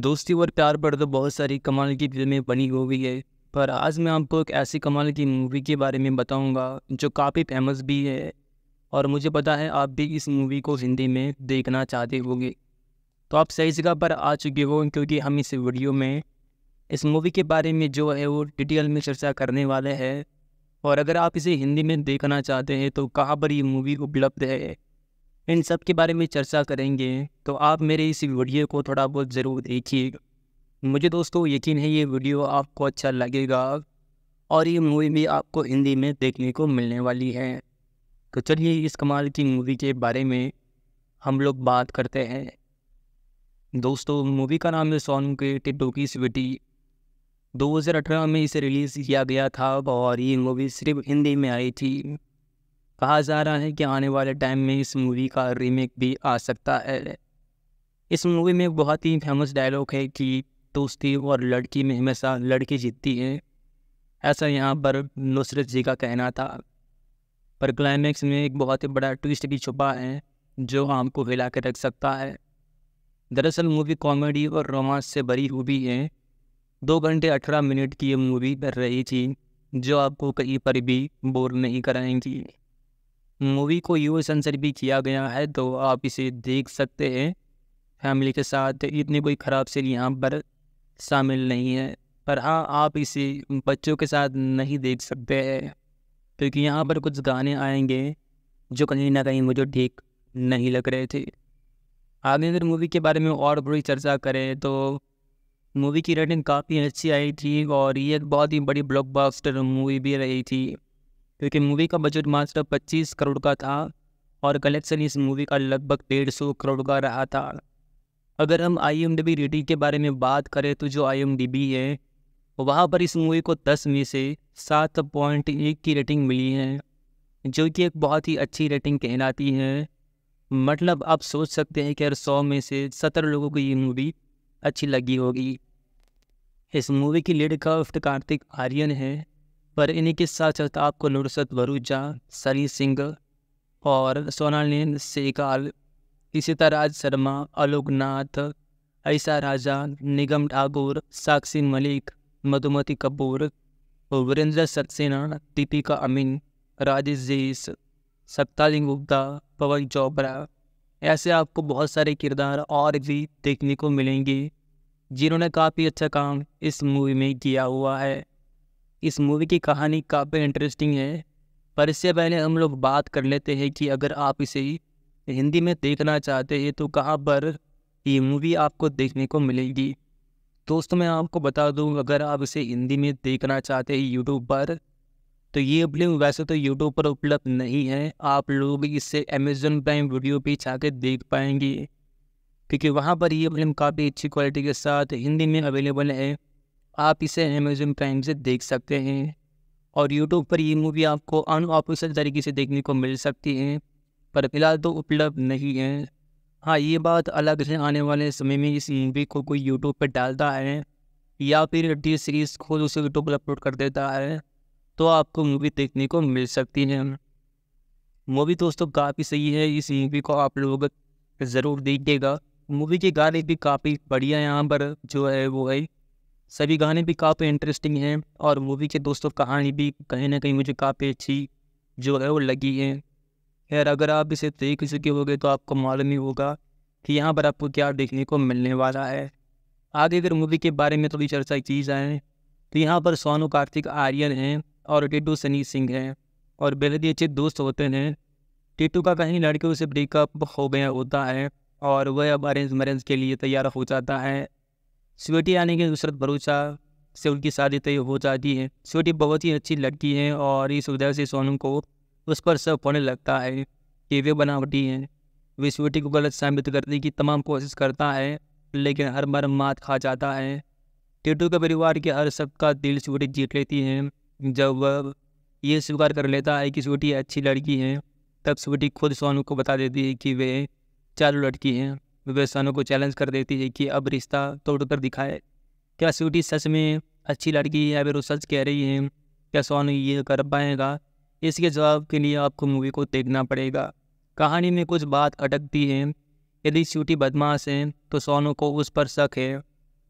दोस्ती और प्यार पर तो बहुत सारी कमाल की फिल्में बनी हुई है पर आज मैं आपको एक ऐसी कमाल की मूवी के बारे में बताऊंगा जो काफ़ी फेमस भी है और मुझे पता है आप भी इस मूवी को हिंदी में देखना चाहते होंगे तो आप सही जगह पर आ चुके हो क्योंकि हम इस वीडियो में इस मूवी के बारे में जो है वो डिटेल में चर्चा करने वाले हैं और अगर आप इसे हिंदी में देखना चाहते हैं तो कहाँ पर ये मूवी उपलब्ध है इन सब के बारे में चर्चा करेंगे तो आप मेरे इस वीडियो को थोड़ा बहुत ज़रूर देखिएगा मुझे दोस्तों यकीन है ये वीडियो आपको अच्छा लगेगा और ये मूवी भी आपको हिंदी में देखने को मिलने वाली है तो चलिए इस कमाल की मूवी के बारे में हम लोग बात करते हैं दोस्तों मूवी का नाम है सोन के टिड्डो की स्वीटी 2018 में इसे रिलीज़ किया गया था और ये मूवी सिर्फ हिंदी में आई थी कहा जा रहा है कि आने वाले टाइम में इस मूवी का रीमेक भी आ सकता है इस मूवी में बहुत ही फेमस डायलॉग है कि दोस्ती और लड़की में हमेशा लड़की जीतती है ऐसा यहाँ पर नुसरत जी का कहना था पर क्लाइमैक्स में एक बहुत ही बड़ा ट्विस्ट भी छुपा है जो आम को हिला के रख सकता है दरअसल मूवी कॉमेडी और रोमांस से भरी हुई है दो घंटे अठारह मिनट की ये मूवी बन रही थी जो आपको कहीं पर भी बोर नहीं कराएंगी मूवी को यू सेंसर भी किया गया है तो आप इसे देख सकते हैं फैमिली के साथ इतनी कोई ख़राब सीन यहाँ पर शामिल नहीं है पर हाँ आप इसे बच्चों के साथ नहीं देख सकते हैं क्योंकि यहाँ पर कुछ गाने आएंगे जो कहीं ना कहीं मुझे ठीक नहीं लग रहे थे आगे अगर मूवी के बारे में और बड़ी चर्चा करें तो मूवी की रेटिंग काफ़ी अच्छी आई थी और ये बहुत ही बड़ी ब्लॉकबस्टर मूवी भी रही थी क्योंकि मूवी का बजट मात्र पच्चीस करोड़ का था और कलेक्शन इस मूवी का लगभग डेढ़ सौ करोड़ का रहा था अगर हम आई एम रेटिंग के बारे में बात करें तो जो आई एम है वहाँ पर इस मूवी को दस में से सात पॉइंट एक की रेटिंग मिली है जो कि एक बहुत ही अच्छी रेटिंग कहलाती है मतलब आप सोच सकते हैं कि अगर सौ में से सत्तर लोगों को ये मूवी अच्छी लगी होगी इस मूवी की लीड का कार्तिक आर्यन है पर इन्हीं के साथ साथ आपको नुरसत वरुजा सनी सिंह और सोनाली सेगाल इसी तरह राज शर्मा आलोक नाथ ऐसा राजा निगम ठाकुर साक्षी मलिक मधुमती कपूर वीरेंद्र सक्सेना दीपिका अमीन राजेश जैस सप्तालिंग गुप्ता पवन चोपड़ा ऐसे आपको बहुत सारे किरदार और भी देखने को मिलेंगे जिन्होंने काफ़ी अच्छा काम इस मूवी में किया हुआ है इस मूवी की कहानी काफ़ी इंटरेस्टिंग है पर इससे पहले हम लोग बात कर लेते हैं कि अगर आप इसे हिंदी में देखना चाहते हैं तो कहाँ पर ये मूवी आपको देखने को मिलेगी दोस्तों मैं आपको बता दूँ अगर आप इसे हिंदी में देखना चाहते हैं यूट्यूब पर तो ये फिल्म वैसे तो यूट्यूब पर उपलब्ध नहीं है आप लोग इसे अमेज़न प्राइम वीडियो पे जाकर देख पाएंगे क्योंकि वहाँ पर ये फिल्म काफ़ी अच्छी क्वालिटी के साथ हिंदी में अवेलेबल है आप इसे अमेजोन प्राइम से देख सकते हैं और यूट्यूब पर ये मूवी आपको अनऑफिशियल तरीके से देखने को मिल सकती है पर फिलहाल तो उपलब्ध नहीं है हाँ ये बात अलग है आने वाले समय में इस मूवी को कोई यूट्यूब पर डालता है या फिर डी सीरीज़ खुद उसे यूट्यूब पर अपलोड कर देता है तो आपको मूवी देखने को मिल सकती है मूवी दोस्तों काफ़ी सही है इस मूवी को आप लोग ज़रूर देखिएगा मूवी के गाने भी काफ़ी बढ़िया यहाँ पर जो है वो है सभी गाने भी काफ़ी इंटरेस्टिंग हैं और मूवी के दोस्तों कहानी भी कहीं ना कहीं मुझे काफ़ी अच्छी जो है वो लगी है यार अगर आप इसे देख चुके होगे तो आपको मालूम ही होगा कि यहाँ पर आपको क्या देखने को मिलने वाला है आगे अगर मूवी के बारे में थोड़ी चर्चा की जाए तो यहाँ पर सोनू कार्तिक आर्यन हैं और टिटू सनी सिंह हैं और बेहद ही अच्छे दोस्त होते हैं टिटू का कहीं लड़के उसे ब्रेकअप हो गया होता है और वह अब अरेंज मरेंज के लिए तैयार हो जाता है स्वेटी यानी कि नुसरत भरोसा से उनकी शादी तय हो जाती है स्वेटी बहुत ही अच्छी लड़की है और इस वजह से सोनू को उस पर सब पड़ने लगता है कि वे बनावटी हैं वे स्वेटी को गलत साबित करने की तमाम कोशिश करता है लेकिन हर बार मात खा जाता है टिटू के परिवार के हर सबका दिल स्वेटी जीत लेती है जब वह ये स्वीकार कर लेता है कि स्वेटी अच्छी लड़की है तब स्वेटी खुद सोनू को बता देती है कि वे चालू लड़की हैं व्यवसायों को चैलेंज कर देती है कि अब रिश्ता तोड़ कर दिखाए क्या स्वीटी सच में अच्छी लड़की है या फिर वो सच कह रही है क्या सोनू ये कर पाएगा इसके जवाब के लिए आपको मूवी को देखना पड़ेगा कहानी में कुछ बात अटकती है यदि स्वीटी बदमाश है तो सोनू को उस पर शक है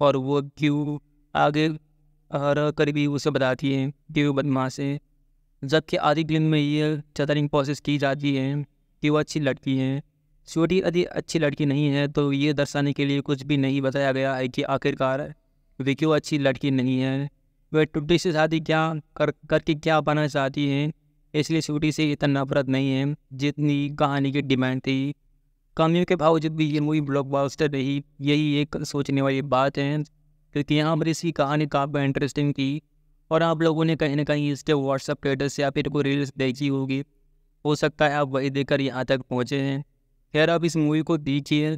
और वो क्यों आगे हर कर भी उसे बताती है कि वो बदमाश है जबकि आधी दिन में ये चतरिंग प्रोसेस की जाती है कि वो अच्छी लड़की है छोटी यदि अच्छी लड़की नहीं है तो ये दर्शाने के लिए कुछ भी नहीं बताया गया है कि आखिरकार वे क्यों अच्छी लड़की नहीं है वह टुटी से शादी क्या कर करके क्या बनना चाहती हैं इसलिए छोटी से इतना नफरत नहीं है जितनी कहानी की डिमांड थी कमियों के बावजूद भी ये मूवी ब्लॉकबस्टर रही यही एक सोचने वाली बात है क्योंकि यहाँ पर इसकी कहानी काफ़ी इंटरेस्टिंग थी और आप लोगों ने कहीं ना कहीं इसके व्हाट्सअप से या फिर कोई रील्स देखी होगी हो सकता है आप वही देखकर यहाँ तक पहुँचे हैं खैर आप इस मूवी को देखिए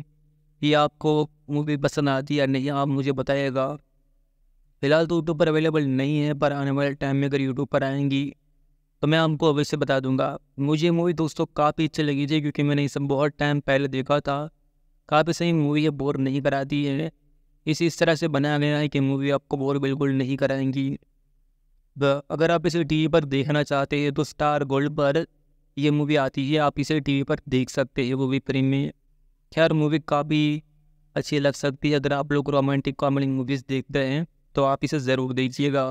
कि आपको मूवी पसंद आती है या नहीं आप मुझे बताइएगा फ़िलहाल तो यूट्यूब पर अवेलेबल नहीं है पर आने वाले टाइम में अगर यूट्यूब पर आएंगी तो मैं आपको अवश्य बता दूंगा मुझे मूवी दोस्तों काफ़ी अच्छी लगी थी क्योंकि मैंने इसे बहुत टाइम पहले देखा था काफ़ी सही मूवी है बोर नहीं कराती है इसे इस तरह से बनाया गया है कि मूवी आपको बोर बिल्कुल नहीं कराएंगी अगर आप इसे टी वी पर देखना चाहते हैं तो स्टार गोल्ड पर ये मूवी आती है आप इसे टीवी पर देख सकते हैं वो भी फ्री में खैर मूवी काफ़ी अच्छी लग सकती है अगर आप लोग रोमांटिक कॉमेडी मूवीज़ देखते हैं तो आप इसे ज़रूर देखिएगा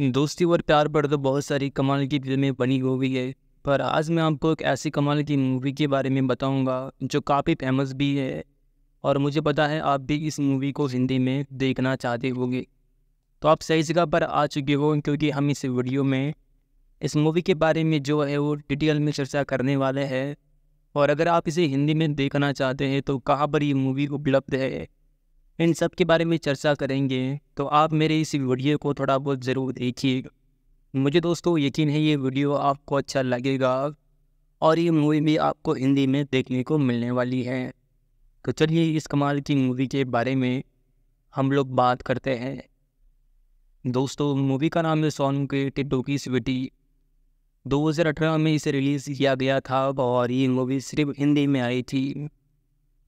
दोस्ती और प्यार पर तो बहुत सारी कमाल की फिल्में बनी हुई है पर आज मैं आपको एक ऐसी कमाल की मूवी के बारे में बताऊंगा जो काफ़ी फेमस भी है और मुझे पता है आप भी इस मूवी को हिंदी में देखना चाहते होंगे तो आप सही जगह पर आ चुके हो क्योंकि हम इस वीडियो में इस मूवी के बारे में जो है वो डिटेल में चर्चा करने वाले हैं और अगर आप इसे हिंदी में देखना चाहते हैं तो कहाँ पर ये मूवी उपलब्ध है इन सब के बारे में चर्चा करेंगे तो आप मेरे इस वीडियो को थोड़ा बहुत ज़रूर देखिएगा मुझे दोस्तों यकीन है ये वीडियो आपको अच्छा लगेगा और ये मूवी भी आपको हिंदी में देखने को मिलने वाली है तो चलिए इस कमाल की मूवी के बारे में हम लोग बात करते हैं दोस्तों मूवी का नाम है सोनू के टिडोकी स्वीटी 2018 में इसे रिलीज़ किया गया था और ये मूवी सिर्फ हिंदी में आई थी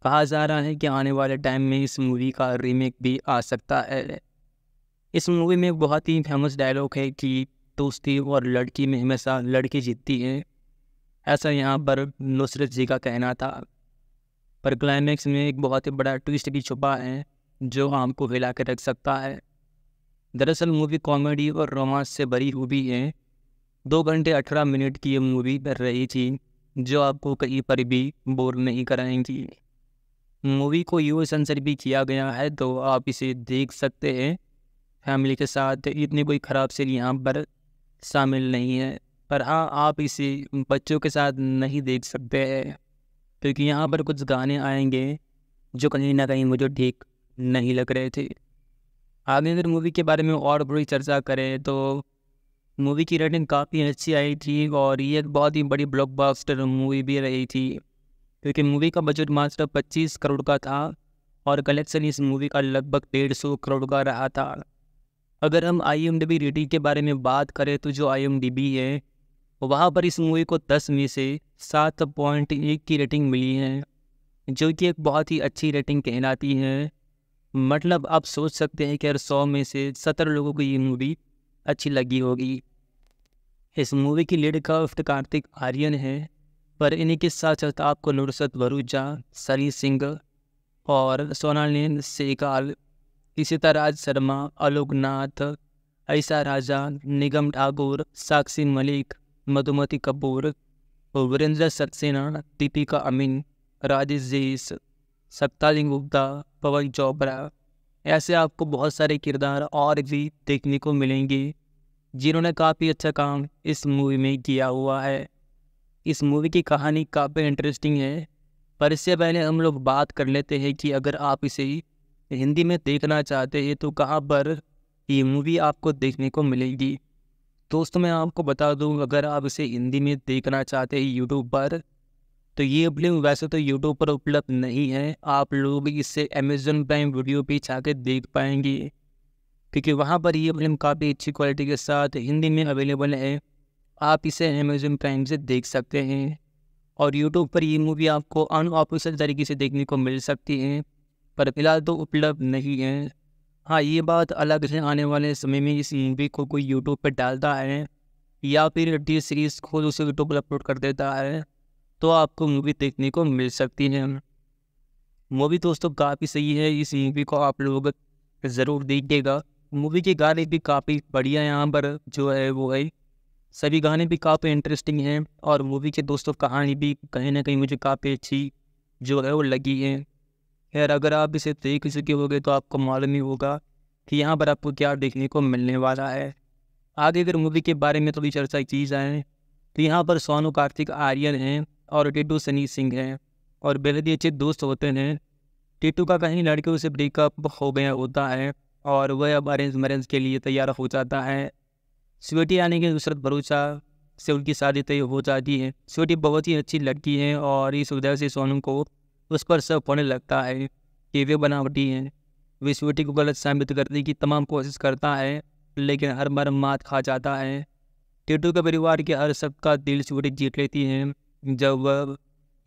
कहा जा रहा है कि आने वाले टाइम में इस मूवी का रीमेक भी आ सकता है इस मूवी में बहुत ही फेमस डायलॉग है कि दोस्ती और लड़की में हमेशा लड़की जीतती है ऐसा यहाँ पर नुसरत जी का कहना था पर क्लाइमैक्स में एक बहुत ही बड़ा ट्विस्ट भी छुपा है जो आपको हिला के रख सकता है दरअसल मूवी कॉमेडी और रोमांस से भरी हुई है दो घंटे अठारह मिनट की ये मूवी कर रही थी जो आपको कहीं पर भी बोर नहीं कराएंगी मूवी को यू सेंसर भी किया गया है तो आप इसे देख सकते हैं फैमिली के साथ इतनी कोई ख़राब सीन यहाँ पर शामिल नहीं है पर हाँ आप इसे बच्चों के साथ नहीं देख सकते हैं क्योंकि यहाँ पर कुछ गाने आएंगे जो कहीं ना कहीं मुझे ठीक नहीं लग रहे थे आगे अगर मूवी के बारे में और बड़ी चर्चा करें तो मूवी की रेटिंग काफ़ी अच्छी आई थी और ये एक बहुत ही बड़ी ब्लॉकबस्टर मूवी भी रही थी क्योंकि मूवी का बजट मात्र पच्चीस करोड़ का था और कलेक्शन इस मूवी का लगभग डेढ़ सौ करोड़ का रहा था अगर हम आई एम रेटिंग के बारे में बात करें तो जो आई एम है वहाँ पर इस मूवी को दस में से सात पॉइंट एक की रेटिंग मिली है जो कि एक बहुत ही अच्छी रेटिंग कहलाती है मतलब आप सोच सकते हैं कि हर सौ में से सत्तर लोगों को ये मूवी अच्छी लगी होगी इस मूवी की लीड उफ्त कार्तिक आर्यन है पर इन्हीं के साथ साथ आपको नुरसत वरुजा सरी सिंह और सोनालीन सेगाल इशिता राज शर्मा आलोक नाथ ऐसा राजा निगम ठाकुर साक्षी मलिक मधुमती कपूर वीरेंद्र सक्सेना दीपिका अमीन राजेश जैस सत्तालिंग गुप्ता पवन चोपड़ा ऐसे आपको बहुत सारे किरदार और भी देखने को मिलेंगे जिन्होंने काफ़ी अच्छा काम इस मूवी में किया हुआ है इस मूवी की कहानी काफ़ी इंटरेस्टिंग है पर इससे पहले हम लोग बात कर लेते हैं कि अगर आप इसे हिंदी में देखना चाहते हैं तो कहाँ पर ये मूवी आपको देखने को मिलेगी दोस्तों मैं आपको बता दूँ अगर आप इसे हिंदी में देखना चाहते हैं यूट्यूब पर तो ये फिल्म वैसे तो यूट्यूब पर उपलब्ध नहीं है आप लोग इसे अमेजन प्राइम वीडियो पर जाके देख पाएंगे क्योंकि वहाँ पर ये फिल्म काफ़ी अच्छी क्वालिटी के साथ हिंदी में अवेलेबल है आप इसे अमेजन प्राइम से देख सकते हैं और यूट्यूब पर ये मूवी आपको अनऑफिशियल तरीके से देखने को मिल सकती है पर फिलहाल तो उपलब्ध नहीं है हाँ ये बात अलग से आने वाले समय में इस मूवी को कोई यूट्यूब पर डालता है या फिर डी सीरीज़ खुद उसे यूट्यूब पर अपलोड कर देता है तो आपको मूवी देखने को मिल सकती है मूवी दोस्तों काफ़ी सही है इस मूवी को आप लोग ज़रूर देखिएगा मूवी के गाने भी काफ़ी बढ़िया यहाँ पर जो है वो है सभी गाने भी काफ़ी इंटरेस्टिंग हैं और मूवी के दोस्तों कहानी भी कहीं ना कहीं मुझे काफ़ी अच्छी जो है वो लगी है यार अगर आप इसे देख चुके होगे तो आपको मालूम ही होगा कि यहाँ पर आपको क्या देखने को मिलने वाला है आगे अगर मूवी के बारे में थोड़ी चर्चा की जाए तो यहाँ पर सोनू कार्तिक आर्यन हैं और टिटू सनी सिंह हैं और बेहद ही अच्छे दोस्त होते हैं टिटू का कहीं लड़के उसे ब्रेकअप हो गया होता है और वह अब अरेंज मरेंज के लिए तैयार हो जाता है स्वेटी आने की नुसरत भरोसा से उनकी शादी तय हो जाती है स्वेटी बहुत ही अच्छी लड़की है और इस वजह से सोनू को उस पर सब होने लगता है कि वे बनावटी हैं वे स्वेटी को गलत साबित करने की तमाम कोशिश करता है लेकिन हर बार मात खा जाता है टेटू के परिवार के हर सबका दिल स्वेटी जीत लेती है जब वह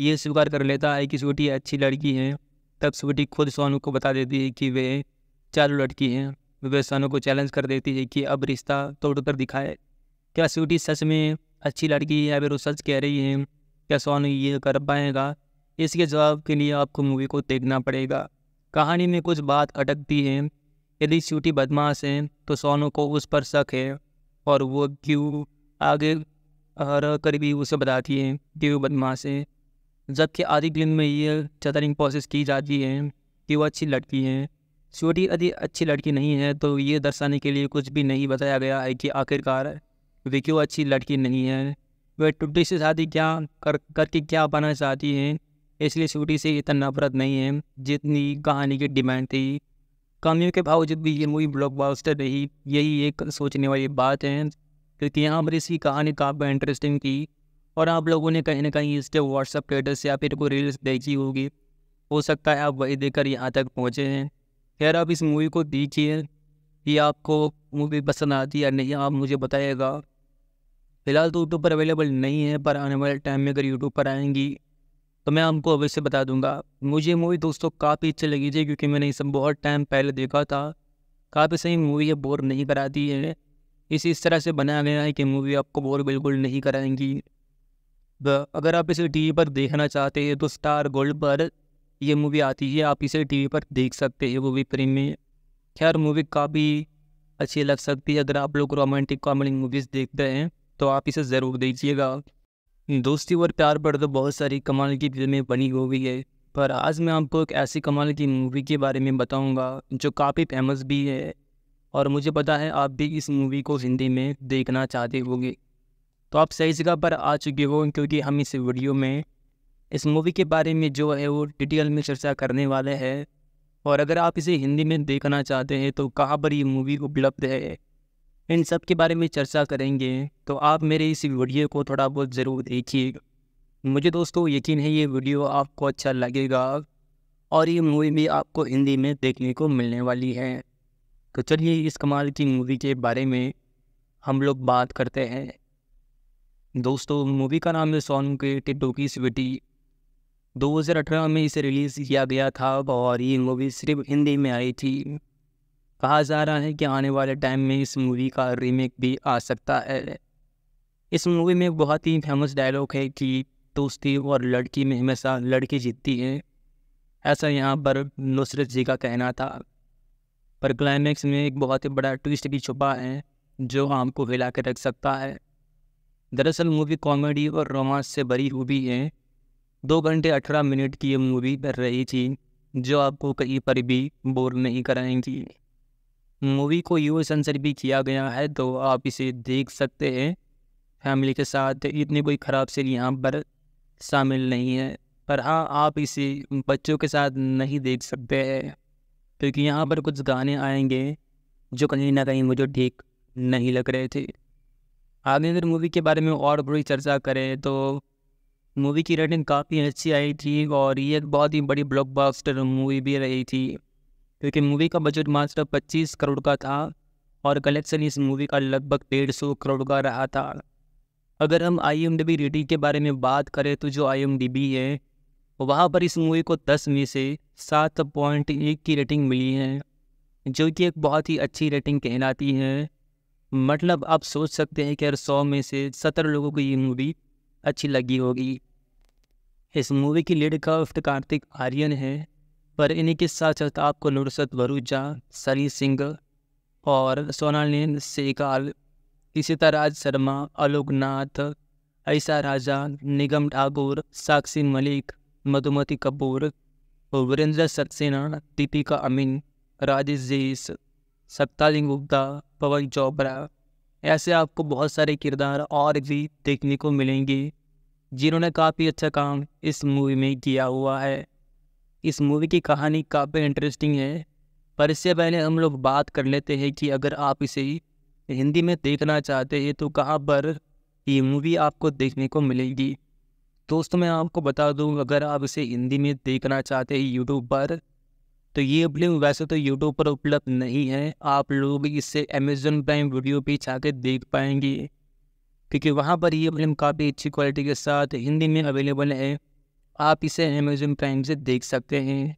ये स्वीकार कर लेता है कि स्वेटी अच्छी लड़की है तब स्वेटी खुद सोनू को बता देती है कि वे चारों लड़की हैं व्यवस्थानों को चैलेंज कर देती है कि अब रिश्ता तोड़कर दिखाए क्या स्वीटी सच में अच्छी लड़की है या फिर वो सच कह रही है क्या सोनू ये कर पाएगा इसके जवाब के लिए आपको मूवी को देखना पड़ेगा कहानी में कुछ बात अटकती है यदि स्वीटी बदमाश है तो सोनू को उस पर शक है और वो क्यों आगे हर करीबी उसे बताती है कि वो बदमाश है जबकि आधी दिन में ये चतरिंग प्रोसेस की जाती है कि वो अच्छी लड़की है छोटी यदि अच्छी लड़की नहीं है तो ये दर्शाने के लिए कुछ भी नहीं बताया गया है कि आखिरकार वे क्यों अच्छी लड़की नहीं है वह टुटी से शादी क्या कर करके क्या बनाना चाहती हैं इसलिए छोटी से इतना नफरत नहीं है जितनी कहानी की डिमांड थी कमियों के बावजूद भी ये मूवी बास्टर रही यही एक सोचने वाली बात है क्योंकि यहाँ पर इसकी कहानी काफ़ी इंटरेस्टिंग थी और आप लोगों ने कहीं ना कहीं इसके व्हाट्सअप स्टेटस या फिर कोई रील्स देखी होगी हो सकता है आप वही देखकर यहाँ तक पहुँचे हैं खैर आप इस मूवी को देखिए कि आपको मूवी पसंद आती है या नहीं आप मुझे बताइएगा फ़िलहाल तो यूट्यूब पर अवेलेबल नहीं है पर आने वाले टाइम में अगर यूट्यूब पर आएंगी तो मैं आपको अवश्य बता दूंगा मुझे मूवी दोस्तों काफ़ी अच्छी लगी थी क्योंकि मैंने इसे बहुत टाइम पहले देखा था काफ़ी सही मूवी है बोर नहीं कराती है इसे इस तरह से बनाया गया है कि मूवी आपको बोर बिल्कुल नहीं कराएंगी अगर आप इसे टी पर देखना चाहते हैं तो स्टार गोल्ड पर ये मूवी आती है आप इसे टीवी पर देख सकते हैं वो भी प्रीमियम खैर मूवी काफ़ी अच्छी लग सकती है अगर आप लोग रोमांटिक कॉमेडी मूवीज़ देखते हैं तो आप इसे ज़रूर देखिएगा दोस्ती और प्यार पर तो बहुत सारी कमाल की फिल्में बनी हुई है पर आज मैं आपको एक ऐसी कमाल की मूवी के बारे में बताऊंगा जो काफ़ी फेमस भी है और मुझे पता है आप भी इस मूवी को हिंदी में देखना चाहते होंगे तो आप सही जगह पर आ चुके हो क्योंकि हम इस वीडियो में इस मूवी के बारे में जो है वो डिटेल में चर्चा करने वाले हैं और अगर आप इसे हिंदी में देखना चाहते हैं तो कहाँ पर ये मूवी उपलब्ध है इन सब के बारे में चर्चा करेंगे तो आप मेरे इस वीडियो को थोड़ा बहुत ज़रूर देखिएगा मुझे दोस्तों यकीन है ये वीडियो आपको अच्छा लगेगा और ये मूवी भी आपको हिंदी में देखने को मिलने वाली है तो चलिए इस कमाल की मूवी के बारे में हम लोग बात करते हैं दोस्तों मूवी का नाम है सोनू के टिटो की स्वीटी 2018 में इसे रिलीज़ किया गया था और ये मूवी सिर्फ हिंदी में आई थी कहा जा रहा है कि आने वाले टाइम में इस मूवी का रीमेक भी आ सकता है इस मूवी में बहुत ही फेमस डायलॉग है कि दोस्ती और लड़की में हमेशा लड़की जीतती है ऐसा यहाँ पर नुसरत जी का कहना था पर क्लाइमैक्स में एक बहुत ही बड़ा ट्विस्ट भी छुपा है जो आम को हिला के रख सकता है दरअसल मूवी कॉमेडी और रोमांस से भरी हुई है दो घंटे अठारह मिनट की ये मूवी बन रही थी जो आपको कहीं पर भी बोर नहीं कराएंगी मूवी को यू सेंसर भी किया गया है तो आप इसे देख सकते हैं फैमिली के साथ इतनी कोई ख़राब सीन यहाँ पर शामिल नहीं है पर हाँ आप इसे बच्चों के साथ नहीं देख सकते हैं क्योंकि यहाँ पर कुछ गाने आएंगे जो कहीं ना कहीं मुझे ठीक नहीं लग रहे थे आगे अगर मूवी के बारे में और बड़ी चर्चा करें तो मूवी की रेटिंग काफ़ी अच्छी आई थी और ये एक बहुत ही बड़ी ब्लॉकबस्टर मूवी भी रही थी क्योंकि मूवी का बजट मात्र 25 करोड़ का था और कलेक्शन इस मूवी का लगभग डेढ़ सौ करोड़ का रहा था अगर हम आई एम रेटिंग के बारे में बात करें तो जो आई एम है वहाँ पर इस मूवी को दस में से सात पॉइंट एक की रेटिंग मिली है जो कि एक बहुत ही अच्छी रेटिंग कहलाती है मतलब आप सोच सकते हैं कि अगर सौ में से सत्तर लोगों को ये मूवी अच्छी लगी होगी इस मूवी की लीड उफ्त कार्तिक आर्यन है पर इन्हीं के साथ साथ आपको नुरसत भरूचा सनी सिंह और सोनालीन सेकाल इसी तरह राज शर्मा आलोकनाथ ऐसा राजा निगम ठाकुर साक्षी मलिक मधुमती कपूर वीरेंद्र सक्सेना दीपिका अमीन राजेश जैस सत्ताली गुप्ता पवन चोपड़ा ऐसे आपको बहुत सारे किरदार और भी देखने को मिलेंगे जिन्होंने काफ़ी अच्छा काम इस मूवी में किया हुआ है इस मूवी की कहानी काफ़ी इंटरेस्टिंग है पर इससे पहले हम लोग बात कर लेते हैं कि अगर आप इसे हिंदी में देखना चाहते हैं तो कहाँ पर ये मूवी आपको देखने को मिलेगी दोस्तों मैं आपको बता दूँ अगर आप इसे हिंदी में देखना चाहते हैं यूट्यूब पर तो ये फिल्म वैसे तो यूट्यूब पर उपलब्ध नहीं है आप लोग इसे अमेजोन प्राइम वीडियो पे के देख पाएंगे क्योंकि वहाँ पर ये फिल्म काफ़ी अच्छी क्वालिटी के साथ हिंदी में अवेलेबल है आप इसे अमेजोन प्राइम से देख सकते हैं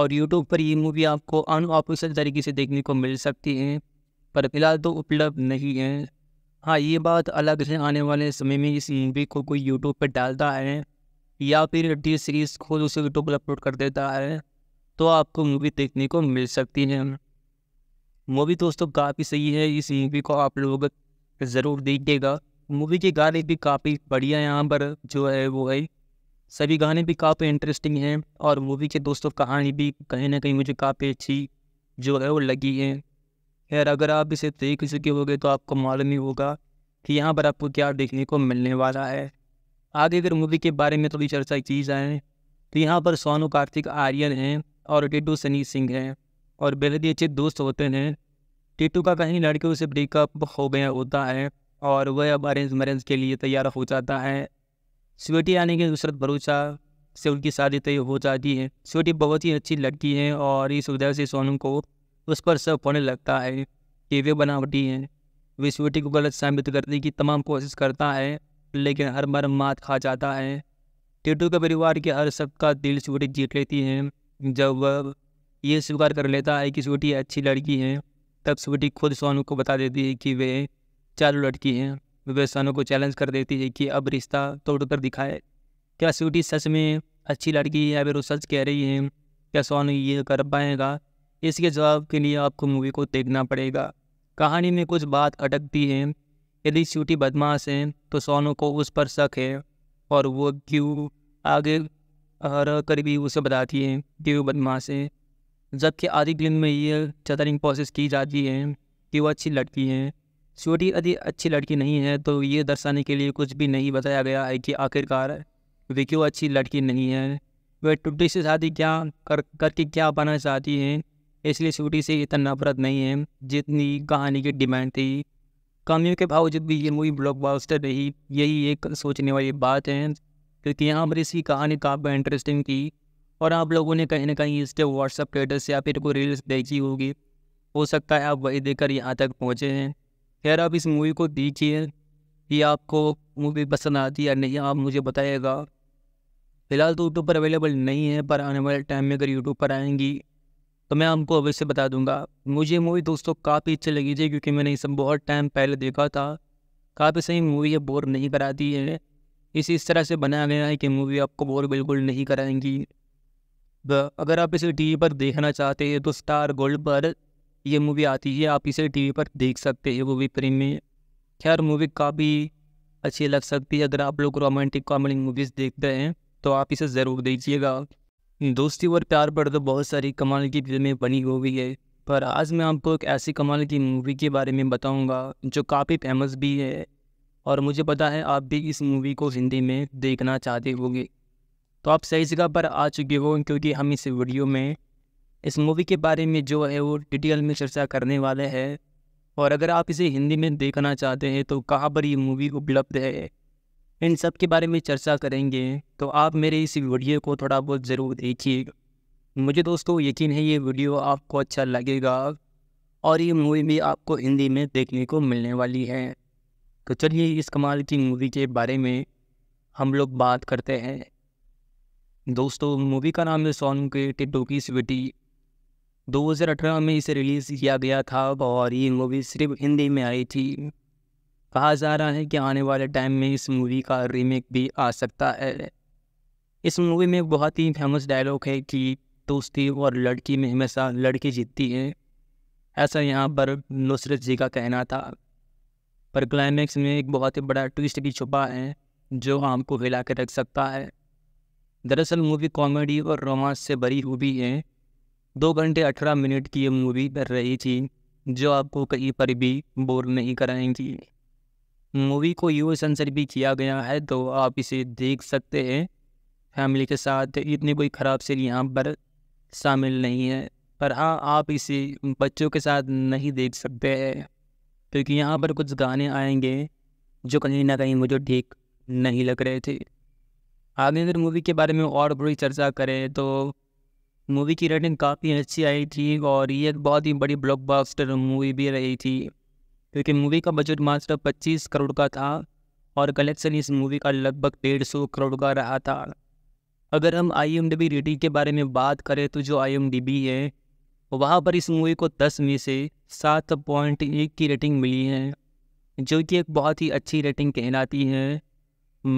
और यूट्यूब पर ये मूवी आपको अनऑफिशियल तरीके से देखने को मिल सकती है पर फिलहाल तो उपलब्ध नहीं है हाँ ये बात अलग है आने वाले समय में इस मूवी को कोई यूट्यूब पर डालता है या फिर टी सीरीज़ खुद उसे यूट्यूब पर अपलोड कर देता है तो आपको मूवी देखने को मिल सकती है मूवी दोस्तों काफ़ी सही है इस मूवी को आप लोग ज़रूर देखिएगा मूवी के गाने भी काफ़ी बढ़िया यहाँ पर जो है वो है सभी गाने भी काफ़ी इंटरेस्टिंग हैं और मूवी के दोस्तों कहानी भी कहीं ना कहीं मुझे काफ़ी अच्छी जो है वो लगी है खैर अगर आप इसे देख चुके होगे तो आपको मालूम ही होगा कि यहाँ पर आपको क्या देखने को मिलने वाला है आगे अगर मूवी के बारे में थोड़ी चर्चा की जाए तो यहाँ पर सोनू कार्तिक आर्यन हैं और टीटू सनी सिंह हैं और बेहद ही अच्छे दोस्त होते हैं टीटू का कहीं लड़कियों से ब्रेकअप हो गया होता है और वह अब अरेंज मैरेंज के लिए तैयार हो जाता है स्वेटी आने के नुसरत भरोसा से उनकी शादी तय हो जाती है स्वेटी बहुत ही अच्छी लड़की है और इस वजह से सोनू को उस पर सब होने लगता है कि वे बनावटी हैं वे स्वेटी को गलत साबित करने की तमाम कोशिश करता है लेकिन हर बार मात खा जाता है टीटू के परिवार के हर सब का दिल स्वेटी जीत लेती है जब ये स्वीकार कर लेता है कि स्वीटी अच्छी लड़की है तब स्वीटी खुद सोनू को बता देती है कि वे चालू लड़की हैं वे सोनू को चैलेंज कर देती है कि अब रिश्ता तोड़ कर दिखाए क्या स्वीटी सच में अच्छी लड़की है या फिर वो सच कह रही है क्या सोनू ये कर पाएगा इसके जवाब के लिए आपको मूवी को देखना पड़ेगा कहानी में कुछ बात अटकती है यदि स्वीटी बदमाश है तो सोनू को उस पर शक है और वो क्यों आगे और करीबी उसे बताती है कि वो बदमाश है जबकि आधी दिन में ये चतरिंग प्रोसेस की जाती है कि वो अच्छी लड़की है छोटी यदि अच्छी लड़की नहीं है तो ये दर्शाने के लिए कुछ भी नहीं बताया गया है कि आखिरकार वे क्यों अच्छी लड़की नहीं है वह टुटी से शादी क्या कर करके क्या पाना चाहती है इसलिए छोटी से इतना नफरत नहीं है जितनी कहानी की डिमांड थी कमियों के बावजूद भी ये मूवी ब्लॉकबास्टर रही यही एक सोचने वाली बात है क्योंकि यहाँ पर इसकी कहानी काफ़ी इंटरेस्टिंग थी और आप लोगों ने कहीं ना कहीं इसके व्हाट्सअप स्टेटस या फिर कोई रील्स देखी होगी हो सकता है आप वही देखकर यहाँ तक पहुँचे हैं खैर आप इस मूवी को देखिए कि आपको मूवी पसंद आती है या नहीं आप मुझे बताइएगा फ़िलहाल तो यूट्यूब पर अवेलेबल नहीं है पर आने वाले टाइम में अगर यूट्यूब पर आएंगी तो मैं आपको अवश्य बता दूंगा मुझे मूवी दोस्तों काफ़ी अच्छी लगी थी क्योंकि मैंने इसे बहुत टाइम पहले देखा था काफ़ी सही मूवी है बोर नहीं कराती है इस इस तरह से बनाया गया है कि मूवी आपको बोर बिल्कुल नहीं कराएंगी अगर आप इसे टीवी पर देखना चाहते हैं तो स्टार गोल्ड पर यह मूवी आती है आप इसे टीवी पर देख सकते हैं मूवी प्रेम में खैर मूवी काफ़ी अच्छी लग सकती है अगर आप लोग रोमांटिक कॉमेडी मूवीज़ देखते हैं तो आप इसे ज़रूर देखिएगा दोस्ती और प्यार पर तो बहुत सारी कमाल की फिल्में बनी हुई है पर आज मैं आपको एक ऐसी कमाल की मूवी के बारे में बताऊंगा जो काफ़ी फेमस भी है और मुझे पता है आप भी इस मूवी को हिंदी में देखना चाहते होंगे तो आप सही जगह पर आ चुके हो क्योंकि हम इस वीडियो में इस मूवी के बारे में जो है वो डिटेल में चर्चा करने वाले हैं और अगर आप इसे हिंदी में देखना चाहते हैं तो कहाँ पर ये मूवी उपलब्ध है इन सब के बारे में चर्चा करेंगे तो आप मेरे इस वीडियो को थोड़ा बहुत ज़रूर देखिएगा मुझे दोस्तों यकीन है ये वीडियो आपको अच्छा लगेगा और ये मूवी भी आपको हिंदी में देखने को मिलने वाली है तो चलिए इस कमाल की मूवी के बारे में हम लोग बात करते हैं दोस्तों मूवी का नाम है सोनू के टिटो की स्वीटी 2018 में इसे रिलीज़ किया गया था और ये मूवी सिर्फ हिंदी में आई थी कहा जा रहा है कि आने वाले टाइम में इस मूवी का रीमेक भी आ सकता है इस मूवी में बहुत ही फेमस डायलॉग है कि दोस्ती और लड़की में हमेशा लड़की जीतती है ऐसा यहाँ पर नुसरत जी का कहना था पर क्लाइमैक्स में एक बहुत ही बड़ा ट्विस्ट भी छुपा है जो आम को हिला के रख सकता है दरअसल मूवी कॉमेडी और रोमांस से भरी हुई है दो घंटे अठारह मिनट की ये मूवी कर रही थी जो आपको कहीं पर भी बोर नहीं कराएंगी मूवी को यू सेंसर भी किया गया है तो आप इसे देख सकते हैं फैमिली के साथ इतनी कोई ख़राब सीन यहाँ पर शामिल नहीं है पर हाँ आप इसे बच्चों के साथ नहीं देख सकते हैं क्योंकि यहाँ पर कुछ गाने आएंगे जो कहीं ना कहीं मुझे ठीक नहीं लग रहे थे आगे अगर मूवी के बारे में और बड़ी चर्चा करें तो मूवी की रेटिंग काफ़ी अच्छी आई थी और ये एक बहुत ही बड़ी ब्लॉकबस्टर मूवी भी रही थी क्योंकि मूवी का बजट मात्र 25 करोड़ का था और कलेक्शन इस मूवी का लगभग डेढ़ सौ करोड़ का रहा था अगर हम आई एम रेटिंग के बारे में बात करें तो जो आई है वहाँ पर इस मूवी को दस में से सात पॉइंट एक की रेटिंग मिली है जो कि एक बहुत ही अच्छी रेटिंग कहलाती है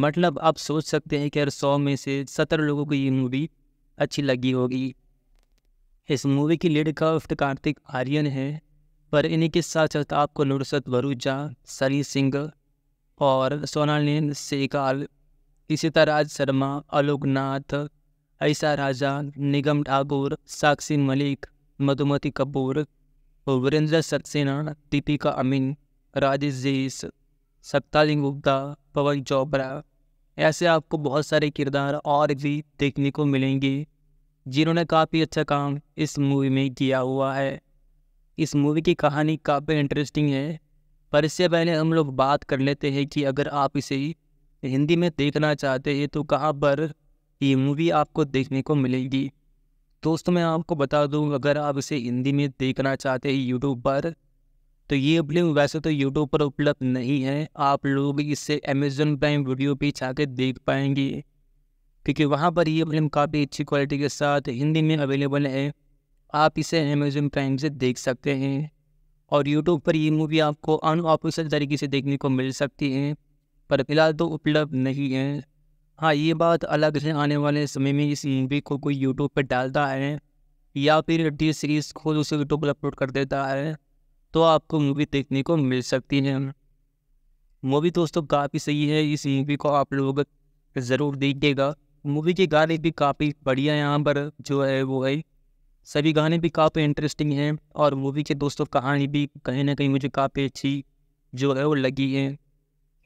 मतलब आप सोच सकते हैं कि अगर सौ में से सत्तर लोगों को ये मूवी अच्छी लगी होगी इस मूवी की लीड काफ्ट कार्तिक आर्यन है पर इन्हीं के साथ साथ आपको नुरसत वरुजा सरी सिंह और सोनालीन सेकाल इसी तरह राज शर्मा अलोकनाथ ऐसा राजा निगम ठाकुर साक्षी मलिक मधुमति कपूर वीरेंद्र सक्सेना दीपिका अमीन राजेश जेस सत्ताली गुप्ता पवन चोपड़ा ऐसे आपको बहुत सारे किरदार और भी देखने को मिलेंगे जिन्होंने काफ़ी अच्छा काम इस मूवी में किया हुआ है इस मूवी की कहानी काफ़ी इंटरेस्टिंग है पर इससे पहले हम लोग बात कर लेते हैं कि अगर आप इसे हिंदी में देखना चाहते हैं तो कहाँ पर ये मूवी आपको देखने को मिलेगी दोस्तों मैं आपको बता दूं अगर आप इसे हिंदी में देखना चाहते हैं यूट्यूब पर तो ये फिल्म वैसे तो यूट्यूब पर उपलब्ध नहीं है आप लोग इसे अमेज़न प्राइम वीडियो छा कर देख पाएंगे क्योंकि वहाँ पर ये फिल्म काफ़ी अच्छी क्वालिटी के साथ हिंदी में अवेलेबल है आप इसे अमेजन प्राइम से देख सकते हैं और यूट्यूब पर ये मूवी आपको अनऑफिशियल तरीके से देखने को मिल सकती है पर फिलहाल तो उपलब्ध नहीं है हाँ ये बात अलग है आने वाले समय में इस मूवी को कोई यूट्यूब पर डालता है या फिर टी सीरीज़ खुद उसे यूट्यूब पर अपलोड कर देता है तो आपको मूवी देखने को मिल सकती है मूवी दोस्तों काफ़ी सही है इस मूवी को आप लोग ज़रूर देखिएगा मूवी के गाने भी काफ़ी बढ़िया यहाँ पर जो है वो है सभी गाने भी काफ़ी इंटरेस्टिंग हैं और मूवी के दोस्तों कहानी भी कहीं ना कहीं मुझे काफ़ी अच्छी जो है वो लगी है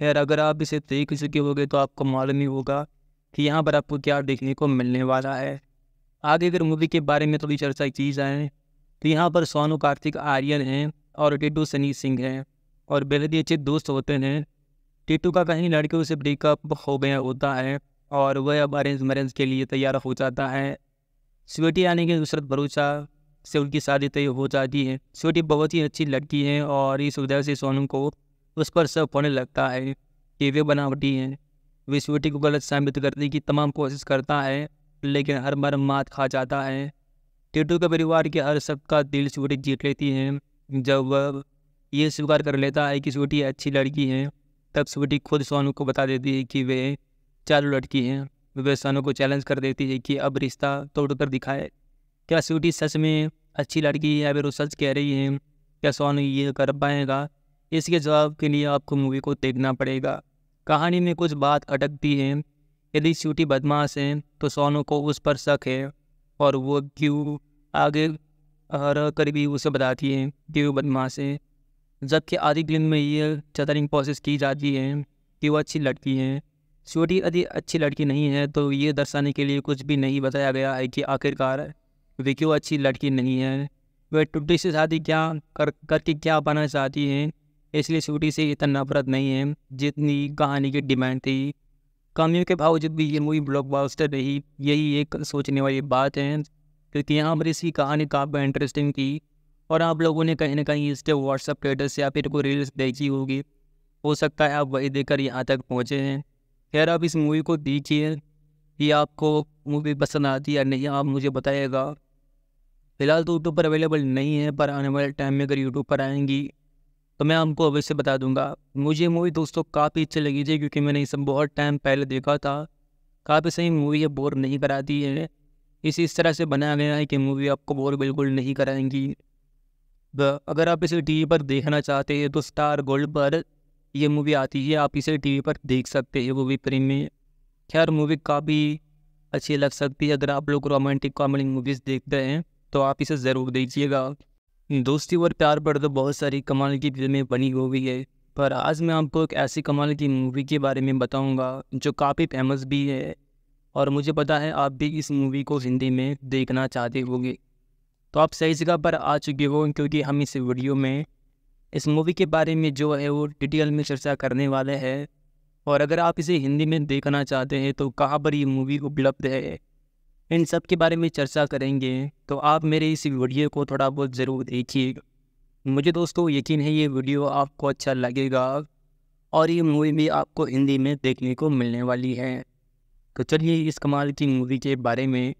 यार अगर आप इसे देख चुके होगे तो आपको मालूम ही होगा कि यहाँ पर आपको क्या देखने को मिलने वाला है आगे अगर मूवी के बारे में थोड़ी चर्चा की जाए तो यहाँ पर सोनू कार्तिक आर्यन हैं और टिटू सनी सिंह हैं और बेहद ही अच्छे दोस्त होते हैं टिटू का कहीं लड़कियों से ब्रेकअप हो गया होता है और वह अब अरेंज मैरेंज के लिए तैयार हो जाता है स्वेटी आने के नुसरत भरोसा से उनकी शादी तय हो जाती है स्वेटी बहुत ही अच्छी लड़की है और इस वजह से सोनू को उस पर सब होने लगता है कि वे बनावटी हैं विश्वटी को गलत साबित करने की तमाम कोशिश करता है लेकिन हर बार मात खा जाता है टीटू के परिवार के हर सब का दिल स्वीटी जीत लेती है जब वह ये स्वीकार कर लेता है कि स्वीटी अच्छी लड़की है तब स्वीटी खुद सोनू को बता देती है कि वे चालू लड़की हैं वे सोनू को चैलेंज कर देती है कि अब रिश्ता तोड़ कर दिखाए क्या स्वीटी सच में अच्छी लड़की है या फिर वो सच कह रही है क्या सोनू ये कर पाएगा इसके जवाब के लिए आपको मूवी को देखना पड़ेगा कहानी में कुछ बात अटकती है यदि स्यूटी बदमाश है तो सोनू को उस पर शक है और वो क्यों आगे हर करीबी उसे बताती है कि वो बदमाश है जबकि आधी दिन में ये चतरिंग प्रोसेस की जाती है कि वो अच्छी लड़की है श्योटी यदि अच्छी लड़की नहीं है तो ये दर्शाने के लिए कुछ भी नहीं बताया गया है कि आखिरकार वे क्यों अच्छी लड़की नहीं है वह टुट्टी से शादी क्या कर करके क्या पाना चाहती हैं इसलिए छोटी से इतना नफरत नहीं है जितनी कहानी की डिमांड थी कमियों के बावजूद भी ये मूवी ब्लॉकबस्टर रही यही एक सोचने वाली बात है क्योंकि यहाँ पर इसकी कहानी काफ़ी इंटरेस्टिंग थी और आप लोगों ने कहीं ना कहीं इसके व्हाट्सअप स्टेटस या फिर कोई रील्स देखी होगी हो सकता है आप वही देखकर यहाँ तक पहुँचे हैं खैर आप इस मूवी को देखिए कि आपको मूवी पसंद आती या नहीं आप मुझे बताइएगा फिलहाल तो यूट्यूब पर अवेलेबल नहीं है पर आने वाले टाइम में अगर यूट्यूब पर आएंगी तो मैं आपको अवश्य बता दूंगा मुझे मूवी दोस्तों काफ़ी अच्छी लगी थी क्योंकि मैंने इसे बहुत टाइम पहले देखा था काफ़ी सही मूवी ये बोर नहीं कराती है इसे इस तरह से बनाया गया है कि मूवी आपको बोर बिल्कुल नहीं कराएंगी अगर आप इसे टी पर देखना चाहते हैं तो स्टार गोल्ड पर ये मूवी आती है आप इसे टी पर देख सकते हैं वो भी प्रेमी खैर मूवी काफ़ी अच्छी लग सकती है अगर आप लोग रोमांटिक कॉमेडी मूवीज़ देखते हैं तो आप इसे ज़रूर देखिएगा दोस्ती और प्यार पर तो बहुत सारी कमाल की फिल्में बनी हुई है पर आज मैं आपको एक ऐसी कमाल की मूवी के बारे में बताऊंगा जो काफ़ी फेमस भी है और मुझे पता है आप भी इस मूवी को हिंदी में देखना चाहते होंगे तो आप सही जगह पर आ चुके हो क्योंकि हम इस वीडियो में इस मूवी के बारे में जो है वो डिटेल में चर्चा करने वाले हैं और अगर आप इसे हिंदी में देखना चाहते हैं तो कहाँ पर ये मूवी उपलब्ध है इन सब के बारे में चर्चा करेंगे तो आप मेरे इस वीडियो को थोड़ा बहुत ज़रूर देखिएगा मुझे दोस्तों यकीन है ये वीडियो आपको अच्छा लगेगा और ये मूवी भी आपको हिंदी में देखने को मिलने वाली है तो चलिए इस कमाल की मूवी के बारे में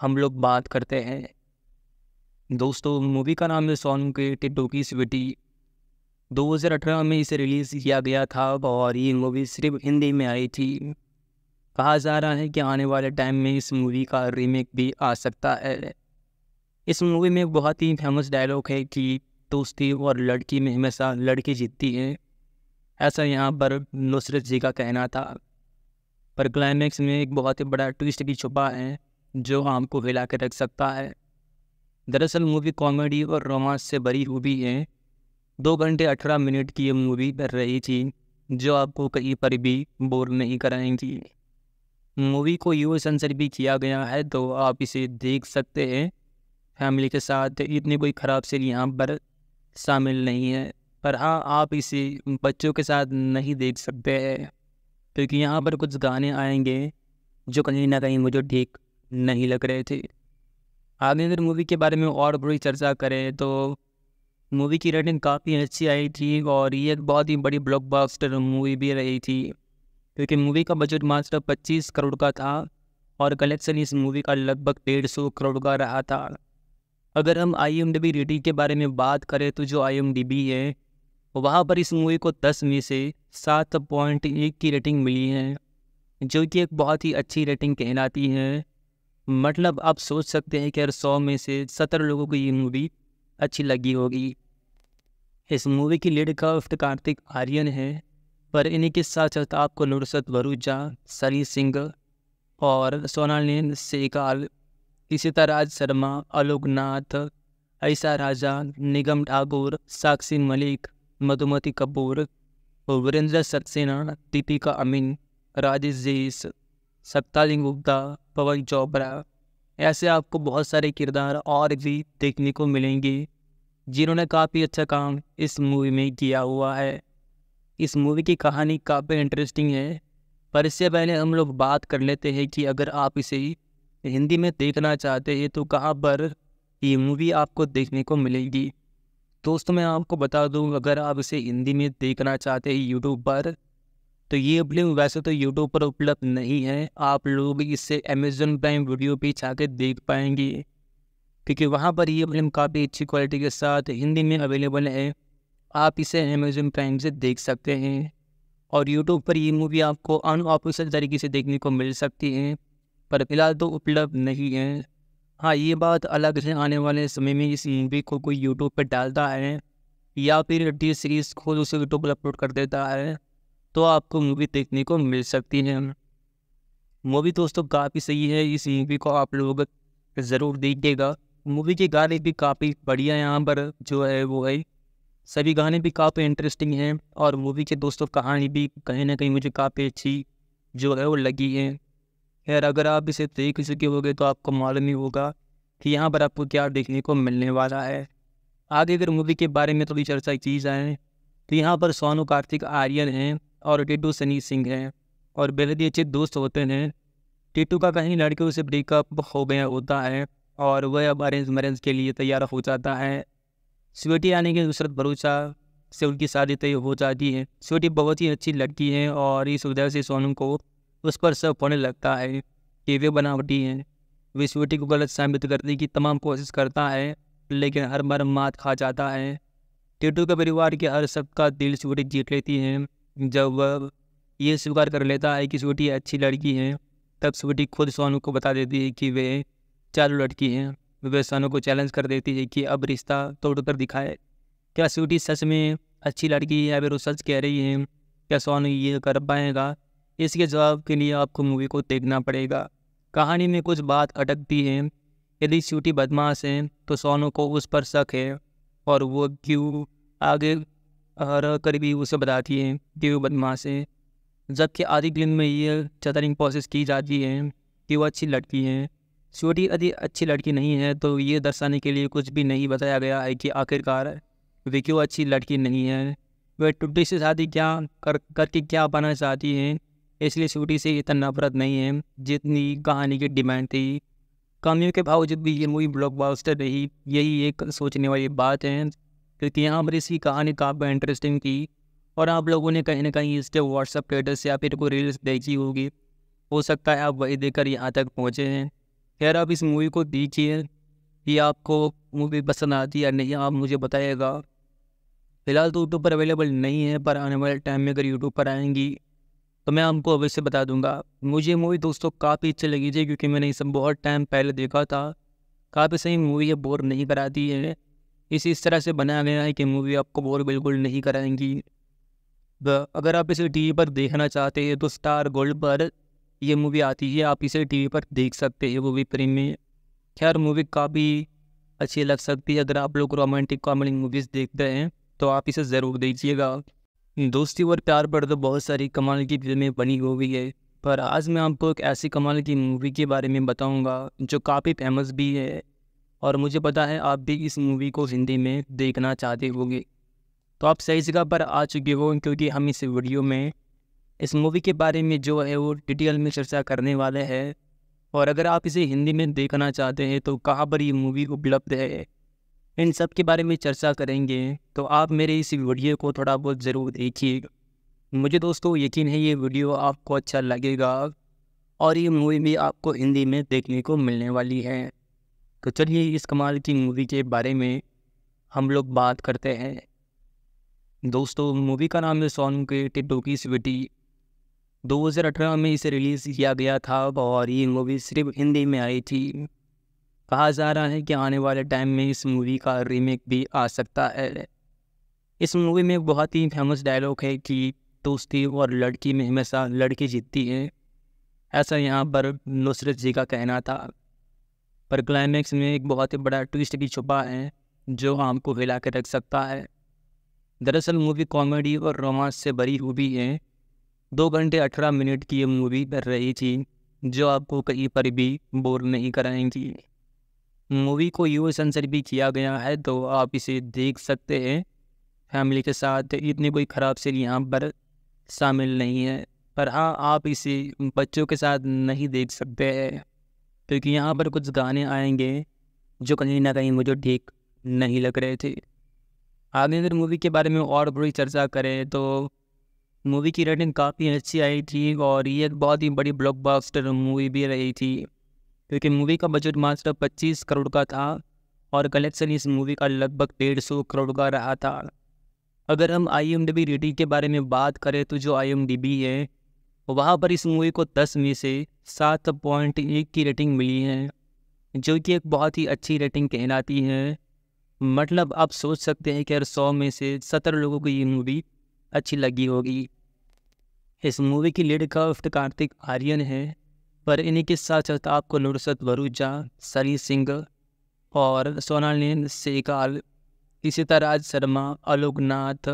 हम लोग बात करते हैं दोस्तों मूवी का नाम है सोन के टिडो की स्वीटी 2018 में इसे रिलीज़ किया गया था और ये मूवी सिर्फ हिंदी में आई थी कहा जा रहा है कि आने वाले टाइम में इस मूवी का रीमेक भी आ सकता है इस मूवी में एक बहुत ही फेमस डायलॉग है कि दोस्ती और लड़की में हमेशा लड़की जीतती है ऐसा यहाँ पर नुसरत जी का कहना था पर क्लाइमैक्स में एक बहुत ही बड़ा ट्विस्ट भी छुपा है जो आम को हिला के रख सकता है दरअसल मूवी कॉमेडी और रोमांस से भरी हुई है दो घंटे अठारह मिनट की ये मूवी रही थी जो आपको कहीं पर भी बोर नहीं कराएंगी मूवी को यू सेंसर भी किया गया है तो आप इसे देख सकते हैं फैमिली के साथ इतनी कोई ख़राब सीन यहाँ पर शामिल नहीं है पर हाँ आप इसे बच्चों के साथ नहीं देख सकते हैं क्योंकि यहाँ पर कुछ गाने आएंगे जो कहीं ना कहीं मुझे ठीक नहीं लग रहे थे आगे अगर मूवी के बारे में और बड़ी चर्चा करें तो मूवी की रेटिंग काफ़ी अच्छी आई थी और ये बहुत ही बड़ी ब्लॉकबस्टर मूवी भी रही थी क्योंकि मूवी का बजट मात्र 25 करोड़ का था और कलेक्शन इस मूवी का लगभग डेढ़ सौ करोड़ का रहा था अगर हम आई रेटिंग के बारे में बात करें तो जो आई है वहाँ पर इस मूवी को दस में से सात पॉइंट एक की रेटिंग मिली है जो कि एक बहुत ही अच्छी रेटिंग कहलाती है मतलब आप सोच सकते हैं कि हर सौ में से सत्तर लोगों को ये मूवी अच्छी लगी होगी इस मूवी की लीड का कार्तिक आर्यन है पर इन्हीं के साथ साथ आपको नुरसत भरूचा सनी सिंह और सोनाली सेकाल इसी तरह शर्मा आलोक नाथ ऐसा राजा निगम ठाकुर साक्षी मलिक मधुमति कपूर वीरेंद्र सक्सेना दीपिका अमीन राजेश जैस सप्तालिंग गुप्ता पवन चोपड़ा ऐसे आपको बहुत सारे किरदार और भी देखने को मिलेंगे जिन्होंने काफ़ी अच्छा काम इस मूवी में किया हुआ है इस मूवी की कहानी काफ़ी इंटरेस्टिंग है पर इससे पहले हम लोग बात कर लेते हैं कि अगर आप इसे हिंदी में देखना चाहते हैं तो कहाँ पर ये मूवी आपको देखने को मिलेगी दोस्तों मैं आपको बता दूँ अगर आप इसे हिंदी में देखना चाहते हैं यूट्यूब पर तो ये फिल्म वैसे तो यूट्यूब पर उपलब्ध नहीं है आप लोग इसे अमेजन प्राइम वीडियो पर जाके देख पाएंगे क्योंकि वहाँ पर ये फिल्म काफ़ी अच्छी क्वालिटी के साथ हिंदी में अवेलेबल है आप इसे अमेजोन प्राइम से देख सकते हैं और यूट्यूब पर ये मूवी आपको अनऑफिशियल तरीके से देखने को मिल सकती है पर फिलहाल तो उपलब्ध नहीं है हाँ ये बात अलग है आने वाले समय में इस मूवी को कोई यूट्यूब पर डालता है या फिर टी सीरीज़ खुद उसे यूट्यूब पर अपलोड कर देता है तो आपको मूवी देखने को मिल सकती है मूवी दोस्तों काफ़ी सही है इस मूवी को आप लोग ज़रूर देखिएगा मूवी के गाने भी काफ़ी बढ़िया यहाँ पर जो है वो है सभी गाने भी काफ़ी इंटरेस्टिंग हैं और मूवी के दोस्तों कहानी भी कहीं ना कहीं मुझे काफ़ी अच्छी जो है वो लगी है यार अगर आप इसे देख चुके होगे तो आपको मालूम ही होगा कि यहाँ पर आपको क्या देखने को मिलने वाला है आगे अगर मूवी के बारे में थोड़ी चर्चा की जाए तो यहाँ पर सोनू कार्तिक आर्यन हैं और टिटू सनी सिंह हैं और बेहद ही अच्छे दोस्त होते हैं टिटू का कहीं लड़के उसे ब्रेकअप हो गया होता है और वह अब अरेंज मैरेंज के लिए तैयार हो जाता है स्वेटी आने के नुसरत भरोसा से उनकी शादी तय हो जाती है स्वेटी बहुत ही अच्छी लड़की है और इस उदय से सोनू को उस पर सब होने लगता है कि वे बनावटी हैं वे स्वेटी को गलत साबित करने की तमाम कोशिश करता है लेकिन हर बार मात खा जाता है टीटू के परिवार के हर सबका दिल स्वेटी जीत लेती है जब वह यह स्वीकार कर लेता है कि स्वेटी अच्छी लड़की है तब स्वेटी खुद सोनू को बता देती है कि वे चारों लड़की हैं विवेचनों को चैलेंज कर देती है कि अब रिश्ता तोड़ कर दिखाए क्या स्वीटी सच में अच्छी लड़की है या फिर वो सच कह रही है क्या सोनू ये कर पाएगा इसके जवाब के लिए आपको मूवी को देखना पड़ेगा कहानी में कुछ बात अटकती है यदि स्वीटी बदमाश है तो सोनू को उस पर शक है और वो क्यों आगे रह कर भी उसे बताती है कि वो बदमाश है जबकि आधी फिल्म में ये चतरिंग प्रोसेस की जाती है कि वो अच्छी लड़की है सियोटी यदि अच्छी लड़की नहीं है तो ये दर्शाने के लिए कुछ भी नहीं बताया गया है कि आखिरकार वे क्यों अच्छी लड़की नहीं है वह टुटी से शादी क्या कर करके क्या बनना चाहती हैं इसलिए सियोटी से इतना नफरत नहीं है जितनी कहानी की डिमांड थी कमियों के बावजूद भी ये मूवी बास्टर रही यही एक सोचने वाली बात है क्योंकि यहाँ पर इसकी कहानी काफ़ी इंटरेस्टिंग थी और आप लोगों ने कहीं ना कहीं इसके व्हाट्सअप स्टेटस या फिर कोई रील्स देखी होगी हो सकता है आप वही देखकर यहाँ तक पहुँचे हैं खैर आप इस मूवी को देखिए कि आपको मूवी पसंद आती है नहीं आप मुझे बताइएगा फ़िलहाल तो यूट्यूब पर अवेलेबल नहीं है पर आने वाले टाइम में अगर यूट्यूब पर आएंगी तो मैं आपको अवश्य बता दूंगा मुझे मूवी दोस्तों काफ़ी अच्छी लगी थी क्योंकि मैंने इसे बहुत टाइम पहले देखा था काफ़ी सही मूवी है बोर नहीं कराती है इसे इस तरह से बनाया गया है कि मूवी आपको बोर बिल्कुल नहीं कराएंगी अगर आप इसे टी पर देखना चाहते हैं तो स्टार गोल्ड पर ये मूवी आती है आप इसे टीवी पर देख सकते हैं मूवी प्रेमी खैर मूवी काफ़ी अच्छी लग सकती है अगर आप लोग रोमांटिक कॉमेडी मूवीज़ देखते हैं तो आप इसे ज़रूर देखिएगा दोस्ती और प्यार पर तो बहुत सारी कमाल की फिल्में बनी हुई है पर आज मैं आपको एक ऐसी कमाल की मूवी के बारे में बताऊंगा जो काफ़ी फेमस भी है और मुझे पता है आप भी इस मूवी को हिंदी में देखना चाहते होंगे तो आप सही जगह पर आ चुके हो क्योंकि हम इस वीडियो में इस मूवी के बारे में जो है वो डिटेल में चर्चा करने वाले हैं और अगर आप इसे हिंदी में देखना चाहते हैं तो कहाँ पर ये मूवी उपलब्ध है इन सब के बारे में चर्चा करेंगे तो आप मेरे इस वीडियो को थोड़ा बहुत ज़रूर देखिएगा मुझे दोस्तों यकीन है ये वीडियो आपको अच्छा लगेगा और ये मूवी भी आपको हिंदी में देखने को मिलने वाली है तो चलिए इस कमाल की मूवी के बारे में हम लोग बात करते हैं दोस्तों मूवी का नाम है सोन के टिटो की स्वीटी 2018 में इसे रिलीज़ किया गया था और ये मूवी सिर्फ हिंदी में आई थी कहा जा रहा है कि आने वाले टाइम में इस मूवी का रीमेक भी आ सकता है इस मूवी में बहुत ही फेमस डायलॉग है कि दोस्ती और लड़की में हमेशा लड़की जीतती है ऐसा यहाँ पर नुसरत जी का कहना था पर क्लाइमैक्स में एक बहुत ही बड़ा ट्विस्ट भी छुपा है जो आम को हिला के रख सकता है दरअसल मूवी कॉमेडी और रोमांस से भरी हुई है दो घंटे अठारह मिनट की ये मूवी बन रही थी जो आपको कहीं पर भी बोर नहीं कराएंगी मूवी को यू सेंसर भी किया गया है तो आप इसे देख सकते हैं फैमिली के साथ इतनी कोई ख़राब सीन यहाँ पर शामिल नहीं है पर हाँ आप इसे बच्चों के साथ नहीं देख सकते हैं क्योंकि यहाँ पर कुछ गाने आएंगे जो कहीं ना कहीं मुझे ठीक नहीं लग रहे थे आगे अगर मूवी के बारे में और बड़ी चर्चा करें तो मूवी की रेटिंग काफ़ी अच्छी आई थी और ये एक बहुत ही बड़ी ब्लॉकबस्टर मूवी भी रही थी क्योंकि मूवी का बजट मात्र 25 करोड़ का था और कलेक्शन इस मूवी का लगभग डेढ़ सौ करोड़ का रहा था अगर हम आई एम रेटिंग के बारे में बात करें तो जो आई एम है वहाँ पर इस मूवी को दस में से सात पॉइंट एक की रेटिंग मिली है जो कि एक बहुत ही अच्छी रेटिंग कहलाती है मतलब आप सोच सकते हैं कि अगर सौ में से सत्तर लोगों को ये मूवी अच्छी लगी होगी इस मूवी की लीड उफ्त कार्तिक आर्यन है पर इन्हीं के साथ साथ आपको नुरसत वरूजा सनी सिंह और सोनालीन सेकाल इसी तरह राज शर्मा आलोकनाथ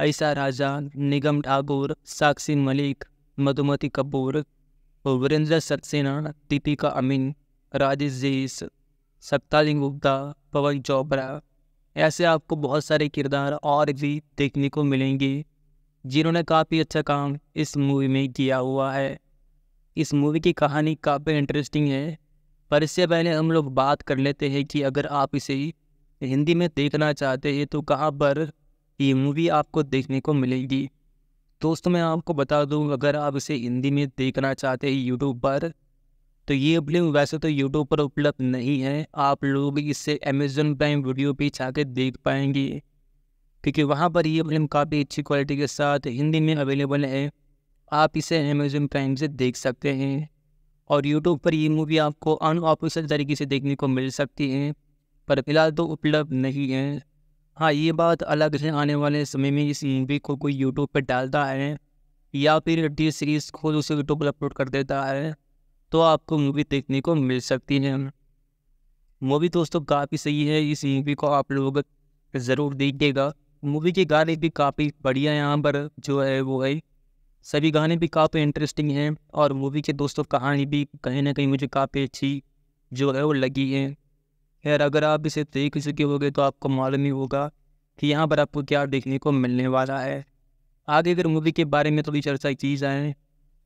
ऐसा राजा निगम ठाकुर साक्षी मलिक मधुमती कपूर वीरेंद्र सक्सेना दीपिका अमीन राजेश जैस सप्तालिंग गुप्ता पवन चोपड़ा ऐसे आपको बहुत सारे किरदार और भी देखने को मिलेंगे जिन्होंने काफ़ी अच्छा काम इस मूवी में किया हुआ है इस मूवी की कहानी काफ़ी इंटरेस्टिंग है पर इससे पहले हम लोग बात कर लेते हैं कि अगर आप इसे हिंदी में देखना चाहते हैं तो कहाँ पर ये मूवी आपको देखने को मिलेगी दोस्तों मैं आपको बता दूँ अगर आप इसे हिंदी में देखना चाहते हैं यूट्यूब पर तो ये फिल्म वैसे तो यूट्यूब पर उपलब्ध नहीं है आप लोग इसे अमेजोन प्राइम वीडियो छा के देख पाएंगे क्योंकि वहाँ पर ये फिल्म काफ़ी अच्छी क्वालिटी के साथ हिंदी में अवेलेबल है आप इसे अमेजोन प्राइम से देख सकते हैं और यूट्यूब पर ये मूवी आपको अनऑफिशियल तरीके से देखने को मिल सकती है पर फिलहाल तो उपलब्ध नहीं है हाँ ये बात अलग से आने वाले समय में इस मूवी को कोई यूट्यूब पर डालता है या फिर टी सीरीज़ खुद उसे यूट्यूब पर अपलोड कर देता है तो आपको मूवी देखने को मिल सकती है मूवी दोस्तों काफ़ी सही है इस मूवी को आप लोग ज़रूर देखिएगा मूवी के गाने भी काफ़ी बढ़िया यहाँ पर जो है वो है सभी गाने भी काफ़ी इंटरेस्टिंग हैं और मूवी के दोस्तों कहानी भी कहीं ना कहीं मुझे काफ़ी अच्छी जो है वो लगी है खैर अगर आप इसे देख चुके होगे तो आपको मालूम ही होगा कि यहाँ पर आपको क्या देखने को मिलने वाला है आगे अगर मूवी के बारे में थोड़ी चर्चा की जाए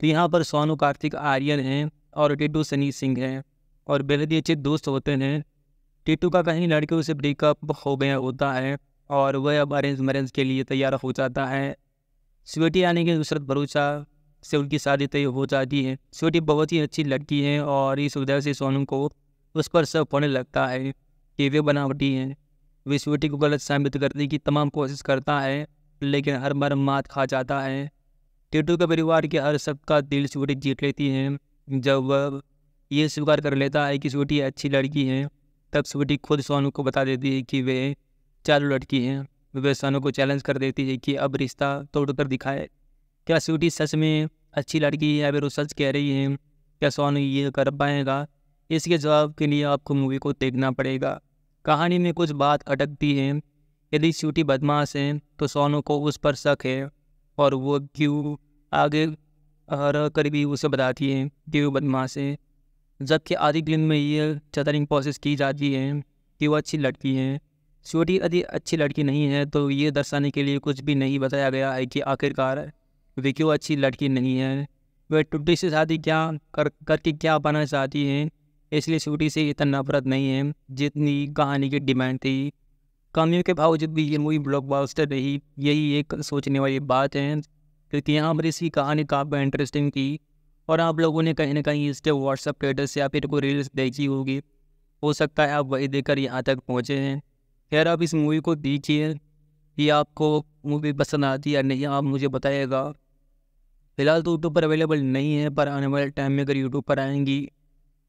तो यहाँ पर सोनू कार्तिक आर्यन हैं और टीटू सनी सिंह हैं और बेहद ही अच्छे दोस्त होते हैं टीटू का कहीं लड़कियों से ब्रेकअप हो गया होता है और वह अब अरेंज मरेंज के लिए तैयार हो जाता है स्वेटी आने के नुसरत भरोसा से उनकी शादी तय हो जाती है स्वेटी बहुत ही अच्छी लड़की है और इस वजह से सोनू को उस पर सब होने लगता है कि वे बनावटी हैं वे स्वेटी को गलत साबित करने की तमाम कोशिश करता है लेकिन हर बार मात खा जाता है टीटू के परिवार के हर सबका दिल स्वेटी जीत लेती है जब ये स्वीकार कर लेता है कि स्वीटी अच्छी लड़की है तब स्वीटी खुद सोनू को बता देती है कि वे चालू लड़की हैं वे सोनू को चैलेंज कर देती है कि अब रिश्ता तोड़ कर दिखाए क्या स्वीटी सच में अच्छी लड़की है या फिर वो सच कह रही है क्या सोनू ये कर पाएगा इसके जवाब के लिए आपको मूवी को देखना पड़ेगा कहानी में कुछ बात अटकती है यदि स्वीटी बदमाश है तो सोनू को उस पर शक है और वो क्यों आगे और करीबी उसे बताती है कि वो बदमाश है जबकि आधी दिन में ये चतरिंग प्रोसेस की जाती है कि वो अच्छी लड़की है छोटी यदि अच्छी लड़की नहीं है तो ये दर्शाने के लिए कुछ भी नहीं बताया गया है कि आखिरकार वे क्यों अच्छी लड़की नहीं है वह टुटी से शादी क्या कर करके क्या बनना चाहती है इसलिए छोटी से इतना नफरत नहीं है जितनी कहानी की डिमांड थी कमियों के बावजूद भी ये मूवी ब्लॉकबस्टर रही यही एक सोचने वाली बात है क्योंकि यहाँ पर इसकी कहानी काफ़ी इंटरेस्टिंग थी और आप लोगों ने कहीं ना कहीं इसके व्हाट्सअप स्टेटस या फिर कोई रील्स देखी होगी हो सकता है आप वही देखकर यहाँ तक पहुँचे हैं खैर आप इस मूवी को देखिए कि आपको मूवी पसंद आती है या नहीं आप मुझे बताइएगा फ़िलहाल तो यूट्यूब पर अवेलेबल नहीं है पर आने वाले टाइम में अगर यूट्यूब पर आएंगी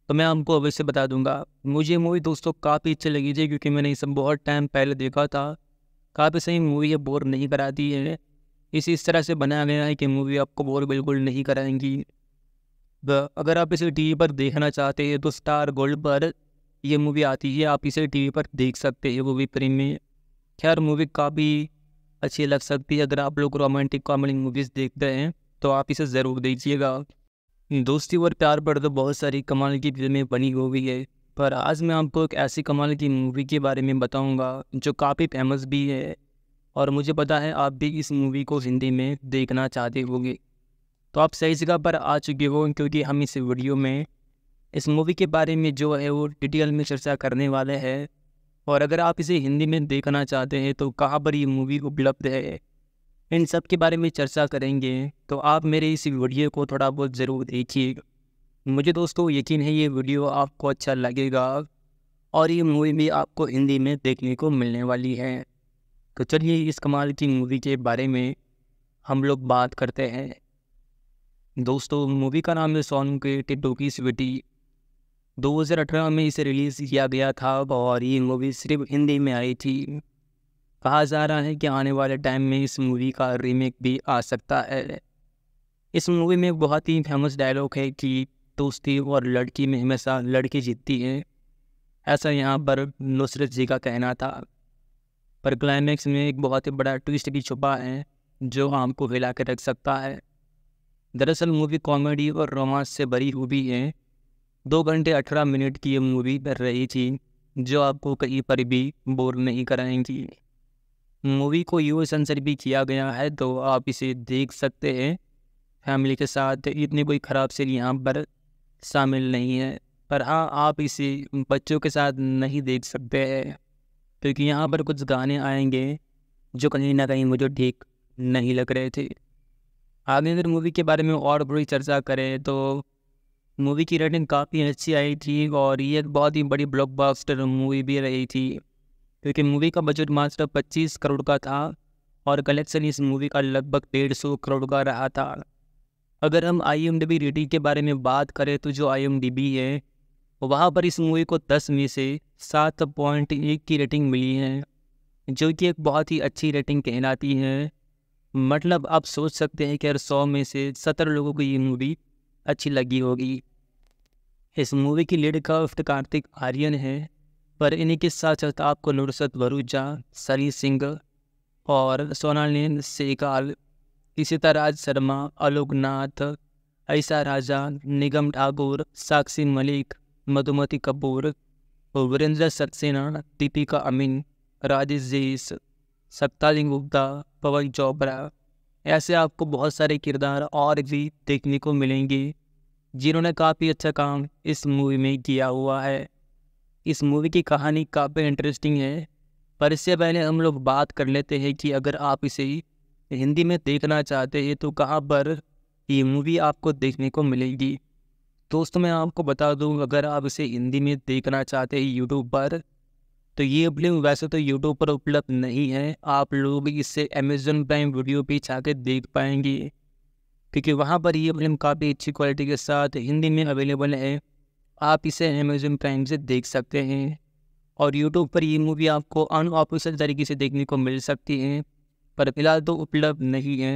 तो मैं आपको अवश्य बता दूंगा मुझे मूवी दोस्तों काफ़ी अच्छी लगी थी क्योंकि मैंने इसे बहुत टाइम पहले देखा था काफ़ी सही मूवी है बोर नहीं कराती है इस इस तरह से बनाया गया है कि मूवी आपको बोर बिल्कुल नहीं कराएंगी अगर आप इसे टीवी पर देखना चाहते हैं तो स्टार गोल्ड पर यह मूवी आती है आप इसे टीवी पर देख सकते हैं मूवी प्रेम खैर मूवी काफ़ी अच्छी लग सकती है अगर आप लोग रोमांटिक कॉमेडी मूवीज़ देखते हैं तो आप इसे ज़रूर देखिएगा दोस्ती और प्यार पर तो बहुत सारी कमाल की फिल्में बनी हुई है पर आज मैं आपको एक ऐसी कमाल की मूवी के बारे में बताऊंगा जो काफ़ी फेमस भी है और मुझे पता है आप भी इस मूवी को हिंदी में देखना चाहते होंगे तो आप सही जगह पर आ चुके हो क्योंकि हम इस वीडियो में इस मूवी के बारे में जो है वो डिटेल में चर्चा करने वाले हैं और अगर आप इसे हिंदी में देखना चाहते हैं तो कहाँ पर ये मूवी उपलब्ध है इन सब के बारे में चर्चा करेंगे तो आप मेरे इस वीडियो को थोड़ा बहुत ज़रूर देखिएगा मुझे दोस्तों यकीन है ये वीडियो आपको अच्छा लगेगा और ये मूवी भी आपको हिंदी में देखने को मिलने वाली है तो चलिए इस कमाल की मूवी के बारे में हम लोग बात करते हैं दोस्तों मूवी का नाम है सोनू के टिड्डो की स्वीटी 2018 में इसे रिलीज़ किया गया था और ये मूवी सिर्फ हिंदी में आई थी कहा जा रहा है कि आने वाले टाइम में इस मूवी का रीमेक भी आ सकता है इस मूवी में बहुत ही फेमस डायलॉग है कि दोस्ती और लड़की में हमेशा लड़की जीतती है ऐसा यहाँ पर नुसरत जी का कहना था पर क्लाइमैक्स में एक बहुत ही बड़ा ट्विस्ट भी छुपा है जो आपको हिला के रख सकता है दरअसल मूवी कॉमेडी और रोमांस से भरी हुई है दो घंटे अठारह मिनट की ये मूवी कर रही थी जो आपको कहीं पर भी बोर नहीं कराएंगी मूवी को यू सेंसर भी किया गया है तो आप इसे देख सकते हैं फैमिली के साथ इतनी कोई ख़राब सीन यहाँ पर शामिल नहीं है पर हाँ आप इसे बच्चों के साथ नहीं देख सकते हैं क्योंकि यहाँ पर कुछ गाने आएंगे जो कहीं ना कहीं मुझे ठीक नहीं लग रहे थे आगे अगर मूवी के बारे में और बड़ी चर्चा करें तो मूवी की रेटिंग काफ़ी अच्छी आई थी और ये बहुत ही बड़ी ब्लॉकबस्टर मूवी भी रही थी क्योंकि मूवी का बजट मात्र 25 करोड़ का था और कलेक्शन इस मूवी का लगभग डेढ़ सौ करोड़ का रहा था अगर हम आई रेटिंग के बारे में बात करें तो जो आई है वहाँ पर इस मूवी को दस में से सात पॉइंट एक की रेटिंग मिली है जो कि एक बहुत ही अच्छी रेटिंग कहलाती है मतलब आप सोच सकते हैं कि हर सौ में से सत्तर लोगों को ये मूवी अच्छी लगी होगी इस मूवी की लीड काफ्ट कार्तिक आर्यन है पर इन्हीं के साथ साथ आपको नुरसत भरूचा सरी सिंह और सोनालीन सेकाल इसी तरह राज शर्मा आलोकनाथ ऐसा राजा निगम ठाकुर साक्षी मलिक मधुमति कपूर वीरेंद्र सक्सेना दीपिका अमीन राजेश जेस सत्ताली गुप्ता पवन चोपड़ा ऐसे आपको बहुत सारे किरदार और भी देखने को मिलेंगे जिन्होंने काफ़ी अच्छा काम इस मूवी में किया हुआ है इस मूवी की कहानी काफ़ी इंटरेस्टिंग है पर इससे पहले हम लोग बात कर लेते हैं कि अगर आप इसे हिंदी में देखना चाहते हैं तो कहाँ पर ये मूवी आपको देखने को मिलेगी दोस्तों मैं आपको बता दूं अगर आप इसे हिंदी में देखना चाहते हैं यूट्यूब पर तो ये फिल्म वैसे तो यूट्यूब पर उपलब्ध नहीं है आप लोग इसे अमेज़न प्राइम वीडियो पर जाकर देख पाएंगे क्योंकि वहाँ पर ये फिल्म काफ़ी अच्छी क्वालिटी के साथ हिंदी में अवेलेबल है आप इसे अमेजन प्राइम से देख सकते हैं और यूट्यूब पर ये मूवी आपको अनऑफिशियल तरीके से देखने को मिल सकती है पर फिलहाल तो उपलब्ध नहीं है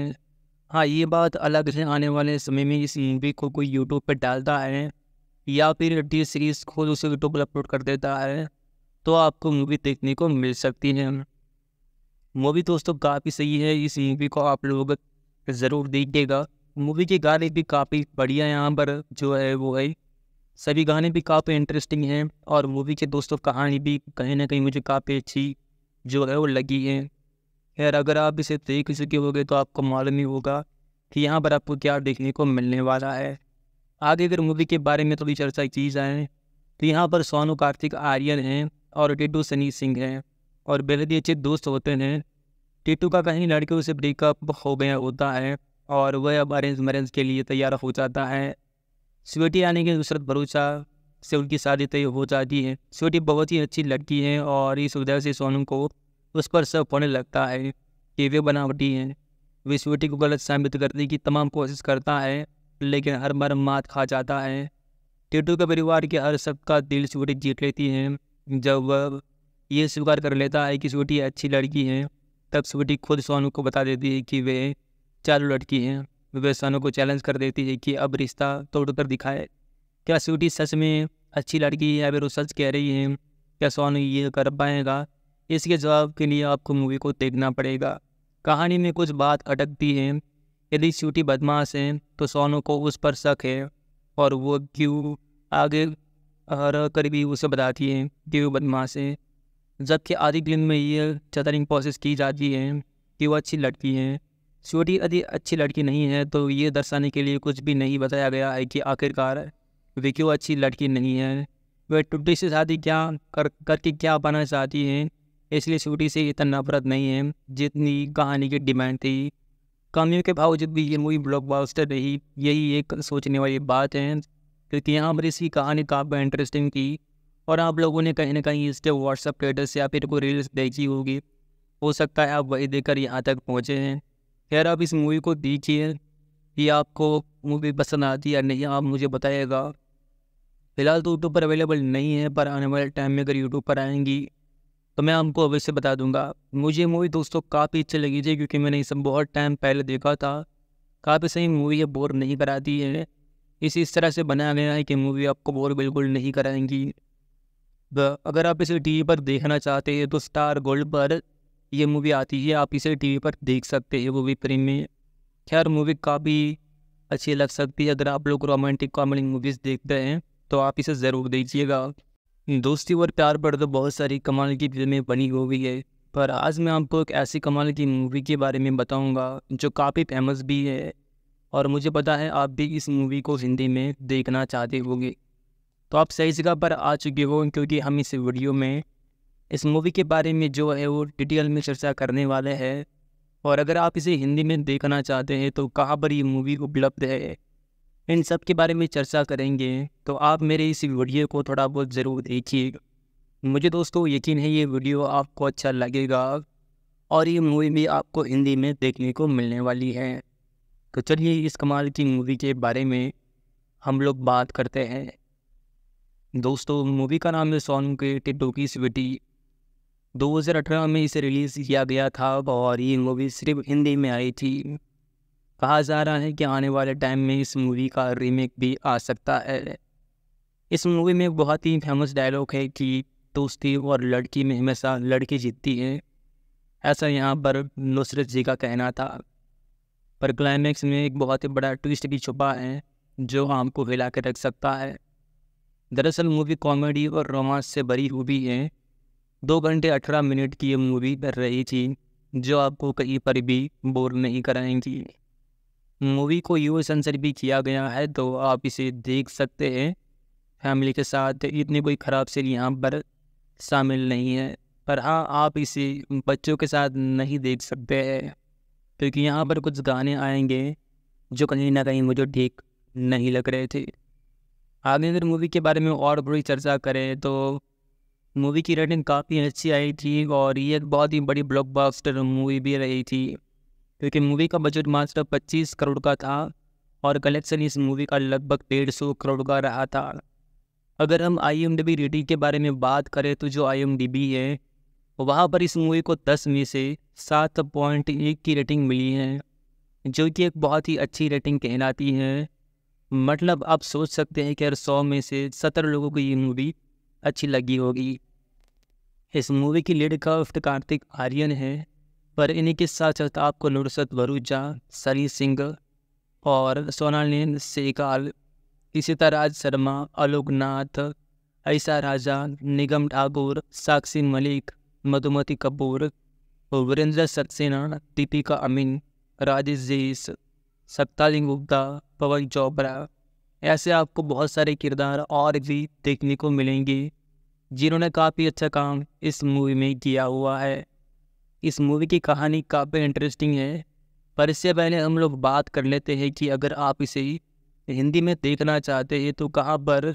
हाँ ये बात अलग है आने वाले समय में इस मूवी को कोई यूट्यूब पर डालता है या फिर डी सीरीज़ खुद उसे यूट्यूब पर अपलोड कर देता है तो आपको मूवी देखने को मिल सकती है मूवी दोस्तों काफ़ी सही है इस मूवी को आप लोग ज़रूर देखिएगा मूवी के गाने भी काफ़ी बढ़िया यहाँ पर जो है वो है सभी गाने भी काफ़ी इंटरेस्टिंग हैं और मूवी के दोस्तों कहानी भी कहीं ना कहीं मुझे काफ़ी अच्छी जो है वो लगी है यार अगर आप इसे देख चुके होगे तो आपको मालूम ही होगा कि यहाँ पर आपको क्या देखने को मिलने वाला है आगे अगर मूवी के बारे में थोड़ी चर्चा की जाए तो यहाँ पर सोनू कार्तिक आर्यन हैं और टिटू सनी सिंह हैं और बेहद ही अच्छे दोस्त होते हैं टिटू का कहीं लड़कियों से ब्रेकअप हो गया होता है और वह अब अरेंज मैरेंज के लिए तैयार हो जाता है स्वेटी आने के नुसरत भरोसा से उनकी शादी तय हो जाती है स्वेटी बहुत ही अच्छी लड़की है और इस वजह से सोनू को उस पर सब पढ़ने लगता है कि वे बनावटी हैं विश्वटी को गलत साबित करने की तमाम कोशिश करता है लेकिन हर बार मात खा जाता है टीटू के परिवार के हर सब का दिल स्वीटी जीत लेती है जब वह ये स्वीकार कर लेता है कि स्वीटी अच्छी लड़की है तब स्वीटी खुद सोनू को बता देती है कि वे चालू लड़की हैं वे सोनू को चैलेंज कर देती है कि अब रिश्ता तोड़ कर दिखाए क्या स्वीटी सच में अच्छी लड़की है या फिर वो सच कह रही है क्या सोनू ये कर पाएगा इसके जवाब के लिए आपको मूवी को देखना पड़ेगा कहानी में कुछ बात अटकती है यदि स्यूटी बदमाश है तो सोनू को उस पर शक है और वो क्यों आगे रह कर भी उसे बताती है कि वो बदमाश है जबकि आधी दिन में ये चतरिंग प्रोसेस की जाती है कि वो अच्छी लड़की है श्योटी यदि अच्छी लड़की नहीं है तो ये दर्शाने के लिए कुछ भी नहीं बताया गया है कि आखिरकार वे क्यों अच्छी लड़की नहीं है वह टुट्टी से शादी क्या कर करके क्या बनाना चाहती हैं इसलिए छोटी से इतना नफरत नहीं है जितनी कहानी की डिमांड थी कमियों के बावजूद भी ये मूवी ब्लॉकबस्टर रही यही एक सोचने वाली बात है क्योंकि यहाँ पर इसकी कहानी काफ़ी इंटरेस्टिंग थी और आप लोगों ने कहीं ना कहीं इसके व्हाट्सअप स्टेटस या फिर कोई रील्स देखी होगी हो सकता है आप वही देखकर यहाँ तक पहुँचे हैं खैर आप इस मूवी को देखिए कि आपको मूवी पसंद आती है या नहीं आप मुझे बताइएगा फिलहाल तो यूट्यूब पर अवेलेबल नहीं है पर आने वाले टाइम में अगर यूट्यूब पर आएंगी तो मैं आपको अवश्य बता दूंगा मुझे मूवी दोस्तों काफ़ी अच्छी लगी थी क्योंकि मैंने इसे बहुत टाइम पहले देखा था काफ़ी सही मूवी ये बोर नहीं कराती है इसे इस तरह से बनाया गया है कि मूवी आपको बोर बिल्कुल नहीं कराएंगी अगर आप इसे टी पर देखना चाहते हैं तो स्टार गोल्ड पर यह मूवी आती है आप इसे टी पर देख सकते हैं वो भी में खैर मूवी काफ़ी अच्छी लग सकती है अगर आप लोग रोमांटिक कॉमेडी मूवीज़ देखते हैं तो आप इसे ज़रूर देखिएगा दोस्ती और प्यार पर तो बहुत सारी कमाल की फिल्में बनी हो गई है पर आज मैं आपको एक ऐसी कमाल की मूवी के बारे में बताऊंगा जो काफ़ी फेमस भी है और मुझे पता है आप भी इस मूवी को हिंदी में देखना चाहते होंगे तो आप सही जगह पर आ चुके हो क्योंकि हम इस वीडियो में इस मूवी के बारे में जो है वो डिटेल में चर्चा करने वाले हैं और अगर आप इसे हिंदी में देखना चाहते हैं तो कहाँ पर ये मूवी उपलब्ध है इन सब के बारे में चर्चा करेंगे तो आप मेरे इस वीडियो को थोड़ा बहुत ज़रूर देखिएगा मुझे दोस्तों यकीन है ये वीडियो आपको अच्छा लगेगा और ये मूवी भी आपको हिंदी में देखने को मिलने वाली है तो चलिए इस कमाल की मूवी के बारे में हम लोग बात करते हैं दोस्तों मूवी का नाम है सोन के टिड्डू की स्वीटी 2018 में इसे रिलीज़ किया गया था और ये मूवी सिर्फ हिंदी में आई थी कहा जा रहा है कि आने वाले टाइम में इस मूवी का रीमेक भी आ सकता है इस मूवी में बहुत ही फेमस डायलॉग है कि दोस्ती और लड़की में हमेशा लड़की जीतती है ऐसा यहाँ पर नुसरत जी का कहना था पर क्लाइमैक्स में एक बहुत ही बड़ा ट्विस्ट भी छुपा है जो आम को हिला के रख सकता है दरअसल मूवी कॉमेडी और रोमांस से भरी हुई है दो घंटे अठारह मिनट की ये मूवी रही थी जो आपको कहीं पर भी बोर नहीं कराएंगी मूवी को यू सेंसर भी किया गया है तो आप इसे देख सकते हैं फैमिली के साथ इतनी कोई ख़राब सीन यहाँ पर शामिल नहीं है पर हाँ आप इसे बच्चों के साथ नहीं देख सकते हैं क्योंकि यहाँ पर कुछ गाने आएंगे जो कहीं ना कहीं मुझे ठीक नहीं लग रहे थे आगे अगर मूवी के बारे में और बड़ी चर्चा करें तो मूवी की रेटिंग काफ़ी अच्छी आई थी और ये बहुत ही बड़ी ब्लॉकबस्टर मूवी भी रही थी क्योंकि मूवी का बजट मात्र पच्चीस करोड़ का था और कलेक्शन इस मूवी का लगभग डेढ़ सौ करोड़ का रहा था अगर हम आई रेटिंग के बारे में बात करें तो जो आई है वहाँ पर इस मूवी को दस में से सात पॉइंट एक की रेटिंग मिली है जो कि एक बहुत ही अच्छी रेटिंग कहलाती है मतलब आप सोच सकते हैं कि अगर सौ में से सत्तर लोगों को ये मूवी अच्छी लगी होगी इस मूवी की लीड कर्फ्ट कार्तिक आर्यन है पर इन्हीं के साथ साथ आपको नुरसत वरुजा सनी सिंह और सोनाली सेकाल इसी तरह राज शर्मा आलोक नाथ ऐसा राजा निगम ठाकुर साक्षी मलिक मधुमती कपूर वीरेंद्र सक्सेना दीपिका अमीन राजेश जैस सत्तालिंग गुप्ता पवन चोपड़ा ऐसे आपको बहुत सारे किरदार और भी देखने को मिलेंगे जिन्होंने काफ़ी अच्छा काम इस मूवी में किया हुआ है इस मूवी की कहानी काफ़ी इंटरेस्टिंग है पर इससे पहले हम लोग बात कर लेते हैं कि अगर आप इसे हिंदी में देखना चाहते हैं तो कहाँ पर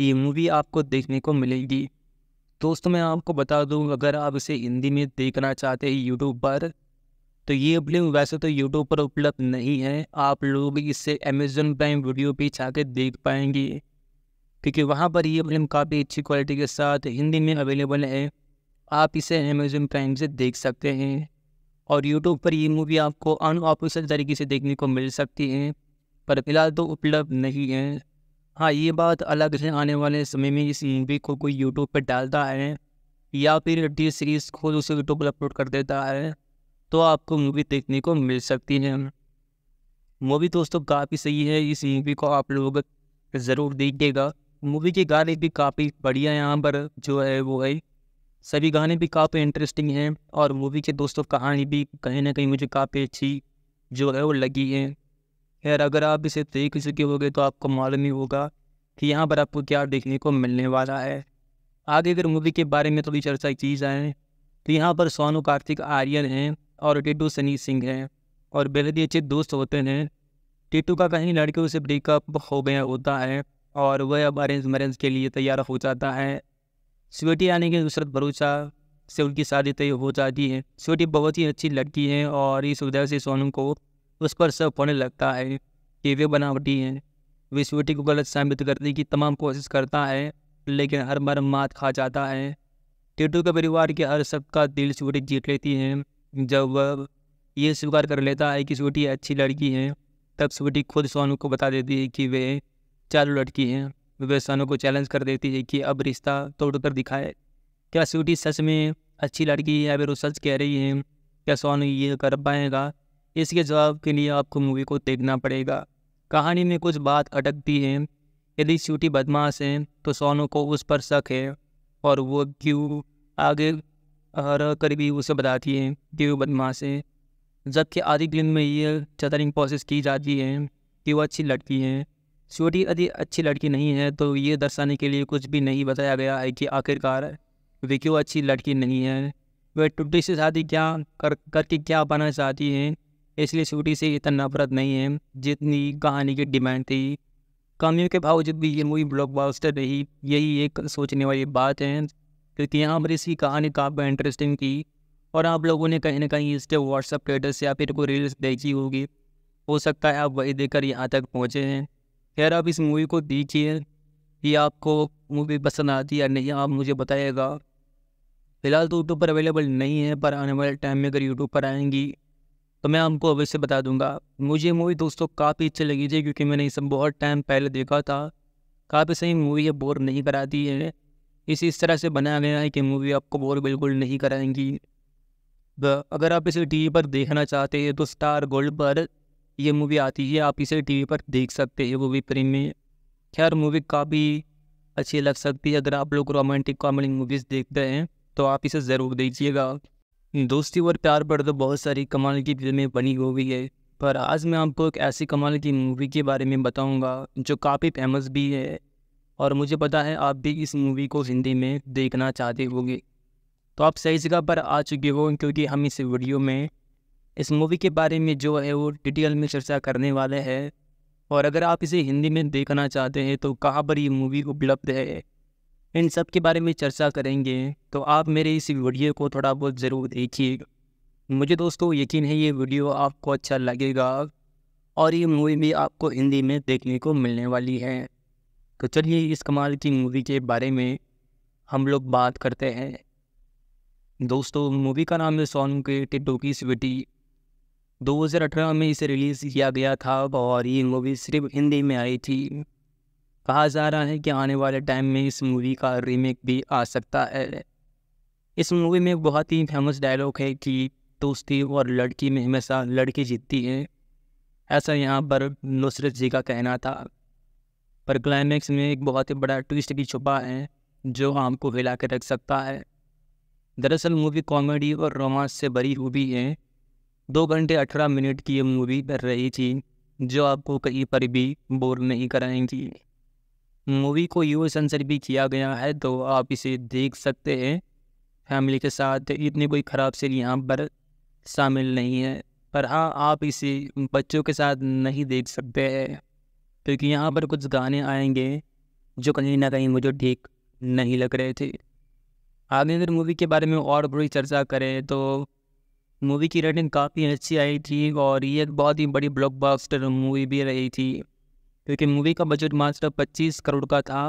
ये मूवी आपको देखने को मिलेगी दोस्तों मैं आपको बता दूँ अगर आप इसे हिंदी में देखना चाहते हैं यूट्यूब पर तो ये फिल्म वैसे तो यूट्यूब पर उपलब्ध नहीं है आप लोग इसे अमेजन प्राइम वीडियो पर जाके देख पाएंगे क्योंकि वहाँ पर ये फिल्म काफ़ी अच्छी क्वालिटी के साथ हिंदी में अवेलेबल है आप इसे अमेजोन प्राइम से देख सकते हैं और यूट्यूब पर ये मूवी आपको अनऑफिशियल तरीके से देखने को मिल सकती है पर फिलहाल तो उपलब्ध नहीं है हाँ ये बात अलग है आने वाले समय में इस मूवी को कोई यूट्यूब पर डालता है या फिर टी सीरीज़ खुद उसे यूट्यूब पर अपलोड कर देता है तो आपको मूवी देखने को मिल सकती है मूवी दोस्तों काफ़ी सही है इस मूवी को आप लोग ज़रूर देखिएगा मूवी के गाने भी काफ़ी बढ़िया यहाँ पर जो है वो है सभी गाने भी काफ़ी इंटरेस्टिंग हैं और मूवी के दोस्तों कहानी भी कहीं ना कहीं मुझे काफ़ी अच्छी जो है वो लगी है खैर अगर आप इसे देख चुके हो तो आपको मालूम ही होगा कि यहाँ पर आपको क्या देखने को मिलने वाला है आगे अगर मूवी के बारे में थोड़ी चर्चा की जाए तो यहाँ पर सोनू कार्तिक आर्यन हैं और टिटू सनी सिंह हैं और बेहद ही अच्छे दोस्त होते हैं टिटू का कहीं लड़के उसे ब्रेकअप हो गया होता है और वह अब अरेंज मरेंज के लिए तैयार हो जाता है स्वेटी यानी कि नुसरत भरोसा से उनकी शादी तय हो जाती है स्वेटी बहुत ही अच्छी लड़की है और इस उदय से सोनू को उस पर सब होने लगता है कि वे बनावटी हैं वे स्वेटी को गलत साबित करने की तमाम कोशिश करता है लेकिन हर बार मात खा जाता है टिटू के परिवार के हर सबका दिल स्वेटी जीत लेती है जब वह ये स्वीकार कर लेता है कि स्वेटी अच्छी लड़की है तब स्वेटी खुद सोनू को बता देती है कि वे चालू लड़की हैं विवेसानों को चैलेंज कर देती है कि अब रिश्ता तोड़ कर दिखाए क्या स्वीटी सच में अच्छी लड़की है या फिर वो सच कह रही है क्या सोनू ये कर पाएगा इसके जवाब के लिए आपको मूवी को देखना पड़ेगा कहानी में कुछ बात अटकती है यदि स्वीटी बदमाश है तो सोनू को उस पर शक है और वो क्यों आगे रह कर भी उसे बताती है कि वो बदमाश है जबकि आधी फिल्म में ये चतरिंग प्रोसेस की जाती है कि वो अच्छी लड़की है सियोटी यदि अच्छी लड़की नहीं है तो ये दर्शाने के लिए कुछ भी नहीं बताया गया है कि आखिरकार वे क्यों अच्छी लड़की नहीं है वह टुटी से शादी क्या कर करके क्या बनना चाहती हैं इसलिए सियोटी से इतना नफरत नहीं है जितनी कहानी की डिमांड थी कमियों के बावजूद भी ये मूवी ब्लॉकबस्टर रही यही एक सोचने वाली बात है क्योंकि यहाँ पर इसकी कहानी काफ़ी इंटरेस्टिंग थी और आप लोगों ने कहीं ना कहीं इसके व्हाट्सअप स्टेटस या फिर कोई रील्स देखी होगी हो सकता है आप वही देखकर यहाँ तक पहुँचे हैं खैर आप इस मूवी को देखिए कि आपको मूवी पसंद आती या नहीं आप मुझे बताइएगा फ़िलहाल तो यूट्यूब पर अवेलेबल नहीं है पर आने वाले टाइम में अगर यूट्यूब पर आएंगी तो मैं आपको अवश्य बता दूंगा मुझे मूवी दोस्तों काफ़ी अच्छी लगी थी क्योंकि मैंने इसे बहुत टाइम पहले देखा था काफ़ी सही मूवी है बोर नहीं कराती है इसे इस तरह से बनाया गया है कि मूवी आपको बोर बिल्कुल नहीं कराएंगी अगर आप इसे टी पर देखना चाहते हैं तो स्टार गोल्ड पर ये मूवी आती है आप इसे टीवी पर देख सकते हैं मूवी प्रेम में खैर मूवी काफ़ी अच्छी लग सकती है अगर आप लोग रोमांटिक कॉमेडी मूवीज़ देखते हैं तो आप इसे ज़रूर देखिएगा दोस्ती और प्यार पर तो बहुत सारी कमाल की फिल्में बनी हुई है पर आज मैं आपको एक ऐसी कमाल की मूवी के बारे में बताऊंगा जो काफ़ी फेमस भी है और मुझे पता है आप भी इस मूवी को हिंदी में देखना चाहते होंगे तो आप सही जगह पर आ चुके हो क्योंकि हम इस वीडियो में इस मूवी के बारे में जो है वो डिटेल में चर्चा करने वाले हैं और अगर आप इसे हिंदी में देखना चाहते हैं तो कहाँ पर ये मूवी उपलब्ध है इन सब के बारे में चर्चा करेंगे तो आप मेरे इस वीडियो को थोड़ा बहुत ज़रूर देखिएगा मुझे दोस्तों यकीन है ये वीडियो आपको अच्छा लगेगा और ये मूवी भी आपको हिंदी में देखने को मिलने वाली है तो चलिए इस कमाल की मूवी के बारे में हम लोग बात करते हैं दोस्तों मूवी का नाम है सोन के टिडो की स्वीटी 2018 में इसे रिलीज़ किया गया था और ये मूवी सिर्फ हिंदी में आई थी कहा जा रहा है कि आने वाले टाइम में इस मूवी का रीमेक भी आ सकता है इस मूवी में बहुत ही फेमस डायलॉग है कि दोस्ती और लड़की में हमेशा लड़की जीतती है ऐसा यहाँ पर नुसरत जी का कहना था पर क्लाइमैक्स में एक बहुत ही बड़ा ट्विस्ट भी छुपा है जो आम को हिला के रख सकता है दरअसल मूवी कॉमेडी और रोमांस से भरी हुई है दो घंटे अठारह मिनट की ये मूवी कर रही थी जो आपको कहीं पर भी बोर नहीं कराएंगी मूवी को यू सेंसर भी किया गया है तो आप इसे देख सकते हैं फैमिली के साथ इतनी कोई ख़राब सीन यहाँ पर शामिल नहीं है पर हाँ आप इसे बच्चों के साथ नहीं देख सकते हैं क्योंकि यहाँ पर कुछ गाने आएंगे जो कहीं ना कहीं मुझे ठीक नहीं लग रहे थे आगे अगर मूवी के बारे में और बड़ी चर्चा करें तो मूवी की रेटिंग काफ़ी अच्छी आई थी और ये एक बहुत ही बड़ी ब्लॉकबस्टर मूवी भी रही थी क्योंकि मूवी का बजट मात्र 25 करोड़ का था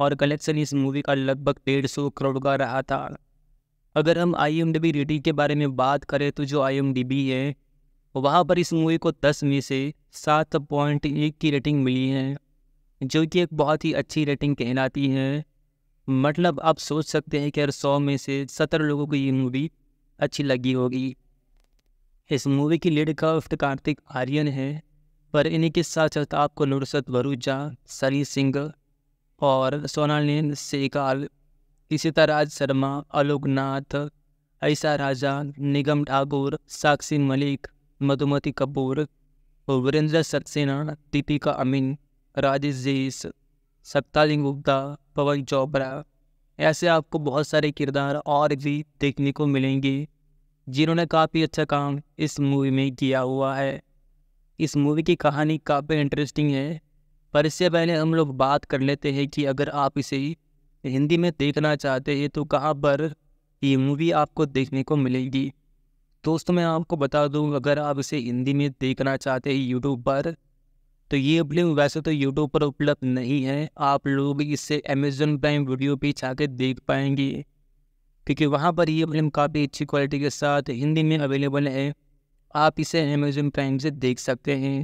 और कलेक्शन इस मूवी का लगभग डेढ़ सौ करोड़ का रहा था अगर हम आई एम रेटिंग के बारे में बात करें तो जो आई एम है वहाँ पर इस मूवी को दस में से सात पॉइंट एक की रेटिंग मिली है जो कि एक बहुत ही अच्छी रेटिंग कहलाती है मतलब आप सोच सकते हैं कि अगर सौ में से सत्तर लोगों को ये मूवी अच्छी लगी होगी इस मूवी की लीड उफ्त कार्तिक आर्यन है पर इन्हीं के साथ साथ आपको नुरसत भरूचा सरी सिंह और सोनालीन सेकाल इसी तरह राज शर्मा आलोकनाथ ऐसा राजा निगम ठाकुर साक्षी मलिक मधुमती कपूर वीरेंद्र सक्सेना दीपिका अमीन राजेश जैस सत्ताली गुप्ता पवन चोपड़ा ऐसे आपको बहुत सारे किरदार और भी देखने को मिलेंगे जिन्होंने काफ़ी अच्छा काम इस मूवी में किया हुआ है इस मूवी की कहानी काफ़ी इंटरेस्टिंग है पर इससे पहले हम लोग बात कर लेते हैं कि अगर आप इसे हिंदी में देखना चाहते हैं तो कहाँ पर ये मूवी आपको देखने को मिलेगी दोस्तों मैं आपको बता दूँ अगर आप इसे हिंदी में देखना चाहते हैं यूट्यूब पर तो ये फिल्म वैसे तो यूट्यूब पर उपलब्ध नहीं है आप लोग इसे अमेजोन प्राइम वीडियो छा के देख पाएंगे क्योंकि वहाँ पर ये फिल्म काफ़ी अच्छी क्वालिटी के साथ हिंदी में अवेलेबल है आप इसे अमेजोन प्राइम से देख सकते हैं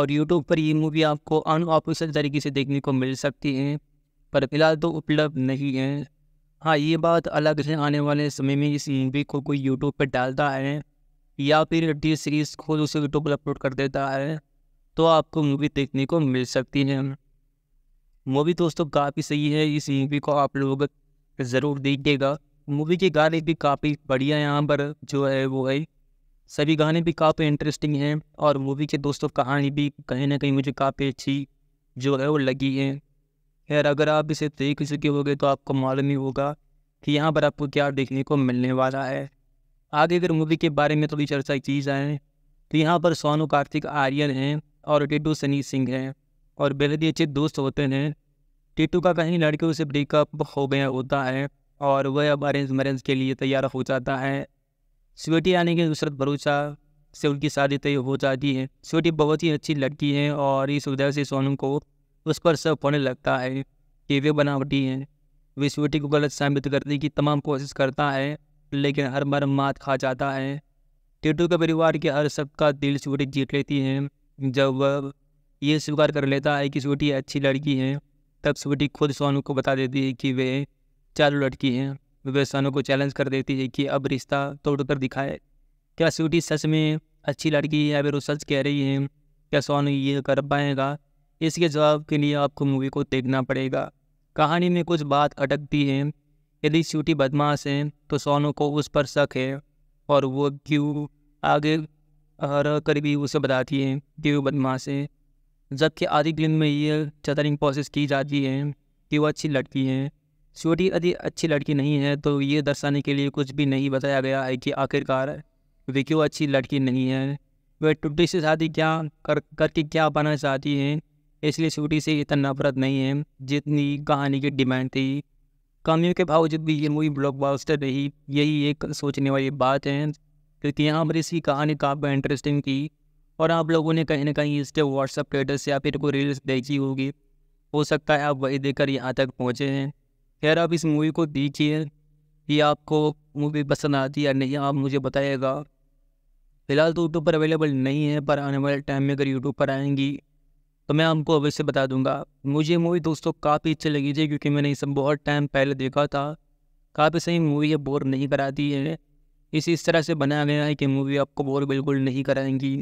और यूट्यूब पर ये मूवी आपको अनऑफिशियल तरीके से देखने को मिल सकती है पर फिलहाल तो उपलब्ध नहीं है हाँ ये बात अलग से आने वाले समय में इस मूवी को कोई यूट्यूब पर डालता है या फिर टी सीरीज़ खुद उसे यूट्यूब पर अपलोड कर देता है तो आपको मूवी देखने को मिल सकती है मूवी दोस्तों काफ़ी सही है इस मूवी को आप लोग ज़रूर देखिएगा मूवी के गाने भी काफ़ी बढ़िया यहाँ पर जो है वो है सभी गाने भी काफ़ी इंटरेस्टिंग हैं और मूवी के दोस्तों कहानी भी कहीं ना कहीं मुझे काफ़ी अच्छी जो है वो लगी है खैर अगर आप इसे देख चुके होगे तो आपको मालूम ही होगा कि यहाँ पर आपको क्या देखने को मिलने वाला है आगे अगर मूवी के बारे में थोड़ी चर्चा की जाए तो यहाँ पर सोनू कार्तिक आर्यन हैं और टीटू सनी सिंह हैं और बेहद ही अच्छे दोस्त होते हैं टीटू का कहीं लड़कियों से ब्रेकअप हो गया होता है और वह अब अरेंज मैरेंज के लिए तैयार हो जाता है स्वेटी आने के नुसरत भरोसा से उनकी शादी तय हो जाती है स्वेटी बहुत ही अच्छी लड़की है और इस वजह से सोनू को उस पर सब होने लगता है कि वे बनावटी हैं वे स्वेटी को गलत साबित करने की तमाम कोशिश करता है लेकिन हर बार मात खा जाता है टीटू के परिवार के हर सबका दिल स्वेटी जीत लेती है जब ये स्वीकार कर लेता है कि स्वीटी अच्छी लड़की है तब स्वीटी खुद सोनू को बता देती है कि वे चालू लड़की हैं वे सोनू को चैलेंज कर देती है कि अब रिश्ता तोड़ कर दिखाए क्या स्वीटी सच में अच्छी लड़की है या फिर वो सच कह रही है क्या सोनू ये कर पाएगा इसके जवाब के लिए आपको मूवी को देखना पड़ेगा कहानी में कुछ बात अटकती है यदि स्वीटी बदमाश है तो सोनू को उस पर शक है और वो क्यों आगे और करीबी उसे बताती है कि वो बदमाश है जबकि आधी दिन में ये चतरिंग प्रोसेस की जाती है कि वो अच्छी लड़की है छोटी यदि अच्छी लड़की नहीं है तो ये दर्शाने के लिए कुछ भी नहीं बताया गया है कि आखिरकार वे क्यों अच्छी लड़की नहीं है वह टुटी से शादी क्या कर करके क्या पाना चाहती है इसलिए छोटी से इतना नफरत नहीं है जितनी कहानी की डिमांड थी कमियों के बावजूद भी ये मूवी ब्लॉकबास्टर रही यही एक सोचने वाली बात है क्योंकि यहाँ पर इसकी कहानी काफ़ी इंटरेस्टिंग थी और आप लोगों ने कहीं ना कहीं इसके व्हाट्सअप स्टेटस या फिर कोई रील्स देखी होगी हो सकता है आप वही देखकर यहाँ तक पहुँचे हैं खैर आप इस मूवी को देखिए कि आपको मूवी पसंद आती है या नहीं आप मुझे बताइएगा फ़िलहाल तो यूट्यूब पर अवेलेबल नहीं है पर आने वाले टाइम में अगर यूट्यूब पर आएंगी तो मैं आपको अवश्य बता दूंगा मुझे मूवी दोस्तों काफ़ी अच्छी लगी थी क्योंकि मैंने इसे बहुत टाइम पहले देखा था काफ़ी सही मूवी है बोर नहीं कराती है इस इस तरह से बनाया गया है कि मूवी आपको बोर बिल्कुल नहीं कराएंगी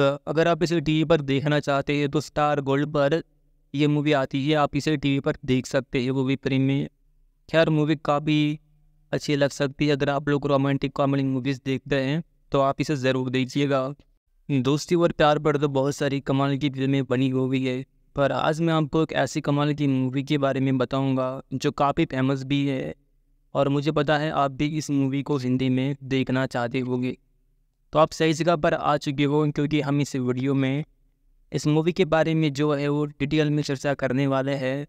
अगर आप इसे टीवी पर देखना चाहते हैं तो स्टार गोल्ड पर यह मूवी आती है आप इसे टीवी पर देख सकते हैं वो भी प्रेम में खैर मूवी काफ़ी अच्छी लग सकती है अगर आप लोग रोमांटिक कॉमेडी मूवीज़ देखते हैं तो आप इसे ज़रूर देखिएगा दोस्ती और प्यार पर तो बहुत सारी कमाल की फिल्में बनी हुई है पर आज मैं आपको एक ऐसी कमाल की मूवी के बारे में बताऊंगा जो काफ़ी फेमस भी है और मुझे पता है आप भी इस मूवी को हिंदी में देखना चाहते होंगे तो आप सही जगह पर आ चुके हो क्योंकि हम इस वीडियो में इस मूवी के बारे में जो है वो डिटेल में चर्चा करने वाले हैं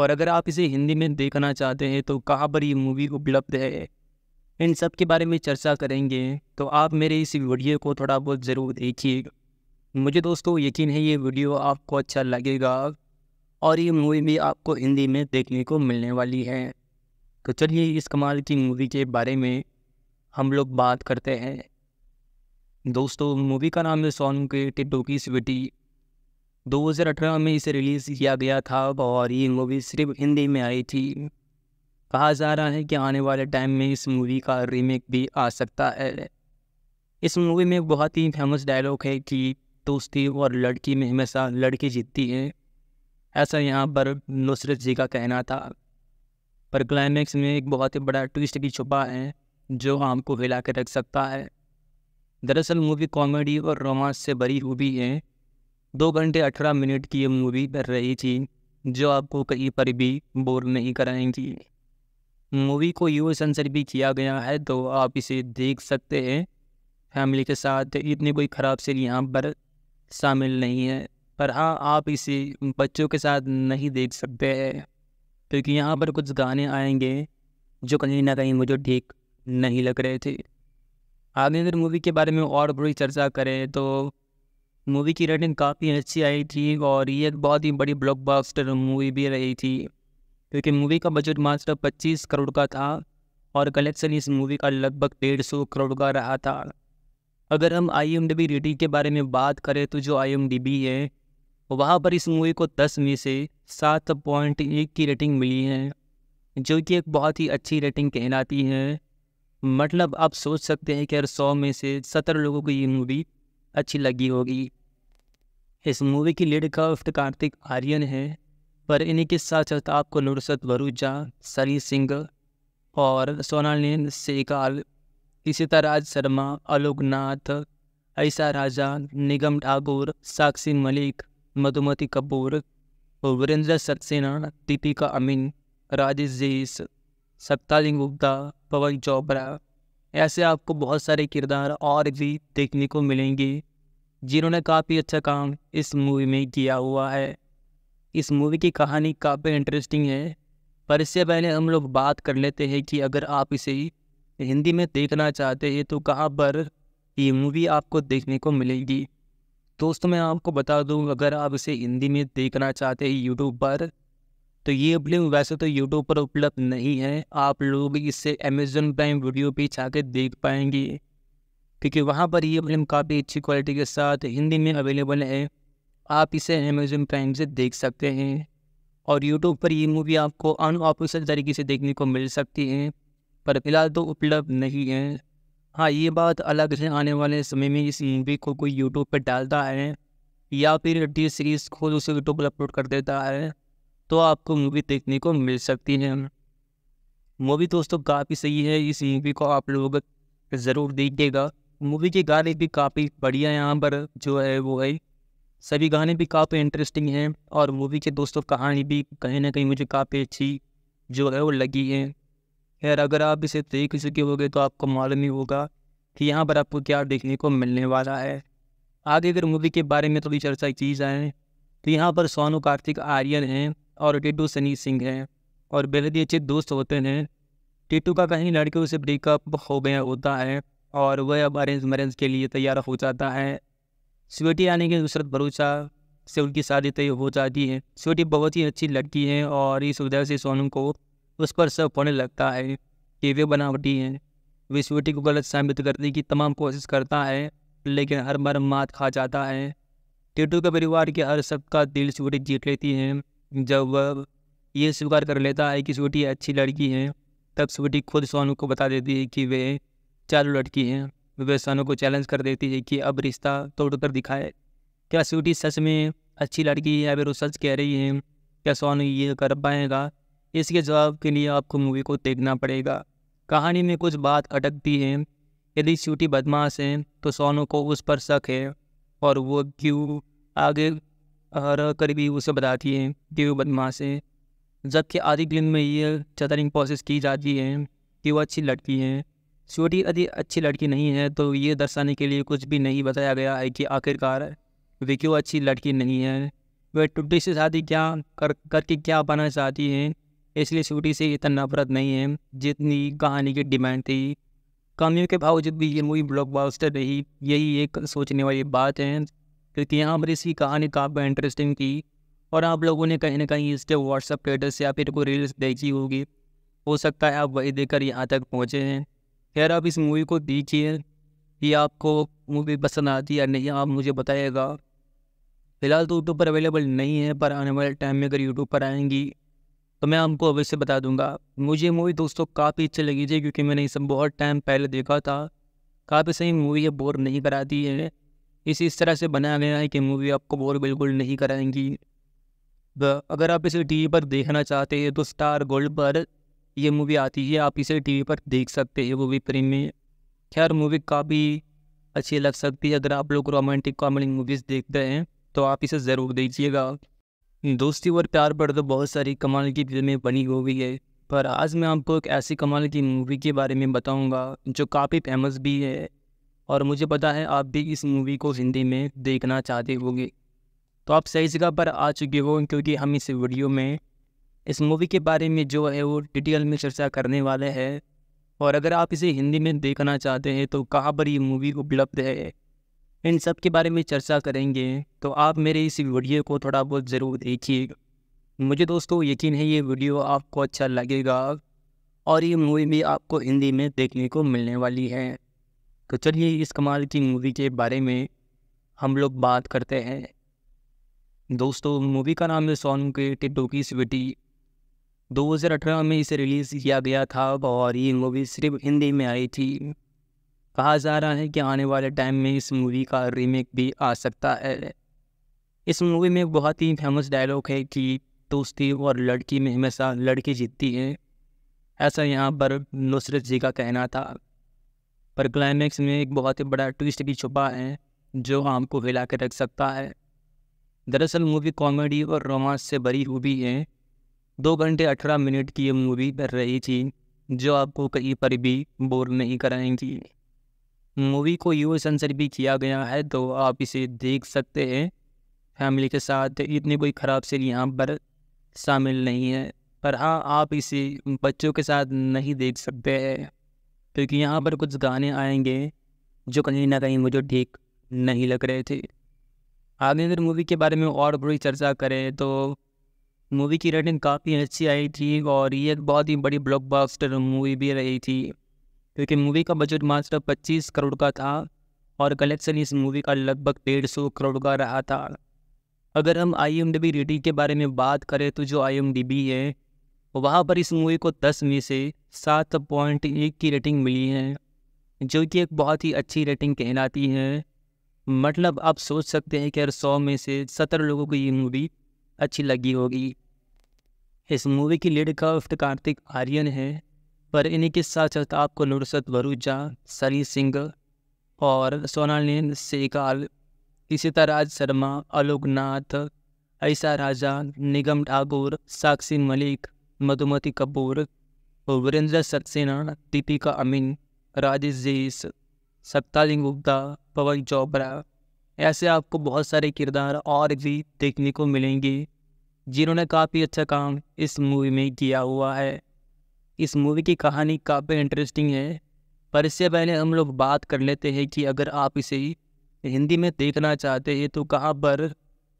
और अगर आप इसे हिंदी में देखना चाहते हैं तो कहाँ पर ये मूवी उपलब्ध है इन सब के बारे में चर्चा करेंगे तो आप मेरे इस वीडियो को थोड़ा बहुत ज़रूर देखिएगा मुझे दोस्तों यकीन है ये वीडियो आपको अच्छा लगेगा और ये मूवी भी आपको हिंदी में देखने को मिलने वाली है तो चलिए इस कमाल की मूवी के बारे में हम लोग बात करते हैं दोस्तों मूवी का नाम है सोनू के टिटो की स्वीटी 2018 में इसे रिलीज़ किया गया था और ये मूवी सिर्फ हिंदी में आई थी कहा जा रहा है कि आने वाले टाइम में इस मूवी का रीमेक भी आ सकता है इस मूवी में बहुत ही फेमस डायलॉग है कि दोस्ती और लड़की में हमेशा लड़की जीतती है ऐसा यहाँ पर नुसरत जी का कहना था पर क्लाइमैक्स में एक बहुत ही बड़ा ट्विस्ट भी छुपा है जो आपको हिला के रख सकता है दरअसल मूवी कॉमेडी और रोमांस से भरी हुई है दो घंटे अठारह मिनट की ये मूवी कर रही थी जो आपको कहीं पर भी बोर नहीं कराएंगी मूवी को यू सेंसर भी किया गया है तो आप इसे देख सकते हैं फैमिली के साथ इतनी कोई ख़राब सीन यहाँ पर शामिल नहीं है पर हाँ आप इसे बच्चों के साथ नहीं देख सकते हैं क्योंकि यहाँ पर कुछ गाने आएंगे जो कहीं ना कहीं मुझे ठीक नहीं लग रहे थे आगे अगर मूवी के बारे में और बड़ी चर्चा करें तो मूवी की रेटिंग काफ़ी अच्छी आई थी और ये एक बहुत ही बड़ी ब्लॉकबस्टर मूवी भी रही थी क्योंकि मूवी का बजट मात्र 25 करोड़ का था और कलेक्शन इस मूवी का लगभग डेढ़ सौ करोड़ का रहा था अगर हम आई रेटिंग के बारे में बात करें तो जो आई है वहाँ पर इस मूवी को दस में से सात पॉइंट एक की रेटिंग मिली है जो कि एक बहुत ही अच्छी रेटिंग कहलाती है मतलब आप सोच सकते हैं कि अगर सौ में से सत्तर लोगों को ये मूवी अच्छी लगी होगी इस मूवी की लीड काफ्ट कार्तिक आर्यन है पर इन्हीं के साथ साथ आपको नुरसत वरुजा सरी सिंह और सोनालीन सेकाल इसी तरह राज शर्मा आलोकनाथ ऐसा राजा निगम ठाकुर साक्षी मलिक मधुमति कपूर वीरेंद्र सक्सेना दीपिका अमीन राजेश जीस सत्ताली गुप्ता पवन चोपड़ा ऐसे आपको बहुत सारे किरदार और भी देखने को मिलेंगे जिन्होंने काफ़ी अच्छा काम इस मूवी में किया हुआ है इस मूवी की कहानी काफ़ी इंटरेस्टिंग है पर इससे पहले हम लोग बात कर लेते हैं कि अगर आप इसे हिंदी में देखना चाहते हैं तो कहाँ पर ये मूवी आपको देखने को मिलेगी दोस्तों मैं आपको बता दूं अगर आप इसे हिंदी में देखना चाहते हैं यूट्यूब पर तो ये फिल्म वैसे तो यूट्यूब पर उपलब्ध नहीं है आप लोग इसे अमेज़न प्राइम वीडियो पे के देख पाएंगे क्योंकि वहाँ पर ये फिल्म काफ़ी अच्छी क्वालिटी के साथ हिंदी में अवेलेबल है आप इसे अमेजन प्राइम से देख सकते हैं और यूट्यूब पर ये मूवी आपको अनऑफिशियल तरीके से देखने को मिल सकती है पर फिलहाल तो उपलब्ध नहीं है हाँ ये बात अलग है आने वाले समय में इस मूवी को कोई यूट्यूब पर डालता है या फिर टी सीरीज़ खुद उसे यूट्यूब पर अपलोड कर देता है तो आपको मूवी देखने को मिल सकती है मूवी दोस्तों काफ़ी सही है इस मूवी को आप लोग ज़रूर देखिएगा मूवी के गाने भी काफ़ी बढ़िया यहाँ पर जो है वो है सभी गाने भी काफ़ी इंटरेस्टिंग हैं और मूवी के दोस्तों कहानी भी कहीं ना कहीं मुझे काफ़ी अच्छी जो है वो लगी है यार अगर आप इसे देख चुके होगे तो आपको मालूम ही होगा कि यहाँ पर आपको क्या देखने को मिलने वाला है आगे अगर मूवी के बारे में थोड़ी चर्चा की जाए तो यहाँ पर सोनू कार्तिक आर्यन हैं और टिटू सनी सिंह हैं और बेहद ही अच्छे दोस्त होते हैं टिटू का कहीं लड़कियों से ब्रेकअप हो गया होता है और वह अब अरेंज मैरेंज के लिए तैयार हो जाता है स्वेटी आने के नुसरत भरोसा से उनकी शादी तय हो जाती है स्वेटी बहुत ही अच्छी लड़की है और इस वजह से सोनू को उस पर सब होने लगता है कि वे बनावटी हैं विश्वटी को गलत साबित करने की तमाम कोशिश करता है लेकिन हर बार मात खा जाता है टीटू के परिवार के हर सब का दिल स्वीटी जीत लेती है जब वह ये स्वीकार कर लेता है कि स्वीटी अच्छी लड़की है तब स्वीटी खुद सोनू को बता देती है कि वे चालू लड़की हैं वे सोनू को चैलेंज कर देती है कि अब रिश्ता तोड़ कर दिखाए क्या स्वीटी सच में अच्छी लड़की है या फिर वो सच कह रही है क्या सोनू ये कर पाएगा इसके जवाब के लिए आपको मूवी को देखना पड़ेगा कहानी में कुछ बात अटकती है यदि श्यूटी बदमाश है तो सोनू को उस पर शक है और वो क्यों आगे रह कर भी उसे बताती है कि वो बदमाश है जबकि आधी दिन में ये चतरिंग प्रोसेस की जाती है कि वो अच्छी लड़की है श्योटी यदि अच्छी लड़की नहीं है तो ये दर्शाने के लिए कुछ भी नहीं बताया गया है कि आखिरकार वे क्यों अच्छी लड़की नहीं है वह टुट्टी से शादी क्या कर करके क्या बना चाहती हैं इसलिए शूटी से इतना नफरत नहीं है जितनी कहानी की डिमांड थी कमियों के बावजूद भी ये मूवी बास्टर रही यही एक सोचने वाली बात है क्योंकि यहाँ पर इसकी कहानी काफ़ी इंटरेस्टिंग थी और आप लोगों ने कहीं ना कहीं इसके व्हाट्सअप स्टेटस या फिर कोई रील्स देखी होगी हो सकता है आप वही देखकर यहाँ तक पहुँचे हैं खैर आप इस मूवी को देखिए कि आपको मूवी पसंद आती है या नहीं आप मुझे बताइएगा फिलहाल तो यूट्यूब पर अवेलेबल नहीं है पर आने वाले टाइम में अगर यूट्यूब पर आएंगी तो मैं आपको अवश्य बता दूंगा मुझे मूवी दोस्तों काफ़ी अच्छी लगी थी क्योंकि मैंने इसे बहुत टाइम पहले देखा था काफ़ी सही मूवी ये बोर नहीं कराती है इसे इस तरह से बनाया गया है कि मूवी आपको बोर बिल्कुल नहीं कराएंगी अगर आप इसे टी पर देखना चाहते हैं तो स्टार गोल्ड पर ये मूवी आती है आप इसे टीवी पर देख सकते हैं वो भी फ्री में खैर मूवी काफ़ी अच्छी लग सकती है अगर आप लोग रोमांटिक कॉमेडी मूवीज़ देखते हैं तो आप इसे ज़रूर देखिएगा दोस्ती और प्यार पर तो बहुत सारी कमाल की फिल्में बनी हो गई है पर आज मैं आपको एक ऐसी कमाल की मूवी के बारे में बताऊंगा जो काफ़ी फेमस भी है और मुझे पता है आप भी इस मूवी को हिंदी में देखना चाहते होंगे तो आप सही जगह पर आ चुके हो क्योंकि हम इस वीडियो में इस मूवी के बारे में जो है वो डिटेल में चर्चा करने वाले हैं और अगर आप इसे हिंदी में देखना चाहते हैं तो कहाँ पर ये मूवी उपलब्ध है इन सब के बारे में चर्चा करेंगे तो आप मेरे इस वीडियो को थोड़ा बहुत ज़रूर देखिएगा मुझे दोस्तों यकीन है ये वीडियो आपको अच्छा लगेगा और ये मूवी भी आपको हिंदी में देखने को मिलने वाली है तो चलिए इस कमाल की मूवी के बारे में हम लोग बात करते हैं दोस्तों मूवी का नाम है सोन के टिड्डो की स्वीटी 2018 में इसे रिलीज़ किया गया था और ये मूवी सिर्फ हिंदी में आई थी कहा जा रहा है कि आने वाले टाइम में इस मूवी का रीमेक भी आ सकता है इस मूवी में बहुत ही फेमस डायलॉग है कि दोस्ती और लड़की में हमेशा लड़की जीतती है ऐसा यहाँ पर नुसरत जी का कहना था पर क्लाइमैक्स में एक बहुत ही बड़ा ट्विस्ट भी छुपा है जो आम को हिला के रख सकता है दरअसल मूवी कॉमेडी और रोमांस से भरी हुई है दो घंटे अठारह मिनट की ये मूवी रही थी जो आपको कहीं पर भी बोर नहीं कराएंगी मूवी को यू सेंसर भी किया गया है तो आप इसे देख सकते हैं फैमिली के साथ इतनी कोई ख़राब सीन यहाँ पर शामिल नहीं है पर हाँ आप इसे बच्चों के साथ नहीं देख सकते हैं क्योंकि यहाँ पर कुछ गाने आएंगे जो कहीं ना कहीं मुझे ठीक नहीं लग रहे थे आगे अगर मूवी के बारे में और बड़ी चर्चा करें तो मूवी की रेटिंग काफ़ी अच्छी आई थी और ये एक बहुत ही बड़ी ब्लॉकबस्टर मूवी भी रही थी क्योंकि मूवी का बजट मात्र 25 करोड़ का था और कलेक्शन इस मूवी का लगभग डेढ़ सौ करोड़ का रहा था अगर हम आई एम रेटिंग के बारे में बात करें तो जो आई एम है वहाँ पर इस मूवी को दस में से सात पॉइंट एक की रेटिंग मिली है जो कि एक बहुत ही अच्छी रेटिंग कहलाती है मतलब आप सोच सकते हैं कि अगर सौ में से सत्तर लोगों को ये मूवी अच्छी लगी होगी इस मूवी की लीड काफ्ट कार्तिक आर्यन है पर इन्हीं के साथ साथ आपको नुरसत वरुजा सनी सिंह और सोनालीन सेगाल इसी तरह शर्मा आलोक नाथ ऐसा राजा निगम ठाकुर साक्षी मलिक मधुमती कपूर वीरेंद्र सक्सेना दीपिका अमीन राजेश जैस सत्तालिंग गुप्ता पवन चोपड़ा ऐसे आपको बहुत सारे किरदार और भी देखने को मिलेंगे जिन्होंने काफ़ी अच्छा काम इस मूवी में किया हुआ है इस मूवी की कहानी काफ़ी इंटरेस्टिंग है पर इससे पहले हम लोग बात कर लेते हैं कि अगर आप इसे हिंदी में देखना चाहते हैं तो कहाँ पर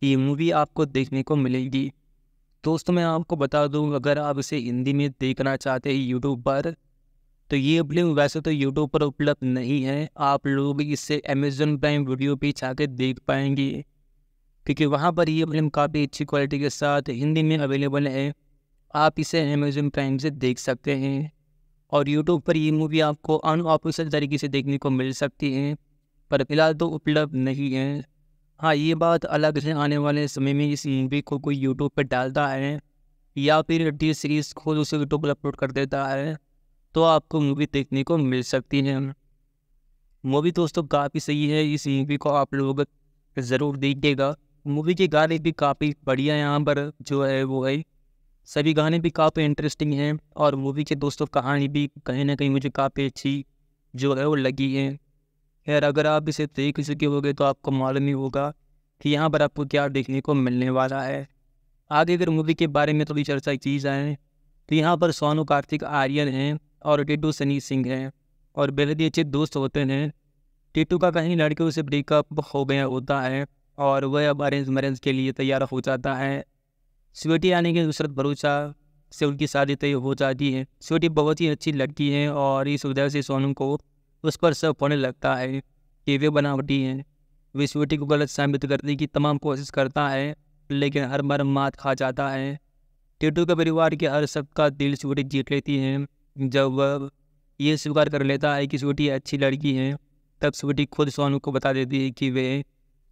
ये मूवी आपको देखने को मिलेगी दोस्तों मैं आपको बता दूँ अगर आप इसे हिंदी में देखना चाहते हैं यूट्यूब पर तो ये फिल्म वैसे तो यूट्यूब पर उपलब्ध नहीं है आप लोग इसे अमेजन प्राइम वीडियो पर जाके देख पाएंगे क्योंकि वहाँ पर ये फिल्म काफ़ी अच्छी क्वालिटी के साथ हिंदी में अवेलेबल है आप इसे अमेजोन प्राइम से देख सकते हैं और यूट्यूब पर ये मूवी आपको अनऑफिशियल तरीके से देखने को मिल सकती है पर फिलहाल तो उपलब्ध नहीं है हाँ ये बात अलग से आने वाले समय में इस मूवी को कोई यूट्यूब पर डालता है या फिर टी सीरीज़ खुद उसे यूट्यूब पर अपलोड कर देता है तो आपको मूवी देखने को मिल सकती है मूवी दोस्तों काफ़ी सही है इस मूवी को आप लोग ज़रूर देखिएगा मूवी के गाने भी काफ़ी बढ़िया यहाँ पर जो है वो है सभी गाने भी काफ़ी इंटरेस्टिंग हैं और मूवी के दोस्तों कहानी भी कहीं ना कहीं मुझे काफ़ी अच्छी जो है वो लगी है खैर अगर आप इसे देख चुके हो तो आपको मालूम ही होगा कि यहाँ पर आपको क्या देखने को मिलने वाला है आगे अगर मूवी के बारे में थोड़ी चर्चा की जाए तो यहाँ पर सोनू कार्तिक आर्यन हैं और टिटू सनी सिंह हैं और बेहद ही अच्छे दोस्त होते हैं टिटू का कहीं लड़के उसे ब्रेकअप हो गया होता है और वह अब अरेंज मरेंज के लिए तैयार हो जाता है स्वेटी आने के नुसरत भरोसा से उनकी शादी तय हो जाती है स्वेटी बहुत ही अच्छी लड़की है और इस वजह से सोनू को उस पर सब होने लगता है कि वे बनावटी हैं वे स्वेटी को गलत साबित करने की तमाम कोशिश करता है लेकिन हर बार मात खा जाता है टिटू के परिवार के हर सबका दिल स्वेटी जीत लेती है जब वह ये स्वीकार कर लेता है कि स्वेटी अच्छी लड़की है तब स्वेटी खुद सोनू को बता देती है कि वे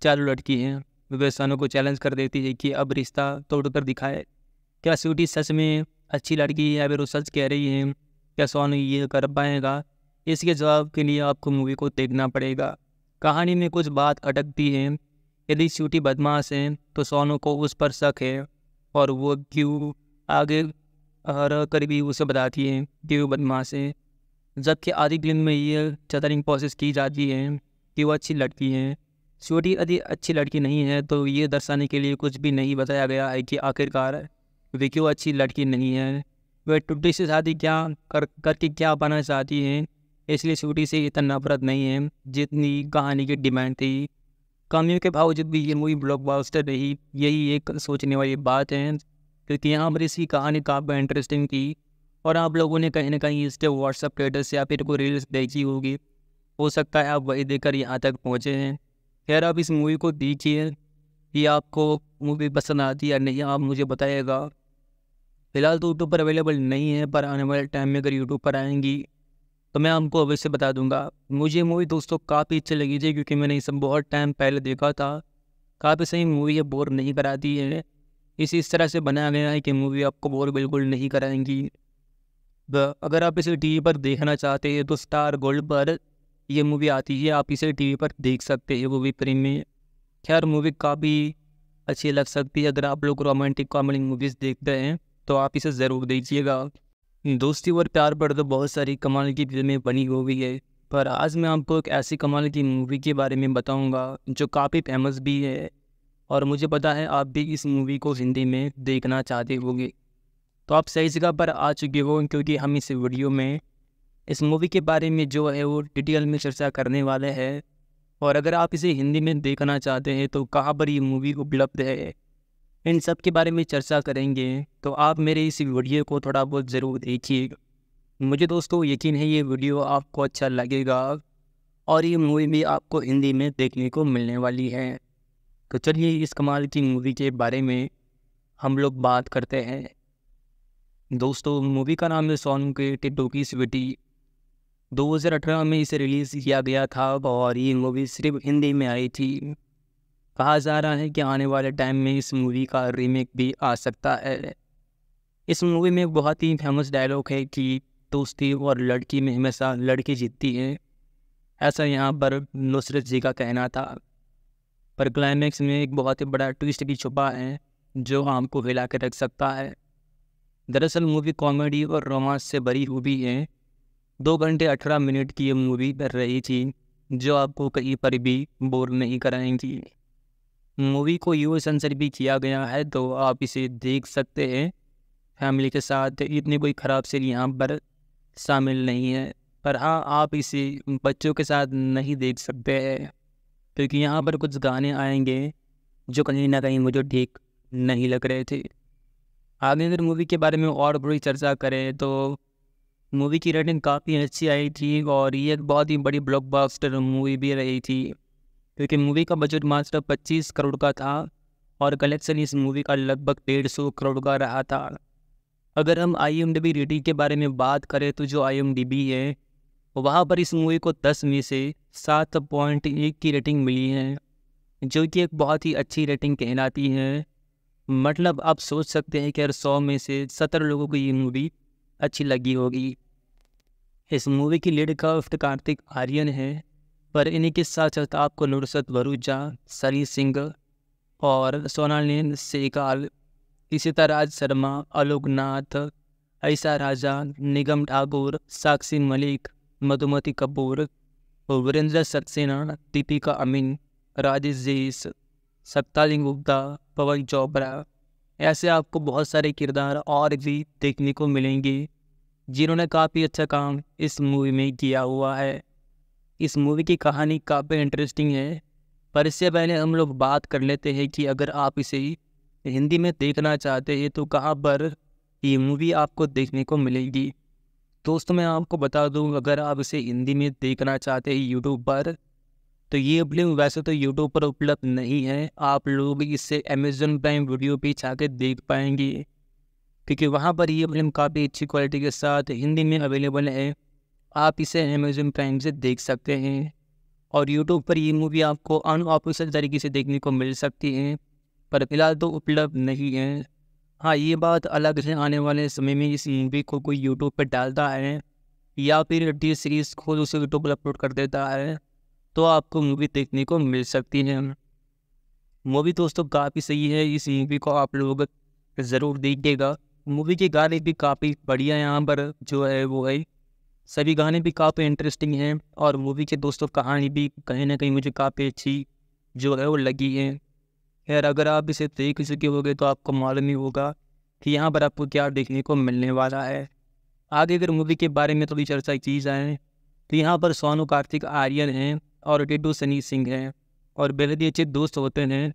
चालू लड़की हैं विवेचनों को चैलेंज कर देती है कि अब रिश्ता कर दिखाए क्या स्वीटी सच में अच्छी लड़की है या फिर वो सच कह रही है क्या सोनू ये कर पाएगा इसके जवाब के लिए आपको मूवी को देखना पड़ेगा कहानी में कुछ बात अटकती है यदि स्वीटी बदमाश है तो सोनू को उस पर शक है और वो क्यों आगे रह कर भी उसे बताती है कि वो बदमाश है जबकि आधी फिल्म में ये चतरिंग प्रोसेस की जाती है कि वो अच्छी लड़की है श्योरिटी यदि अच्छी लड़की नहीं है तो ये दर्शाने के लिए कुछ भी नहीं बताया गया है कि आखिरकार वे क्यों अच्छी लड़की नहीं है वह टुटी से शादी क्या कर करके क्या बनाना चाहती हैं इसलिए श्योरिटी से इतना नफरत नहीं है जितनी कहानी की डिमांड थी कमियों के बावजूद भी ये मूवी ब्लॉक बास्टर रही यही एक सोचने वाली बात है क्योंकि यहाँ पर इसकी कहानी काफ़ी इंटरेस्टिंग थी और आप लोगों ने कहीं ना कहीं इसके व्हाट्सअप स्टेटस या फिर कोई रील्स देखी होगी हो सकता है आप वही देखकर यहाँ तक पहुँचे हैं खैर आप इस मूवी को देखिए कि आपको मूवी पसंद आती या नहीं आप मुझे बताइएगा फ़िलहाल तो यूट्यूब पर अवेलेबल नहीं है पर आने वाले टाइम में अगर यूट्यूब पर आएंगी तो मैं आपको अवश्य बता दूंगा मुझे मूवी दोस्तों काफ़ी अच्छी लगी थी क्योंकि मैंने इसे बहुत टाइम पहले देखा था काफ़ी सही मूवी है बोर नहीं कराती है इसे इस तरह से बनाया गया है कि मूवी आपको बोर बिल्कुल नहीं कराएंगी अगर आप इसे टी वी पर देखना चाहते हैं तो स्टार गोल्ड पर ये मूवी आती है आप इसे टीवी पर देख सकते हैं मूवी प्रेम में खैर मूवी काफ़ी अच्छी लग सकती है अगर आप लोग रोमांटिक कॉमेडी मूवीज़ देखते हैं तो आप इसे ज़रूर देखिएगा दोस्ती और प्यार पर तो बहुत सारी कमाल की फिल्में बनी हुई है पर आज मैं आपको एक ऐसी कमाल की मूवी के बारे में बताऊंगा जो काफ़ी फेमस भी है और मुझे पता है आप भी इस मूवी को हिंदी में देखना चाहते होंगे तो आप सही जगह पर आ चुके हो क्योंकि हम इस वीडियो में इस मूवी के बारे में जो है वो डिटेल में चर्चा करने वाले हैं और अगर आप इसे हिंदी में देखना चाहते हैं तो कहाँ पर ये मूवी उपलब्ध है इन सब के बारे में चर्चा करेंगे तो आप मेरे इस वीडियो को थोड़ा बहुत ज़रूर देखिएगा मुझे दोस्तों यकीन है ये वीडियो आपको अच्छा लगेगा और ये मूवी भी आपको हिंदी में देखने को मिलने वाली है तो चलिए इस कमाल की मूवी के बारे में हम लोग बात करते हैं दोस्तों मूवी का नाम है सोनू के टिड्डो की स्वीटी 2018 में इसे रिलीज़ किया गया था और ये मूवी सिर्फ हिंदी में आई थी कहा जा रहा है कि आने वाले टाइम में इस मूवी का रीमेक भी आ सकता है इस मूवी में बहुत ही फेमस डायलॉग है कि दोस्ती और लड़की में हमेशा लड़की जीतती है ऐसा यहाँ पर नुसरत जी का कहना था पर क्लाइमैक्स में एक बहुत ही बड़ा ट्विस्ट भी छुपा है जो आम को हिला के रख सकता है दरअसल मूवी कॉमेडी और रोमांस से भरी हुई है दो घंटे अठारह मिनट की ये मूवी कर रही थी जो आपको कहीं पर भी बोर नहीं कराएंगी मूवी को यू सेंसर भी किया गया है तो आप इसे देख सकते हैं फैमिली के साथ इतनी कोई ख़राब सीन यहाँ पर शामिल नहीं है पर हाँ आप इसे बच्चों के साथ नहीं देख सकते हैं क्योंकि यहाँ पर कुछ गाने आएंगे जो कहीं ना कहीं मुझे ठीक नहीं लग रहे थे आगे अगर मूवी के बारे में और बड़ी चर्चा करें तो मूवी की रेटिंग काफ़ी अच्छी आई थी और ये एक बहुत ही बड़ी ब्लॉकबस्टर मूवी भी रही थी क्योंकि मूवी का बजट मात्र पच्चीस करोड़ का था और कलेक्शन इस मूवी का लगभग डेढ़ सौ करोड़ का रहा था अगर हम आई एम डी रेटिंग के बारे में बात करें तो जो आई एम डी है वहाँ पर इस मूवी को दस में से सात पॉइंट एक की रेटिंग मिली है जो कि एक बहुत ही अच्छी रेटिंग कहलाती है मतलब आप सोच सकते हैं कि अगर सौ में से सत्रह लोगों को ये मूवी अच्छी लगी होगी इस मूवी की लीड उफ्त कार्तिक आर्यन है पर इन्हीं के साथ साथ आपको नुरसत वरूजा सरी सिंह और सोनालीन सेगाल इसी तरह राज शर्मा आलोकनाथ ऐसा राजा निगम ठाकुर साक्षी मलिक मधुमती कपूर वीरेंद्र सक्सेना दीपिका अमीन राजेश जैस सत्तालिंग गुप्ता पवन चोपड़ा ऐसे आपको बहुत सारे किरदार और भी देखने को मिलेंगे जिन्होंने काफ़ी अच्छा काम इस मूवी में किया हुआ है इस मूवी की कहानी काफ़ी इंटरेस्टिंग है पर इससे पहले हम लोग बात कर लेते हैं कि अगर आप इसे हिंदी में देखना चाहते हैं तो कहाँ पर ये मूवी आपको देखने को मिलेगी दोस्तों मैं आपको बता दूँ अगर आप इसे हिंदी में देखना चाहते हैं यूट्यूब पर तो ये फिल्म वैसे तो यूट्यूब पर उपलब्ध नहीं है आप लोग इसे अमेजोन प्राइम वीडियो छा के देख पाएंगे क्योंकि वहाँ पर ये फिल्म काफ़ी अच्छी क्वालिटी के साथ हिंदी में अवेलेबल है आप इसे अमेजोन प्राइम से देख सकते हैं और यूट्यूब पर ये मूवी आपको अनऑफिशियल तरीके से देखने को मिल सकती है पर फिलहाल तो उपलब्ध नहीं है हाँ ये बात अलग से आने वाले समय में इस मूवी को कोई यूट्यूब पर डालता है या फिर डी सीरीज़ खुद उसे यूट्यूब पर अपलोड कर देता है तो आपको मूवी देखने को मिल सकती है मूवी दोस्तों काफ़ी सही है इस मूवी को आप लोग ज़रूर देखिएगा मूवी के गाने भी काफ़ी बढ़िया यहाँ पर जो है वो है सभी गाने भी काफ़ी इंटरेस्टिंग हैं और मूवी के दोस्तों कहानी भी कहीं ना कहीं मुझे काफ़ी अच्छी जो है वो लगी है यार अगर आप इसे देख चुके होगे तो आपको मालूम ही होगा कि यहाँ पर आपको क्या देखने को मिलने वाला है आगे अगर मूवी के बारे में थोड़ी चर्चा की जाए तो यहाँ पर सोनू कार्तिक आर्यन हैं और टिटू सनी सिंह हैं और बेहद ही अच्छे दोस्त होते हैं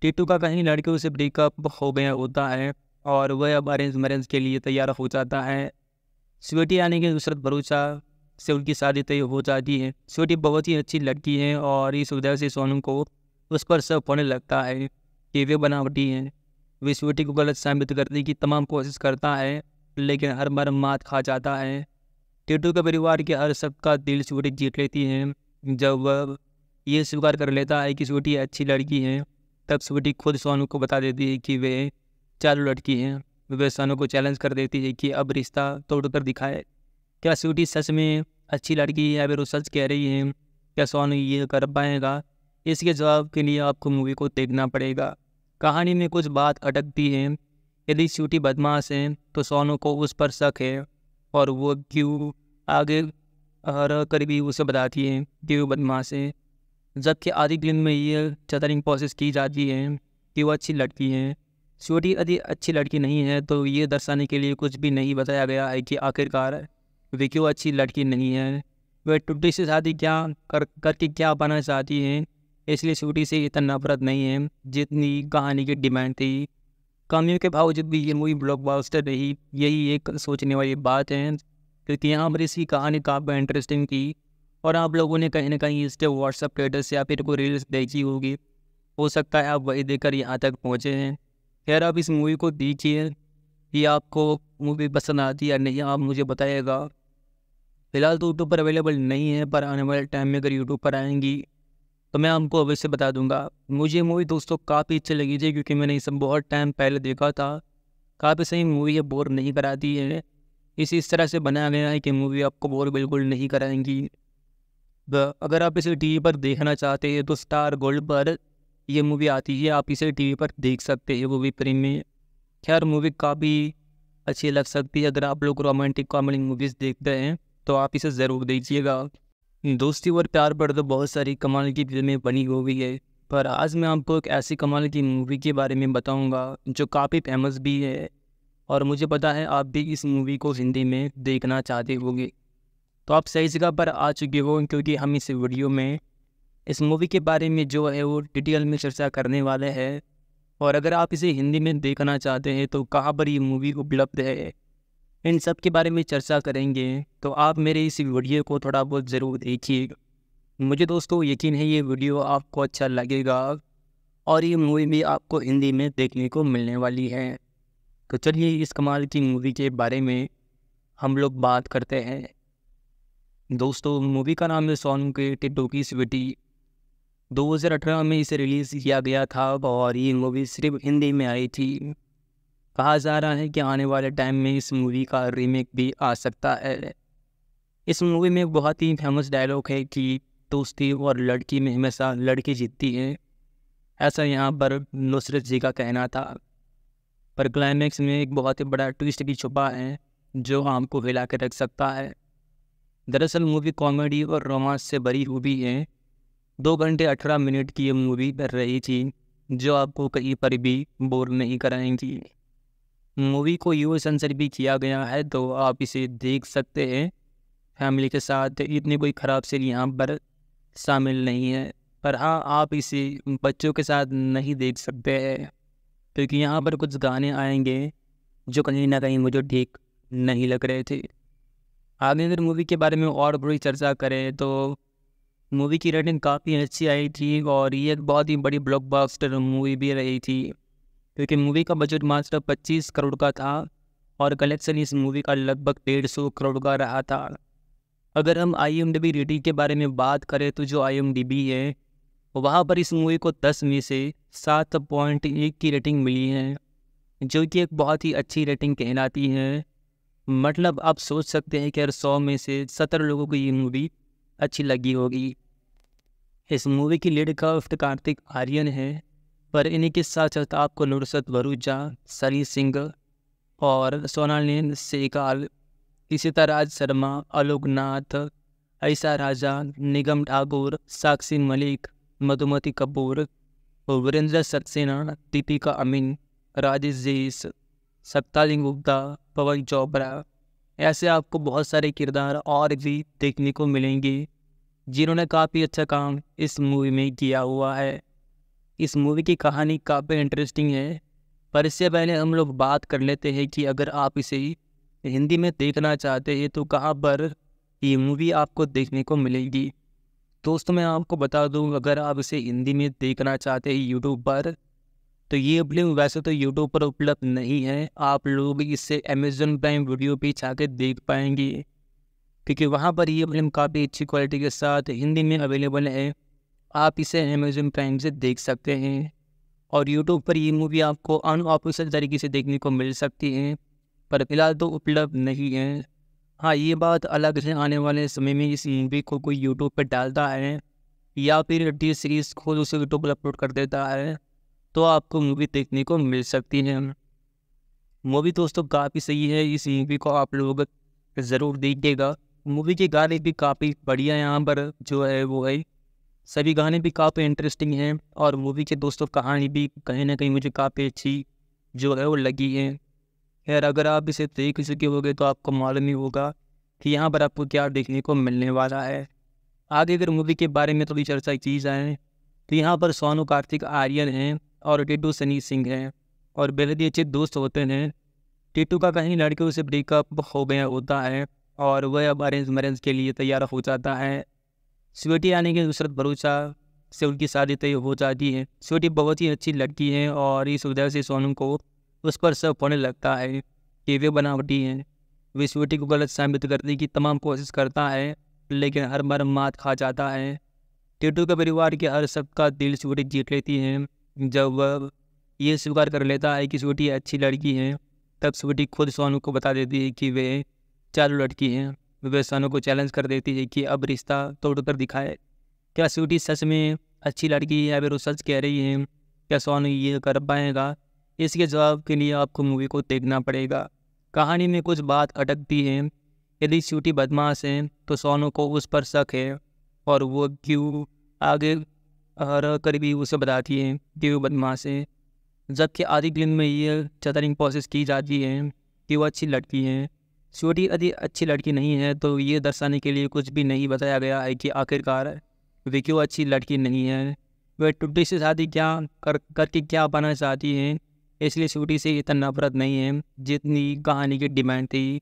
टीटू का कहीं लड़के उसे ब्रेकअप हो गया होता है और वह अब अरेंज मैरेंज के लिए तैयार हो जाता है स्वेटी आने के नुसरत भरोसा से उनकी शादी तय हो जाती है स्वेटी बहुत ही अच्छी लड़की है और इस वजह से सोनू को उस पर सब पड़ने लगता है कि वे बनावटी हैं वे स्वेटी को गलत साबित करने की तमाम कोशिश करता है लेकिन हर बार मात खा जाता है टीटू के परिवार के हर सबका दिल स्वेटी जीत लेती है जब ये स्वीकार कर लेता है कि स्वीटी अच्छी लड़की है तब स्वीटी खुद सोनू को बता देती है कि वे चालू लड़की हैं वे सोनू को चैलेंज कर देती है कि अब रिश्ता तोड़ कर दिखाए क्या स्वीटी सच में अच्छी लड़की है या फिर वो सच कह रही है क्या सोनू ये कर पाएगा इसके जवाब के लिए आपको मूवी को देखना पड़ेगा कहानी में कुछ बात अटकती है यदि स्वीटी बदमाश है तो सोनू को उस पर शक है और वो क्यों आगे और करीबी उसे बताती है कि वो बदमाश है जबकि आधी फिल्म में ये चतरिंग प्रोसेस की जाती है कि वो अच्छी लड़की है छोटी यदि अच्छी लड़की नहीं है तो ये दर्शाने के लिए कुछ भी नहीं बताया गया है कि आखिरकार वे क्यों अच्छी लड़की नहीं है वह टुटी से शादी क्या कर करके क्या बनाना चाहती है इसलिए छोटी से इतना नफरत नहीं है जितनी कहानी की डिमांड थी कमियों के बावजूद भी ये मूवी ब्लॉकबस्टर रही यही एक सोचने वाली बात है क्योंकि यहाँ पर इसकी कहानी काफ़ी इंटरेस्टिंग थी और आप लोगों ने कहीं ना कहीं इसके व्हाट्सअप स्टेटस या फिर कोई रील्स देखी होगी हो सकता है आप वही देखकर यहाँ तक पहुँचे हैं खैर आप इस मूवी को देखिए कि आपको मूवी पसंद आती है या नहीं आप मुझे बताइएगा फ़िलहाल तो यूट्यूब पर अवेलेबल नहीं है पर आने वाले टाइम में अगर यूट्यूब पर आएंगी तो मैं आपको अवश्य बता दूंगा मुझे मूवी दोस्तों काफ़ी अच्छी लगी थी क्योंकि मैंने इसे बहुत टाइम पहले देखा था काफ़ी सही मूवी है बोर नहीं कराती है इस इस तरह से बनाया गया है कि मूवी आपको बोर बिल्कुल नहीं कराएंगी अगर आप इसे टीवी पर देखना चाहते हैं तो स्टार गोल्ड पर यह मूवी आती है आप इसे टीवी पर देख सकते हैं वो भी प्रेम में खैर मूवी काफ़ी अच्छी लग सकती है अगर आप लोग रोमांटिक कॉमेडी मूवीज़ देखते हैं तो आप इसे ज़रूर देखिएगा दोस्ती और प्यार पर तो बहुत सारी कमाल की फिल्में बनी हुई है पर आज मैं आपको एक ऐसी कमाल की मूवी के बारे में बताऊंगा जो काफ़ी फेमस भी है और मुझे पता है आप भी इस मूवी को हिंदी में देखना चाहते होंगे तो आप सही जगह पर आ चुके हो क्योंकि हम इस वीडियो में इस मूवी के बारे में जो है वो डिटेल में चर्चा करने वाले हैं और अगर आप इसे हिंदी में देखना चाहते हैं तो कहाँ पर ये मूवी उपलब्ध है इन सब के बारे में चर्चा करेंगे तो आप मेरे इस वीडियो को थोड़ा बहुत ज़रूर देखिएगा मुझे दोस्तों यकीन है ये वीडियो आपको अच्छा लगेगा और ये मूवी भी आपको हिंदी में देखने को मिलने वाली है तो चलिए इस कमाल की मूवी के बारे में हम लोग बात करते हैं दोस्तों मूवी का नाम है सोनू के टिटो की स्वीटी 2018 में इसे रिलीज़ किया गया था और ये मूवी सिर्फ हिंदी में आई थी कहा जा रहा है कि आने वाले टाइम में इस मूवी का रीमेक भी आ सकता है इस मूवी में बहुत ही फेमस डायलॉग है कि दोस्ती और लड़की में हमेशा लड़की जीतती है ऐसा यहाँ पर नुसरत जी का कहना था पर क्लाइमैक्स में एक बहुत ही बड़ा ट्विस्ट भी छुपा है जो आम को हिला के रख सकता है दरअसल मूवी कॉमेडी और रोमांस से भरी हुई है दो घंटे अठारह मिनट की ये मूवी कर रही थी जो आपको कहीं पर भी बोर नहीं कराएंगी मूवी को यू सेंसर भी किया गया है तो आप इसे देख सकते हैं फैमिली के साथ इतनी कोई ख़राब सीन यहाँ पर शामिल नहीं है पर हाँ आप इसे बच्चों के साथ नहीं देख सकते हैं क्योंकि यहाँ पर कुछ गाने आएंगे जो कहीं ना कहीं मुझे ठीक नहीं लग रहे थे आगे अगर मूवी के बारे में और बड़ी चर्चा करें तो मूवी की रेटिंग काफ़ी अच्छी आई थी और ये एक बहुत ही बड़ी ब्लॉकबस्टर मूवी भी रही थी क्योंकि मूवी का बजट मात्र 25 करोड़ का था और कलेक्शन इस मूवी का लगभग डेढ़ सौ करोड़ का रहा था अगर हम आई एम रेटिंग के बारे में बात करें तो जो आई है वहाँ पर इस मूवी को दस में से सात पॉइंट एक की रेटिंग मिली है जो कि एक बहुत ही अच्छी रेटिंग कहलाती है मतलब आप सोच सकते हैं कि हर सौ में से सत्तर लोगों को ये मूवी अच्छी लगी होगी इस मूवी की लीड काफ्ट कार्तिक आर्यन है पर इन्हीं के साथ साथ आपको नुरसत भरूचा सरी सिंह और सोनालीन सेकाल इसी तरह राज शर्मा नाथ ऐसा राजा निगम ठाकुर साक्षी मलिक मधुमती कपूर वीरेंद्र सक्सेना दीपिका अमीन राजेश जेस सत्ताली गुप्ता पवन चोपड़ा ऐसे आपको बहुत सारे किरदार और भी देखने को मिलेंगे जिन्होंने काफ़ी अच्छा काम इस मूवी में किया हुआ है इस मूवी की कहानी काफ़ी इंटरेस्टिंग है पर इससे पहले हम लोग बात कर लेते हैं कि अगर आप इसे हिंदी में देखना चाहते हैं तो कहाँ पर ये मूवी आपको देखने को मिलेगी दोस्तों मैं आपको बता दूं अगर आप इसे हिंदी में देखना चाहते हैं यूट्यूब पर तो ये फिल्म वैसे तो यूट्यूब पर उपलब्ध नहीं है आप लोग इसे अमेज़न प्राइम वीडियो पर छा देख पाएंगे क्योंकि वहाँ पर ये फिल्म काफ़ी अच्छी क्वालिटी के साथ हिंदी में अवेलेबल है आप इसे अमेजन प्राइम से देख सकते हैं और यूट्यूब पर ये मूवी आपको अनऑफिशियल तरीके से देखने को मिल सकती है पर फिलहाल तो उपलब्ध नहीं है हाँ ये बात अलग है आने वाले समय में इस मूवी को कोई यूट्यूब पर डालता है या फिर टी सीरीज़ खुद उसे यूट्यूब पर अपलोड कर देता है तो आपको मूवी देखने को मिल सकती है मूवी दोस्तों काफ़ी सही है इस मूवी को आप लोग ज़रूर देखिएगा मूवी के गाने भी काफ़ी बढ़िया यहाँ पर जो है वो है सभी गाने भी काफ़ी इंटरेस्टिंग हैं और मूवी के दोस्तों कहानी भी कहीं ना कहीं मुझे काफ़ी अच्छी जो है वो लगी है यार अगर आप इसे देख चुके होगे तो आपको मालूम ही होगा कि यहाँ पर आपको क्या देखने को मिलने वाला है आगे अगर मूवी के बारे में थोड़ी चर्चा की जाए तो यहाँ पर सोनू कार्तिक आर्यन हैं और टिटू सनी सिंह हैं और बेहद ही अच्छे दोस्त होते हैं टिटू का कहीं लड़कियों से ब्रेकअप हो गया होता है और वह अब अरेंज मैरेंज के लिए तैयार हो जाता है स्वेटी आने के नुसरत भरोसा से उनकी शादी तय हो जाती है स्वेटी बहुत ही अच्छी लड़की है और इस वजह से सोनू को उस पर सब पढ़ने लगता है कि वे बनावटी हैं विश्वटी को गलत साबित करने की तमाम कोशिश करता है लेकिन हर बार मात खा जाता है टिटू के परिवार के हर सबका का दिल स्वीटी जीत लेती है जब वह ये स्वीकार कर लेता है कि स्वीटी अच्छी लड़की है तब स्वीटी खुद सोनू को बता देती है कि वे चालू लड़की हैं वे सोनू को चैलेंज कर देती है कि अब रिश्ता तोड़ कर दिखाए क्या स्वीटी सच में अच्छी लड़की है या फिर वो सच कह रही है क्या सोनू ये कर पाएगा इसके जवाब के लिए आपको मूवी को देखना पड़ेगा कहानी में कुछ बात अटकती है यदि श्यूटी बदमाश है तो सोनू को उस पर शक है और वो क्यों आगे रह कर भी उसे बताती है कि वो बदमाश है जबकि आधी दिन में ये चतरिंग प्रोसेस की जाती है कि वो अच्छी लड़की है श्योटी यदि अच्छी लड़की नहीं है तो ये दर्शाने के लिए कुछ भी नहीं बताया गया है कि आखिरकार वे क्यों अच्छी लड़की नहीं है वह टुट्टी से शादी क्या कर करके क्या बना चाहती हैं इसलिए छोटी से इतना नफरत नहीं है जितनी कहानी की डिमांड थी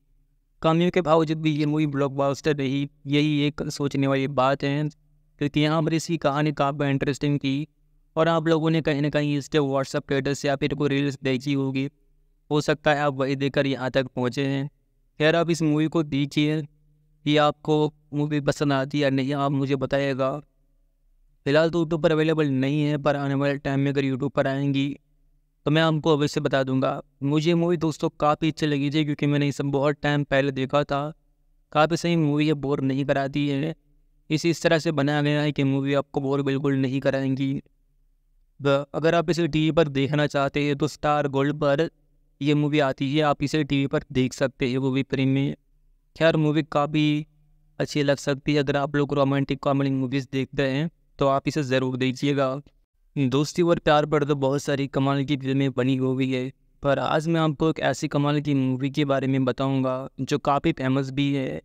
कमियों के बावजूद भी ये मूवी ब्लॉकबस्टर रही यही एक सोचने वाली बात है क्योंकि यहाँ पर इसकी कहानी काफ़ी इंटरेस्टिंग थी और आप लोगों ने कहीं ना कहीं इसके व्हाट्सअप स्टेटस या फिर कोई रील्स देखी होगी हो सकता है आप वही देखकर यहाँ तक पहुँचे हैं खैर आप इस मूवी को देखिए कि आपको मूवी पसंद आती है या नहीं आप मुझे बताइएगा फिलहाल तो यूट्यूब पर अवेलेबल नहीं है पर आने वाले टाइम में अगर यूट्यूब पर आएंगी तो मैं आपको अवश्य बता दूंगा मुझे मूवी दोस्तों काफ़ी अच्छी लगी थी क्योंकि मैंने इसे बहुत टाइम पहले देखा था काफ़ी सही मूवी ये बोर नहीं कराती है इसे इस तरह से बनाया गया है कि मूवी आपको बोर बिल्कुल नहीं कराएंगी अगर आप इसे टी पर देखना चाहते हैं तो स्टार गोल्ड पर यह मूवी आती है आप इसे टी पर देख सकते हैं वो भी खैर मूवी काफ़ी अच्छी लग सकती है अगर आप लोग रोमांटिक कॉमेडी मूवीज़ देखते हैं तो आप इसे ज़रूर देखिएगा दोस्ती और प्यार पर तो बहुत सारी कमाल की फिल्में बनी हो गई है पर आज मैं आपको एक ऐसी कमाल की मूवी के बारे में बताऊंगा जो काफ़ी फेमस भी है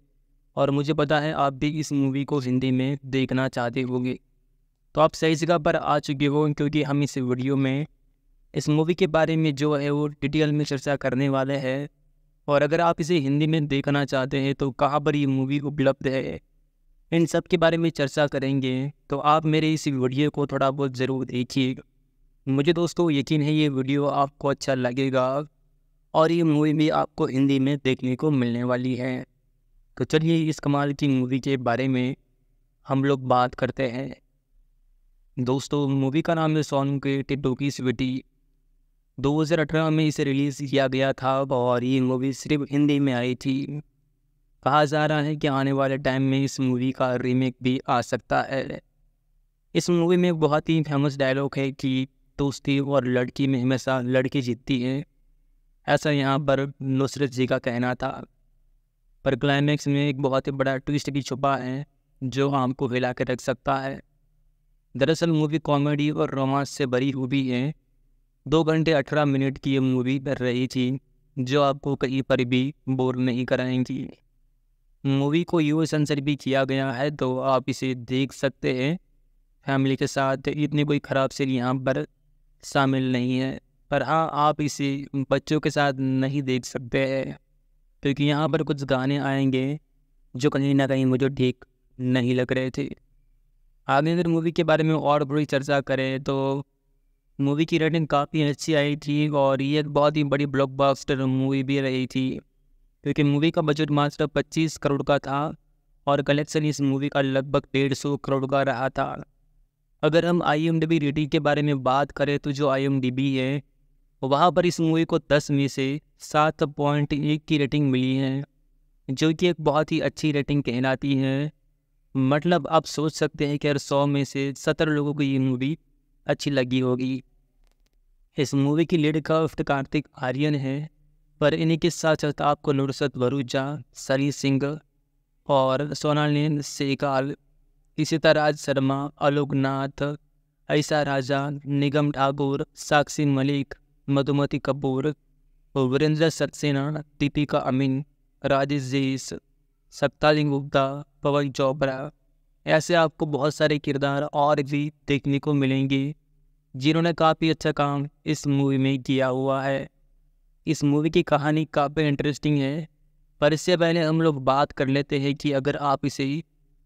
और मुझे पता है आप भी इस मूवी को हिंदी में देखना चाहते होंगे तो आप सही जगह पर आ चुके हो क्योंकि हम इस वीडियो में इस मूवी के बारे में जो है वो डिटेल में चर्चा करने वाले हैं और अगर आप इसे हिंदी में देखना चाहते हैं तो कहाँ पर ये मूवी उपलब्ध है इन सब के बारे में चर्चा करेंगे तो आप मेरे इस वीडियो को थोड़ा बहुत ज़रूर देखिएगा मुझे दोस्तों यकीन है ये वीडियो आपको अच्छा लगेगा और ये मूवी भी आपको हिंदी में देखने को मिलने वाली है तो चलिए इस कमाल की मूवी के बारे में हम लोग बात करते हैं दोस्तों मूवी का नाम है सोन के टिड्डू की स्वीटी 2018 में इसे रिलीज़ किया गया था और ये मूवी सिर्फ हिंदी में आई थी कहा जा रहा है कि आने वाले टाइम में इस मूवी का रीमेक भी आ सकता है इस मूवी में बहुत ही फेमस डायलॉग है कि दोस्ती और लड़की में हमेशा लड़की जीतती है ऐसा यहाँ पर नुसरत जी का कहना था पर क्लाइमैक्स में एक बहुत ही बड़ा ट्विस्ट भी छुपा है जो आम को हिला के रख सकता है दरअसल मूवी कॉमेडी और रोमांस से भरी हुई है दो घंटे अठारह मिनट की ये मूवी रही थी जो आपको कहीं पर भी बोर नहीं कराएंगी मूवी को यू सेंसर भी किया गया है तो आप इसे देख सकते हैं फैमिली के साथ इतनी कोई ख़राब सीन यहाँ पर शामिल नहीं है पर हाँ आप इसे बच्चों के साथ नहीं देख सकते हैं क्योंकि यहाँ पर कुछ गाने आएंगे जो कहीं ना कहीं मुझे ठीक नहीं लग रहे थे आगे अगर मूवी के बारे में और बड़ी चर्चा करें तो मूवी की रेटिंग काफ़ी अच्छी आई थी और ये बहुत ही बड़ी ब्लॉकबस्टर मूवी भी रही थी क्योंकि मूवी का बजट मात्र पच्चीस करोड़ का था और कलेक्शन इस मूवी का लगभग डेढ़ सौ करोड़ का रहा था अगर हम आई रेटिंग के बारे में बात करें तो जो आई है वहाँ पर इस मूवी को दस में से सात पॉइंट एक की रेटिंग मिली है जो कि एक बहुत ही अच्छी रेटिंग कहलाती है मतलब आप सोच सकते हैं कि अगर सौ में से सत्तर लोगों को ये मूवी अच्छी लगी होगी इस मूवी की लीड काफ्ट कार्तिक आर्यन है पर इन्हीं के साथ साथ आपको नुरसत वरुजा सनी सिंह और सोनाली सेगाल इसी तरह राज शर्मा आलोक नाथ ऐसा राजा निगम ठाकुर साक्षी मलिक मधुमती कपूर वीरेंद्र सक्सेना दीपिका अमीन राजेश जैस सप्तालिंग गुप्ता पवन चोपड़ा ऐसे आपको बहुत सारे किरदार और भी देखने को मिलेंगे जिन्होंने काफ़ी अच्छा काम इस मूवी में किया हुआ है इस मूवी की कहानी काफ़ी इंटरेस्टिंग है पर इससे पहले हम लोग बात कर लेते हैं कि अगर आप इसे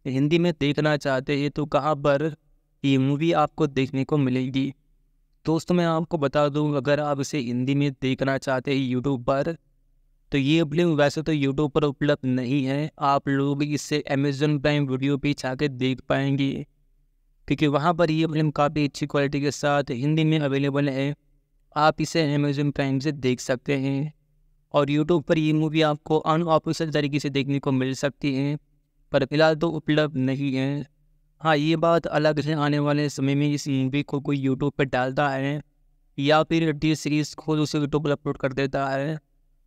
हिंदी में देखना चाहते हैं तो कहाँ पर ये मूवी आपको देखने को मिलेगी दोस्तों मैं आपको बता दूँ अगर आप इसे हिंदी में देखना चाहते हैं यूट्यूब पर तो ये फिल्म वैसे तो यूट्यूब पर उपलब्ध नहीं है आप लोग इसे अमेजन प्राइम वीडियो पर जाके देख पाएंगे क्योंकि वहाँ पर ये फिल्म काफ़ी अच्छी क्वालिटी के साथ हिंदी में अवेलेबल है आप इसे अमेजोन प्राइम से देख सकते हैं और यूट्यूब पर ये मूवी आपको अनऑफिशियल तरीके से देखने को मिल सकती है पर फिलहाल तो उपलब्ध नहीं है हाँ ये बात अलग है आने वाले समय में इस मूवी को कोई यूट्यूब पर डालता है या फिर टी सीरीज़ खुद उसे यूट्यूब पर अपलोड कर देता है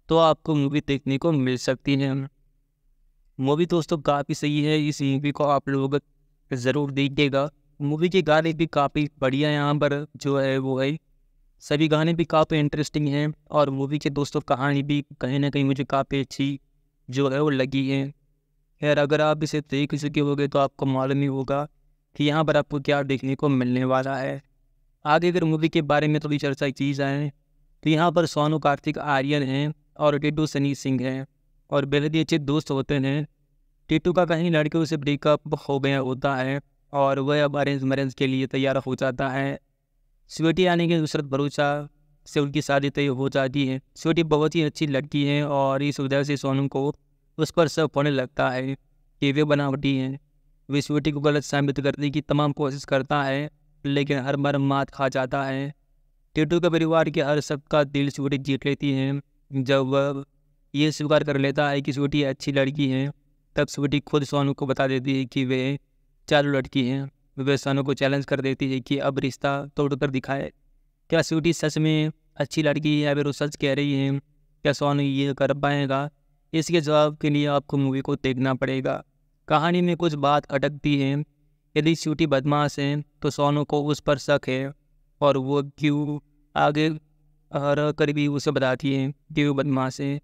तो आपको मूवी देखने को मिल सकती है मूवी दोस्तों काफ़ी सही है इस मूवी को आप लोग ज़रूर देखिएगा मूवी के गाने भी काफ़ी बढ़िया यहाँ पर जो है वो है सभी गाने भी काफ़ी इंटरेस्टिंग हैं और मूवी के दोस्तों कहानी भी कहीं ना कहीं मुझे काफ़ी अच्छी जो है वो लगी है खैर अगर आप इसे देख चुके होगे तो आपको मालूम ही होगा कि यहाँ पर आपको क्या देखने को मिलने वाला है आगे अगर मूवी के बारे में थोड़ी चर्चा की जाए तो यहाँ पर सोनू कार्तिक आर्यन हैं और टिटू सनी सिंह हैं और बेहद ही अच्छे दोस्त होते हैं टिटू का कहीं लड़के उसे ब्रेकअप हो गया होता है और वह अब अरेंज मरेंज के लिए तैयार हो जाता है स्वेटी यानी कि नुसरत भरूचा से उनकी शादी तय हो जाती है स्वेटी बहुत ही अच्छी लड़की है और इस उदय से सोनू को उस पर सब होने लगता है कि वे बनावटी हैं वे स्वेटी को गलत साबित करने की तमाम कोशिश करता है लेकिन हर बार मात खा जाता है टिटू के परिवार के हर सबका दिल स्वेटी जीत लेती है जब वह ये स्वीकार कर लेता है कि स्वेटी अच्छी लड़की है तब स्वेटी खुद सोनू को बता देती है कि वे चालू लड़की हैं विवेचनों को चैलेंज कर देती है कि अब रिश्ता तोड़कर दिखाए क्या स्वीटी सच में अच्छी लड़की है या फिर वो सच कह रही है क्या सोनू ये कर पाएगा इसके जवाब के लिए आपको मूवी को देखना पड़ेगा कहानी में कुछ बात अटकती है यदि स्वीटी बदमाश है तो सोनू को उस पर शक है और वो क्यों आगे रह कर भी उसे बताती है कि वो बदमाश है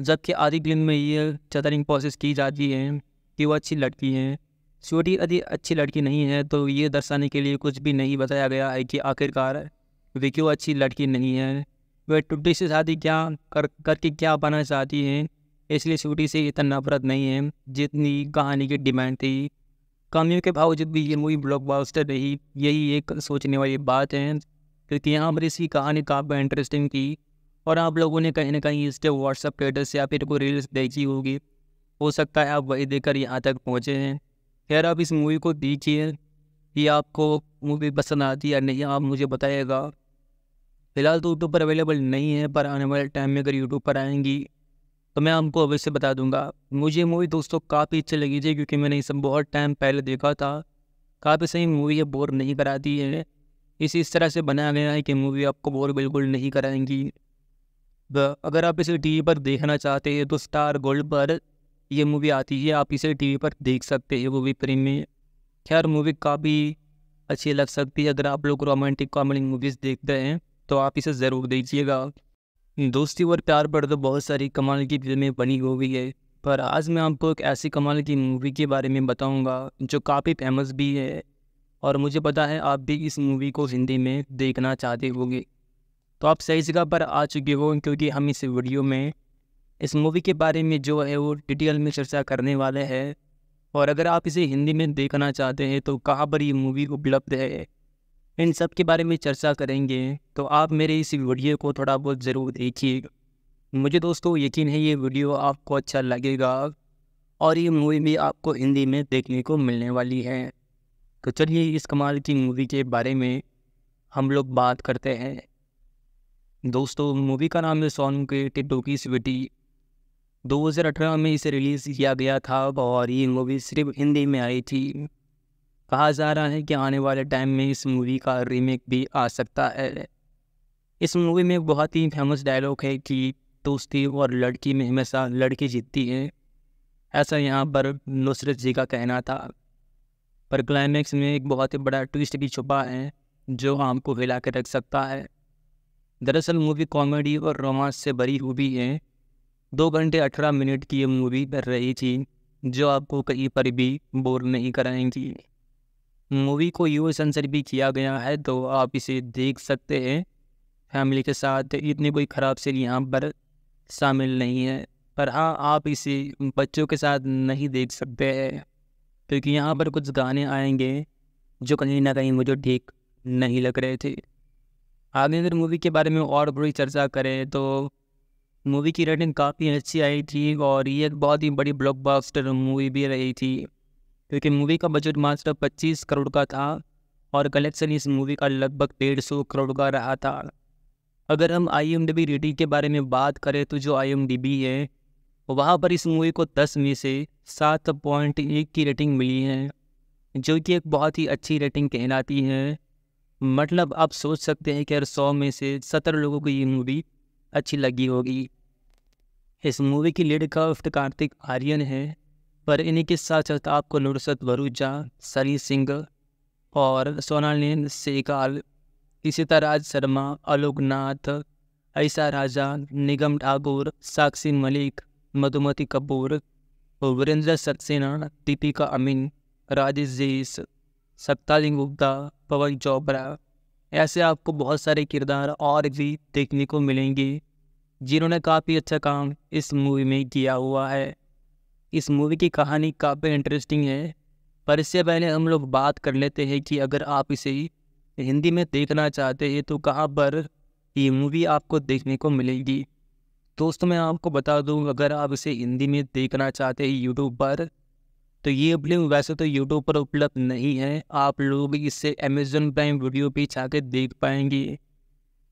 जबकि आधी फिल्म में ये चतरिंग प्रोसेस की जाती है कि वो अच्छी लड़की है छोटी यदि अच्छी लड़की नहीं है तो ये दर्शाने के लिए कुछ भी नहीं बताया गया है कि आखिरकार वे क्यों अच्छी लड़की नहीं है वे टुटी से शादी क्या कर करके क्या बनाना चाहती हैं इसलिए छोटी से इतना नफरत नहीं है जितनी कहानी की डिमांड थी कमियों के बावजूद भी ये मूवी ब्लॉकबस्टर रही यही एक सोचने वाली बात है क्योंकि यहाँ पर इसकी कहानी काफ़ी इंटरेस्टिंग थी और आप लोगों ने कहीं ना कहीं इसके व्हाट्सअप स्टेटस या फिर कोई रील्स देखी होगी हो सकता है आप वही देखकर यहाँ तक पहुँचे हैं खैर आप इस मूवी को देखिए कि आपको मूवी पसंद आती या नहीं आप मुझे बताइएगा फ़िलहाल तो यूट्यूब पर अवेलेबल नहीं है पर आने वाले टाइम में अगर यूट्यूब पर आएंगी तो मैं आपको अवश्य बता दूंगा मुझे मूवी दोस्तों काफ़ी अच्छी लगी थी क्योंकि मैंने इसे बहुत टाइम पहले देखा था काफ़ी सही मूवी है बोर नहीं कराती है इसे इस तरह से बनाया गया है कि मूवी आपको बोर बिल्कुल नहीं कराएंगी अगर आप इसे टी पर देखना चाहते हैं तो स्टार गोल्ड पर ये मूवी आती है आप इसे टीवी पर देख सकते हैं मूवी प्रेमी खैर मूवी काफ़ी अच्छी लग सकती है अगर आप लोग रोमांटिक कॉमेडी मूवीज़ देखते हैं तो आप इसे ज़रूर देखिएगा दोस्ती और प्यार पर तो बहुत सारी कमाल की फिल्में बनी हुई है पर आज मैं आपको एक ऐसी कमाल की मूवी के बारे में बताऊंगा जो काफ़ी फेमस भी है और मुझे पता है आप भी इस मूवी को हिंदी में देखना चाहते होंगे तो आप सही जगह पर आ चुके हो क्योंकि हम इस वीडियो में इस मूवी के बारे में जो है वो डिटेल में चर्चा करने वाले हैं और अगर आप इसे हिंदी में देखना चाहते हैं तो कहाँ पर ये मूवी उपलब्ध है इन सब के बारे में चर्चा करेंगे तो आप मेरे इस वीडियो को थोड़ा बहुत ज़रूर देखिएगा मुझे दोस्तों यकीन है ये वीडियो आपको अच्छा लगेगा और ये मूवी भी आपको हिंदी में देखने को मिलने वाली है तो चलिए इस कमाल की मूवी के बारे में हम लोग बात करते हैं दोस्तों मूवी का नाम है सोनू के टिडो की स्वीटी 2018 में इसे रिलीज़ किया गया था और ये मूवी सिर्फ हिंदी में आई थी कहा जा रहा है कि आने वाले टाइम में इस मूवी का रीमेक भी आ सकता है इस मूवी में बहुत ही फेमस डायलॉग है कि दोस्ती और लड़की में हमेशा लड़की जीतती है ऐसा यहाँ पर नुसरत जी का कहना था पर क्लाइमैक्स में एक बहुत ही बड़ा ट्विस्ट भी छुपा है जो आम को हिला के रख सकता है दरअसल मूवी कॉमेडी और रोमांस से भरी हुई है दो घंटे अठारह मिनट की ये मूवी बन रही थी जो आपको कहीं पर भी बोर नहीं कराएंगी मूवी को यू सेंसर भी किया गया है तो आप इसे देख सकते हैं फैमिली के साथ इतनी कोई ख़राब सीन यहाँ पर शामिल नहीं है पर हाँ आप इसे बच्चों के साथ नहीं देख सकते हैं क्योंकि यहाँ पर कुछ गाने आएंगे जो कहीं ना कहीं मुझे ठीक नहीं लग रहे थे आगे अगर मूवी के बारे में और बड़ी चर्चा करें तो मूवी की रेटिंग काफ़ी अच्छी आई थी और ये एक बहुत ही बड़ी ब्लॉकबस्टर मूवी भी रही थी क्योंकि मूवी का बजट मात्र पच्चीस करोड़ का था और कलेक्शन इस मूवी का लगभग डेढ़ सौ करोड़ का रहा था अगर हम आई एम रेटिंग के बारे में बात करें तो जो आई एम है वहाँ पर इस मूवी को दस में से सात पॉइंट एक की रेटिंग मिली है जो कि एक बहुत ही अच्छी रेटिंग कहलाती है मतलब आप सोच सकते हैं कि अगर सौ में से सत्रह लोगों को ये मूवी अच्छी लगी होगी इस मूवी की लीड उफ्त कार्तिक आर्यन है पर इन्हीं के साथ साथ आपको नुरसत वरुजा सनी सिंह और सोनालीन सेगाल इसी तरह राज शर्मा नाथ ऐसा राजा निगम ठाकुर साक्षी मलिक मधुमती कपूर वीरेंद्र सक्सेना दीपिका अमीन राजेश जैस सत्ताली गुप्ता पवन चोपड़ा ऐसे आपको बहुत सारे किरदार और भी देखने को मिलेंगे जिन्होंने काफ़ी अच्छा काम इस मूवी में किया हुआ है इस मूवी की कहानी काफ़ी इंटरेस्टिंग है पर इससे पहले हम लोग बात कर लेते हैं कि अगर आप इसे हिंदी में देखना चाहते हैं तो कहाँ पर ये मूवी आपको देखने को मिलेगी दोस्तों मैं आपको बता दूँ अगर आप इसे हिंदी में देखना चाहते हैं यूट्यूब पर तो ये फिल्म वैसे तो यूट्यूब पर उपलब्ध नहीं है आप लोग इसे अमेजोन प्राइम वीडियो छा के देख पाएंगे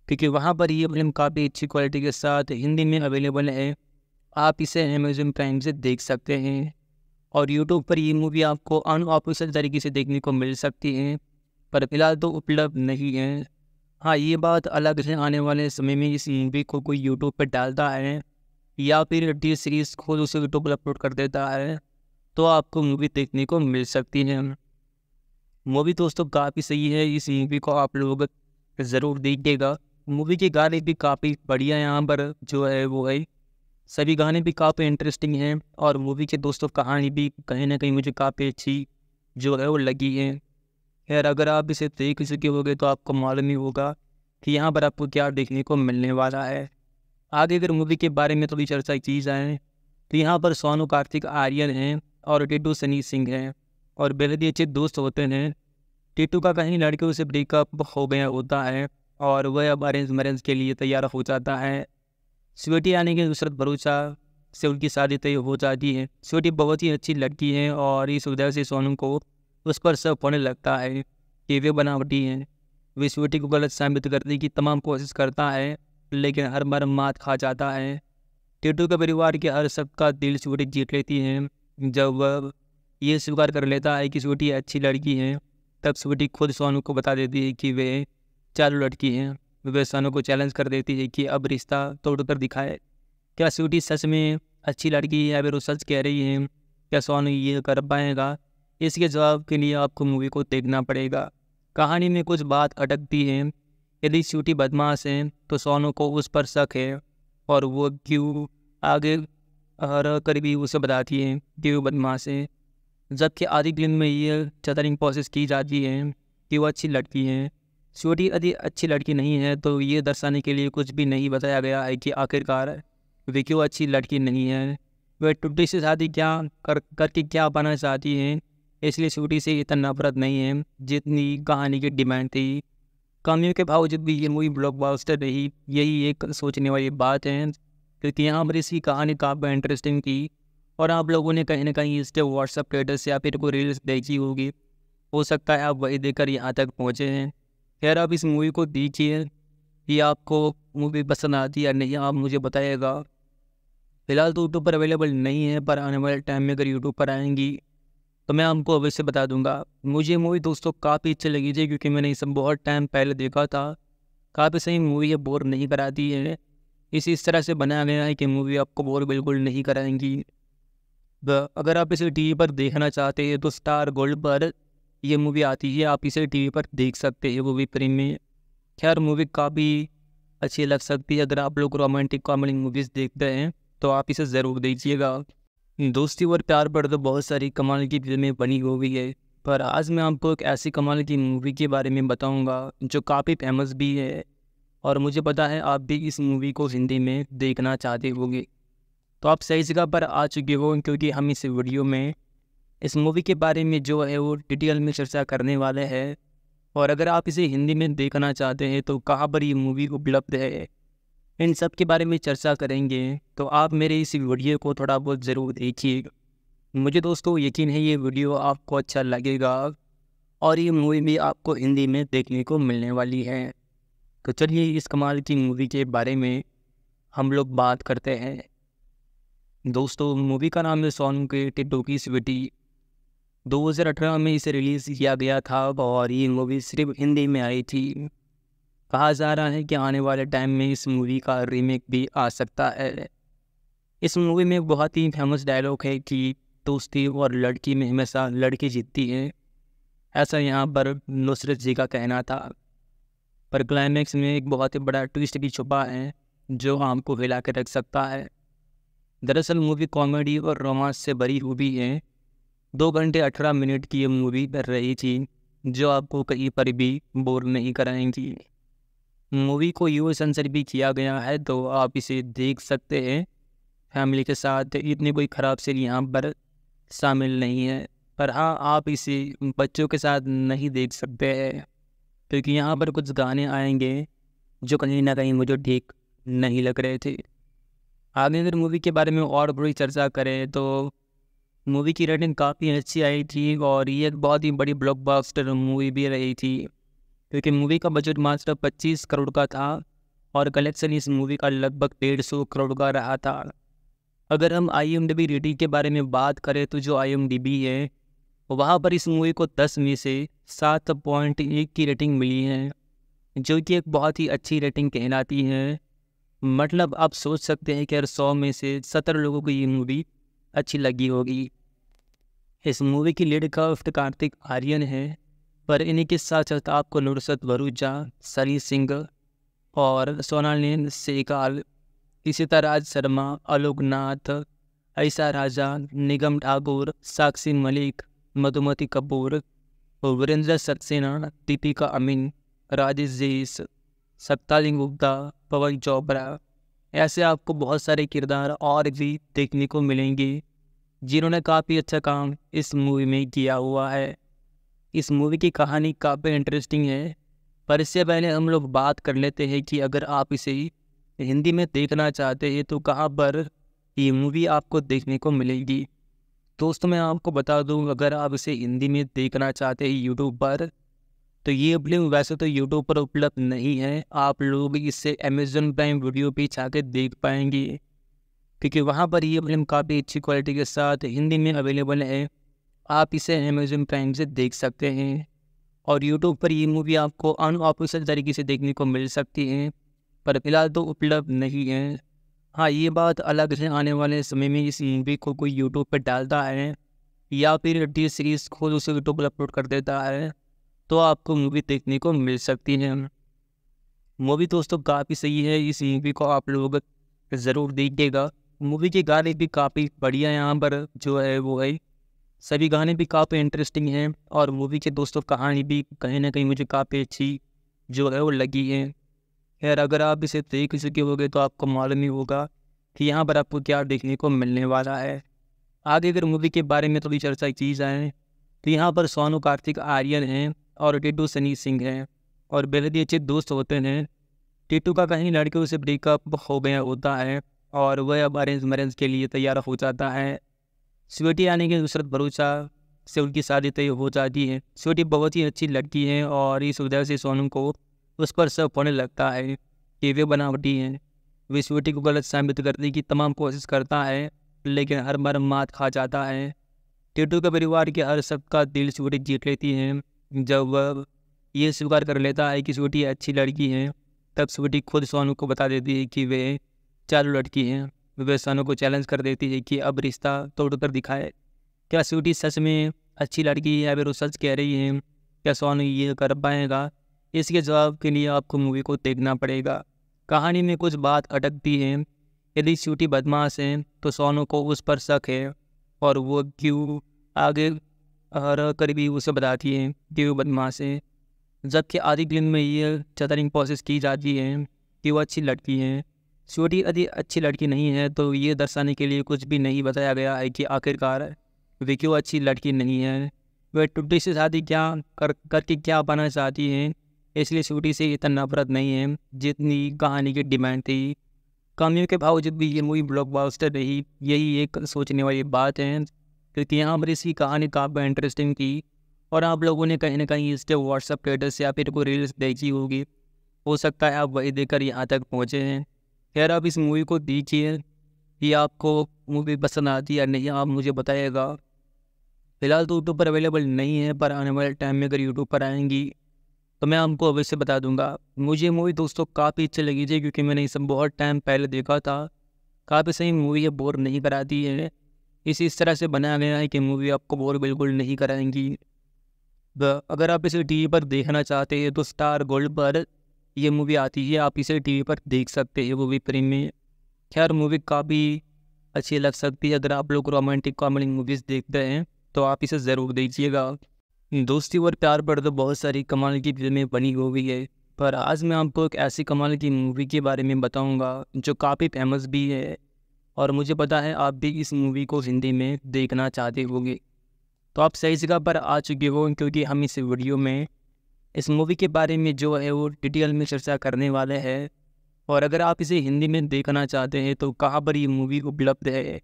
क्योंकि वहाँ पर ये फिल्म काफ़ी अच्छी क्वालिटी के साथ हिंदी में अवेलेबल है आप इसे अमेजोन प्राइम से देख सकते हैं और यूट्यूब पर ये मूवी आपको अनऑफिशियल तरीके से देखने को मिल सकती है पर फिलहाल तो उपलब्ध नहीं है हाँ ये बात अलग से आने वाले समय में इस मूवी को कोई यूट्यूब पर डालता है या फिर डी सीरीज़ खुद उसे यूट्यूब पर अपलोड कर देता है तो आपको मूवी देखने को मिल सकती है मूवी दोस्तों काफ़ी सही है इस मूवी को आप लोग ज़रूर देखिएगा मूवी के गाने भी काफ़ी बढ़िया यहाँ पर जो है वो है सभी गाने भी काफ़ी इंटरेस्टिंग हैं और मूवी के दोस्तों कहानी भी कहीं ना कहीं मुझे काफ़ी अच्छी जो है वो लगी है यार अगर आप इसे देख चुके होगे तो आपको मालूम ही होगा कि यहाँ पर आपको क्या देखने को मिलने वाला है आगे अगर मूवी के बारे में थोड़ी चर्चा की जाए तो यहाँ पर सोनू कार्तिक आर्यन हैं और टिटू सनी सिंह हैं और बेहद ही अच्छे दोस्त होते हैं टीटू का कहीं लड़के से ब्रेकअप हो गया होता है और वह अब अरेंज मैरेंज के लिए तैयार हो जाता है स्वेटी आने के नुसरत भरोसा से उनकी शादी तय हो जाती है स्वेटी बहुत ही अच्छी लड़की है और इस वजह से सोनू को उस पर सब पड़ने लगता है कि वे बनावटी हैं वे स्वेटी को गलत साबित करने की तमाम कोशिश करता है लेकिन हर बार मात खा जाता है टीटू के परिवार के हर सबका दिल स्वेटी जीत लेती है जब ये स्वीकार कर लेता है कि स्वीटी अच्छी लड़की है तब स्वीटी खुद सोनू को बता देती है कि वे चालू लड़की हैं वे सोनू को चैलेंज कर देती है कि अब रिश्ता तोड़ कर दिखाए क्या स्वीटी सच में अच्छी लड़की है या फिर वो सच कह रही है क्या सोनू ये कर पाएगा इसके जवाब के लिए आपको मूवी को देखना पड़ेगा कहानी में कुछ बात अटकती है यदि स्वीटी बदमाश है तो सोनू को उस पर शक है और वो क्यों आगे और करीबी उसे बताती है कि वो बदमाश है जबकि आधी दिन में ये चतरिंग प्रोसेस की जाती है कि वो अच्छी लड़की है छोटी यदि अच्छी लड़की नहीं है तो ये दर्शाने के लिए कुछ भी नहीं बताया गया है कि आखिरकार वे क्यों अच्छी लड़की नहीं है वह टुट्टी से शादी क्या कर करके क्या पाना चाहती है इसलिए छोटी से इतना नफरत नहीं है जितनी कहानी की डिमांड थी कमियों के बावजूद भी ये मूवी ब्लॉक रही यही एक सोचने वाली बात है क्योंकि यहाँ पर इसकी कहानी काफ़ी इंटरेस्टिंग थी और आप लोगों ने कहीं ना कहीं इसके व्हाट्सअप स्टेटस या फिर कोई रील्स देखी होगी हो सकता है आप वही देखकर यहाँ तक पहुँचे हैं खैर आप इस मूवी को देखिए कि आपको मूवी पसंद आती है या नहीं आप मुझे बताइएगा फ़िलहाल तो यूट्यूब पर अवेलेबल नहीं है पर आने वाले टाइम में अगर यूट्यूब पर आएंगी तो मैं आपको अवश्य बता दूंगा मुझे मूवी दोस्तों काफ़ी अच्छी लगी थी क्योंकि मैंने इसे बहुत टाइम पहले देखा था काफ़ी सही मूवी है बोर नहीं कराती है इस इस तरह से बनाया गया है कि मूवी आपको बोर बिल्कुल नहीं कराएंगी अगर आप इसे टी पर देखना चाहते हैं तो स्टार गोल्ड पर ये मूवी आती है आप इसे टी पर देख सकते हैं वो भी फ्री खैर मूवी काफ़ी अच्छी लग सकती है अगर आप लोग रोमांटिक कॉमेडी मूवीज़ देखते हैं तो आप इसे ज़रूर देखिएगा दोस्ती और प्यार पर तो बहुत सारी कमाल की फिल्में बनी हुई है पर आज मैं आपको एक ऐसी कमाल की मूवी के बारे में बताऊंगा जो काफ़ी फेमस भी है और मुझे पता है आप भी इस मूवी को हिंदी में देखना चाहते होंगे तो आप सही जगह पर आ चुके हो क्योंकि हम इस वीडियो में इस मूवी के बारे में जो है वो डिटेल में चर्चा करने वाले हैं और अगर आप इसे हिंदी में देखना चाहते हैं तो कहाँ पर ये मूवी उपलब्ध है इन सब के बारे में चर्चा करेंगे तो आप मेरे इस वीडियो को थोड़ा बहुत ज़रूर देखिएगा मुझे दोस्तों यकीन है ये वीडियो आपको अच्छा लगेगा और ये मूवी भी आपको हिंदी में देखने को मिलने वाली है तो चलिए इस कमाल की मूवी के बारे में हम लोग बात करते हैं दोस्तों मूवी का नाम है सोनू के टिटो की स्वीटी 2018 में इसे रिलीज़ किया गया था और ये मूवी सिर्फ हिंदी में आई थी कहा जा रहा है कि आने वाले टाइम में इस मूवी का रीमेक भी आ सकता है इस मूवी में बहुत ही फेमस डायलॉग है कि दोस्ती और लड़की में हमेशा लड़की जीतती है ऐसा यहाँ पर नुसरत जी का कहना था पर क्लाइमैक्स में एक बहुत ही बड़ा ट्विस्ट भी छुपा है जो आम को हिला के रख सकता है दरअसल मूवी कॉमेडी और रोमांस से भरी हुई है दो घंटे अठारह मिनट की ये मूवी कर रही थी जो आपको कहीं पर भी बोर नहीं कराएंगी मूवी को यू सेंसर भी किया गया है तो आप इसे देख सकते हैं फैमिली के साथ इतनी कोई ख़राब सीन यहाँ पर शामिल नहीं है पर हाँ आप इसे बच्चों के साथ नहीं देख सकते हैं क्योंकि यहाँ पर कुछ गाने आएंगे जो कहीं ना कहीं मुझे ठीक नहीं लग रहे थे आगे अगर मूवी के बारे में और बड़ी चर्चा करें तो मूवी की रेटिंग काफ़ी अच्छी आई थी और ये एक बहुत ही बड़ी ब्लॉकबस्टर मूवी भी रही थी क्योंकि मूवी का बजट मात्र 25 करोड़ का था और कलेक्शन इस मूवी का लगभग डेढ़ सौ करोड़ का रहा था अगर हम आई रेटिंग के बारे में बात करें तो जो आई है वहाँ पर इस मूवी को दस में से सात पॉइंट एक की रेटिंग मिली है जो कि एक बहुत ही अच्छी रेटिंग कहलाती है मतलब आप सोच सकते हैं कि हर सौ में से सत्तर लोगों को ये मूवी अच्छी लगी होगी इस मूवी की लीड काफ्ट कार्तिक आर्यन है पर इन्हीं के साथ साथ आपको नुरसत वरुजा सरी सिंह और सोनालीन सेकाल इशिता राज शर्मा आलोक नाथ ऐसा राजा निगम ठाकुर साक्षी मलिक मधुमति कपूर वीरेंद्र सक्सेना दीपिका अमीन राजेश जेस सत्ताली गुप्ता पवन चोपड़ा ऐसे आपको बहुत सारे किरदार और भी देखने को मिलेंगे जिन्होंने काफ़ी अच्छा काम इस मूवी में किया हुआ है इस मूवी की कहानी काफ़ी इंटरेस्टिंग है पर इससे पहले हम लोग बात कर लेते हैं कि अगर आप इसे हिंदी में देखना चाहते हैं तो कहाँ पर ये मूवी आपको देखने को मिलेगी दोस्तों मैं आपको बता दूं अगर आप इसे हिंदी में देखना चाहते हैं यूट्यूब पर तो ये फिल्म वैसे तो यूट्यूब पर उपलब्ध नहीं है आप लोग इसे अमेज़न प्राइम वीडियो पे कर देख पाएंगे क्योंकि वहाँ पर ये फिल्म काफ़ी अच्छी क्वालिटी के साथ हिंदी में अवेलेबल है आप इसे अमेजन प्राइम से देख सकते हैं और यूट्यूब पर ये मूवी आपको अनऑफिशियल तरीके से देखने को मिल सकती है पर फिलहाल तो उपलब्ध नहीं है हाँ ये बात अलग है आने वाले समय में इस मूवी को कोई यूट्यूब पर डालता है या फिर टी सीरीज़ खुद उसे यूट्यूब पर अपलोड कर देता है तो आपको मूवी देखने को मिल सकती है मूवी दोस्तों काफ़ी सही है इस मूवी को आप लोग ज़रूर देखिएगा मूवी के गाने भी काफ़ी बढ़िया यहाँ पर जो है वो है सभी गाने भी काफ़ी इंटरेस्टिंग हैं और मूवी के दोस्तों कहानी भी कहीं ना कहीं मुझे काफ़ी अच्छी जो है वो लगी है यार अगर आप इसे देख चुके होगे तो आपको मालूम ही होगा कि यहाँ पर आपको क्या देखने को मिलने वाला है आगे अगर मूवी के बारे में थोड़ी चर्चा की जाए तो यहाँ पर सोनू कार्तिक आर्यन हैं और टिटू सनी सिंह हैं और बेहद ही अच्छे दोस्त होते हैं टिटू का कहीं लड़के उसे ब्रेकअप हो गया होता है और वह अब अरेंज मरेंज के लिए तैयार हो जाता है स्वेटी आने के नुसरत भरोसा से उनकी शादी तय हो जाती है स्वेटी बहुत ही अच्छी लड़की है और इस वजह से सोनू को उस पर सब होने लगता है कि वे बनावटी हैं विश्वटी को गलत साबित करने की तमाम कोशिश करता है लेकिन हर बार मात खा जाता है टिटू के परिवार के हर सबका दिल स्वटी जीत लेती है जब वह ये स्वीकार कर लेता है कि स्वीटी अच्छी लड़की है तब स्वीटी खुद सोनू को बता देती है कि वे चालू लड़की हैं वे सोनू को चैलेंज कर देती है कि अब रिश्ता तोड़ कर दिखाए क्या स्वीटी सच में अच्छी लड़की है या फिर वो सच कह रही है क्या सोनू ये कर पाएगा इसके जवाब के लिए आपको मूवी को देखना पड़ेगा कहानी में कुछ बात अटकती है यदि श्यूटी बदमाश है तो सोनू को उस पर शक है और वो क्यों आगे हर करीबी उसे बताती है कि वो बदमाश है जबकि आधी फिल्म में ये चतरिंग प्रोसेस की जाती है कि वो अच्छी लड़की है छोटी यदि अच्छी लड़की नहीं है तो ये दर्शाने के लिए कुछ भी नहीं बताया गया है कि आखिरकार वे क्यों अच्छी लड़की नहीं है वह टुट्टी से शादी क्या कर करके क्या पाना चाहती हैं इसलिए छोटी से इतना नफरत नहीं है जितनी कहानी की डिमांड थी कमियों के बावजूद भी ये मूवी ब्लॉकबस्टर रही यही एक सोचने वाली बात है क्योंकि यहाँ पर इसकी कहानी काफ़ी इंटरेस्टिंग थी और आप लोगों ने कहीं ना कहीं इसके व्हाट्सअप स्टेटस या फिर कोई रील्स देखी होगी हो सकता है आप वही देखकर यहाँ तक पहुँचे हैं खैर आप इस मूवी को देखिए कि आपको मूवी पसंद आती है या नहीं आप मुझे बताइएगा फिलहाल तो यूट्यूब पर अवेलेबल नहीं है पर आने वाले टाइम में अगर यूट्यूब पर आएंगी तो मैं आपको अवश्य बता दूंगा मुझे मूवी दोस्तों काफ़ी अच्छी लगी थी क्योंकि मैंने इसे बहुत टाइम पहले देखा था काफ़ी सही मूवी ये बोर नहीं कराती है इसे इस तरह से बनाया गया है कि मूवी आपको बोर बिल्कुल नहीं कराएंगी अगर आप इसे टीवी पर देखना चाहते हैं तो स्टार गोल्ड पर यह मूवी आती है आप इसे टीवी पर देख सकते हैं वो भी प्रेमी खैर मूवी काफ़ी अच्छी लग सकती है अगर आप लोग रोमांटिक कॉमेडी मूवीज़ देखते हैं तो आप इसे ज़रूर देखिएगा दोस्ती और प्यार पर तो बहुत सारी कमाल की फिल्में बनी हो गई है पर आज मैं आपको एक ऐसी कमाल की मूवी के बारे में बताऊंगा जो काफ़ी फेमस भी है और मुझे पता है आप भी इस मूवी को हिंदी में देखना चाहते होंगे तो आप सही जगह पर आ चुके हो क्योंकि हम इस वीडियो में इस मूवी के बारे में जो है वो डिटेल में चर्चा करने वाले हैं और अगर आप इसे हिंदी में देखना चाहते हैं तो कहाँ पर ये मूवी उपलब्ध है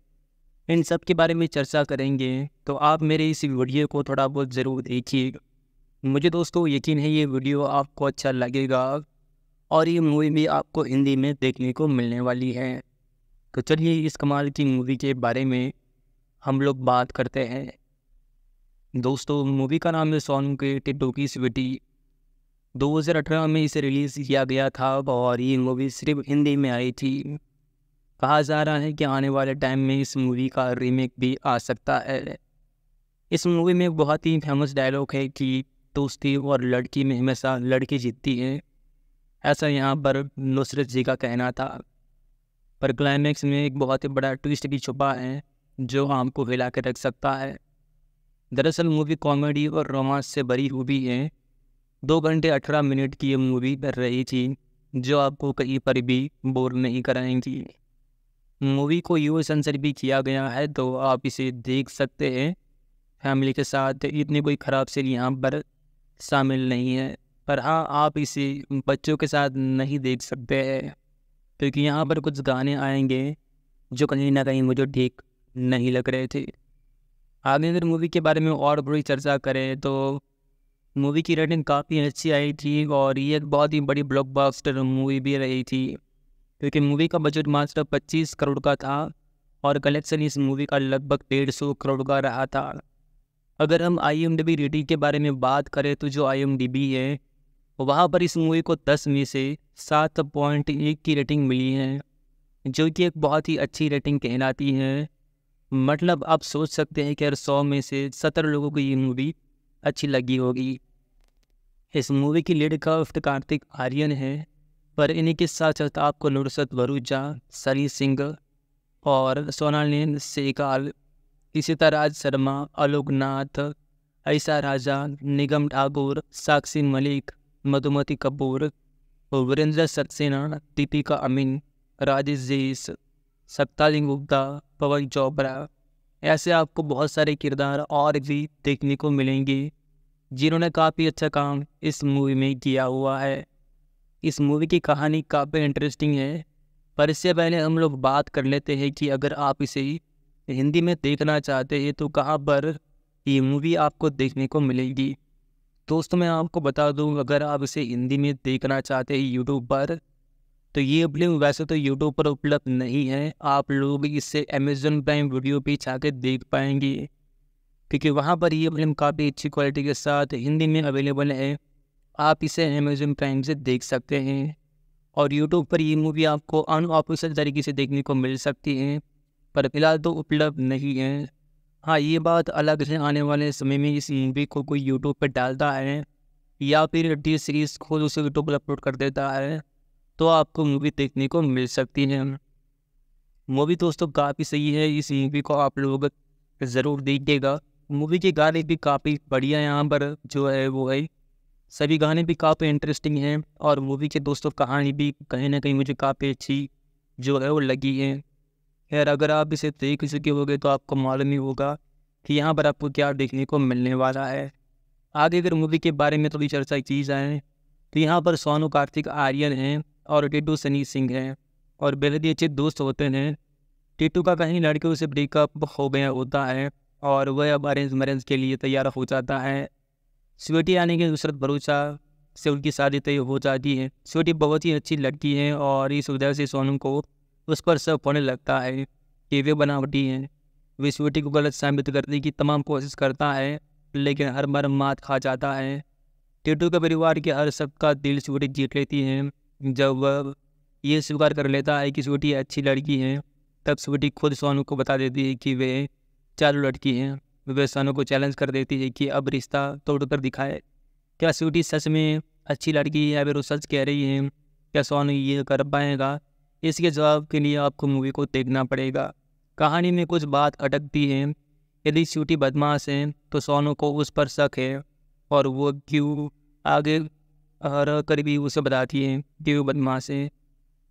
इन सब के बारे में चर्चा करेंगे तो आप मेरे इस वीडियो को थोड़ा बहुत ज़रूर देखिएगा मुझे दोस्तों यकीन है ये वीडियो आपको अच्छा लगेगा और ये मूवी भी आपको हिंदी में देखने को मिलने वाली है तो चलिए इस कमाल की मूवी के बारे में हम लोग बात करते हैं दोस्तों मूवी का नाम है सोनू के टिड्डो की स्वीटी 2018 में इसे रिलीज़ किया गया था और ये मूवी सिर्फ हिंदी में आई थी कहा जा रहा है कि आने वाले टाइम में इस मूवी का रीमेक भी आ सकता है इस मूवी में एक बहुत ही फेमस डायलॉग है कि दोस्ती और लड़की में हमेशा लड़की जीतती है ऐसा यहाँ पर नुसरत जी का कहना था पर क्लाइमैक्स में एक बहुत ही बड़ा ट्विस्ट भी छुपा है जो आम को हिला के रख सकता है दरअसल मूवी कॉमेडी और रोमांस से भरी हुई है दो घंटे अठारह मिनट की ये मूवी रही थी जो आपको कहीं पर भी बोर नहीं कराएंगी मूवी को यू सेंसर भी किया गया है तो आप इसे देख सकते हैं फैमिली के साथ इतनी कोई ख़राब सीन यहाँ पर शामिल नहीं है पर हाँ आप इसे बच्चों के साथ नहीं देख सकते हैं क्योंकि यहाँ पर कुछ गाने आएंगे जो कहीं ना कहीं मुझे ठीक नहीं लग रहे थे आगे अगर मूवी के बारे में और बड़ी चर्चा करें तो मूवी की रेटिंग काफ़ी अच्छी आई थी और ये एक बहुत ही बड़ी ब्लॉकबस्टर मूवी भी रही थी क्योंकि मूवी का बजट मात्र पच्चीस करोड़ का था और कलेक्शन इस मूवी का लगभग डेढ़ सौ करोड़ का रहा था अगर हम आई एम रेटिंग के बारे में बात करें तो जो आई एम है वहाँ पर इस मूवी को दस में से सात पॉइंट एक की रेटिंग मिली है जो कि एक बहुत ही अच्छी रेटिंग कहलाती है मतलब आप सोच सकते हैं कि अगर सौ में से सत्तर लोगों को ये मूवी अच्छी लगी होगी इस मूवी की लीड काफ्ट कार्तिक आर्यन है पर इन्हीं के साथ साथ आपको नुरसत भरूचा सनी सिंह और सोनालीन सेकाल इसी तरह शर्मा आलोक नाथ ऐसा राजा निगम ठाकुर साक्षी मलिक मधुमती कपूर वीरेंद्र सक्सेना दीपिका अमीन राजेश जैस सप्तालिंग गुप्ता पवन चोपड़ा ऐसे आपको बहुत सारे किरदार और भी देखने को मिलेंगे जिन्होंने काफ़ी अच्छा काम इस मूवी में किया हुआ है इस मूवी की कहानी काफ़ी इंटरेस्टिंग है पर इससे पहले हम लोग बात कर लेते हैं कि अगर आप इसे हिंदी में देखना चाहते हैं तो कहाँ पर ये मूवी आपको देखने को मिलेगी दोस्तों मैं आपको बता दूँ अगर आप इसे हिंदी में देखना चाहते हैं यूट्यूब पर तो ये फिल्म वैसे तो यूट्यूब पर उपलब्ध नहीं है आप लोग इसे अमेजन प्राइम वीडियो पर जाके देख पाएंगे क्योंकि वहाँ पर ये फिल्म काफ़ी अच्छी क्वालिटी के साथ हिंदी में अवेलेबल है आप इसे अमेजोन प्राइम से देख सकते हैं और यूट्यूब पर ये मूवी आपको अनऑफिशियल तरीके से देखने को मिल सकती है पर फिलहाल तो उपलब्ध नहीं है हाँ ये बात अलग से आने वाले समय में इस मूवी को कोई यूट्यूब पर डालता है या फिर टी सीरीज़ खुद उसे यूट्यूब पर अपलोड कर देता है तो आपको मूवी देखने को मिल सकती है मूवी दोस्तों काफ़ी सही है इस मूवी को आप लोग ज़रूर देखिएगा मूवी के गाने भी काफ़ी बढ़िया यहाँ पर जो है वो है सभी गाने भी काफ़ी इंटरेस्टिंग हैं और मूवी के दोस्तों कहानी भी कहीं ना कहीं मुझे काफ़ी अच्छी जो है वो लगी है खैर अगर आप इसे देख चुके होगे तो आपको मालूम ही होगा कि यहाँ पर आपको क्या देखने को मिलने वाला है आगे अगर मूवी के बारे में थोड़ी चर्चा की जाए तो यहाँ पर सोनू कार्तिक आर्यन हैं और टिटू सनी सिंह हैं और बेहद ही अच्छे दोस्त होते हैं टिटू का कहीं लड़के उसे ब्रेकअप हो गया होता है और वह अब अरेंज मरेंज के लिए तैयार हो जाता है स्वेटी आने के नुसरत भरोसा से उनकी शादी तय हो जाती है स्वेटी बहुत ही अच्छी लड़की है और इस उदय से सोनम को उस पर सब होने लगता है कि वे बनावटी हैं वे स्वेटी को गलत साबित करने की तमाम कोशिश करता है लेकिन हर बार मात खा जाता है टिटू के परिवार के हर सबका दिल स्वेटी जीत लेती है जब वह ये स्वीकार कर लेता है कि स्वेटी अच्छी लड़की है तब स्वेटी खुद सोनू को बता देती है कि वे चालू लड़की हैं विवेचनों को चैलेंज कर देती है कि अब रिश्ता तोड़कर दिखाए क्या स्वीटी सच में अच्छी लड़की है या फिर वो सच कह रही है क्या सोनू ये कर पाएगा इसके जवाब के लिए आपको मूवी को देखना पड़ेगा कहानी में कुछ बात अटकती है यदि स्वीटी बदमाश है तो सोनू को उस पर शक है और वो क्यों आगे हर कर भी उसे बताती है कि वो बदमाश है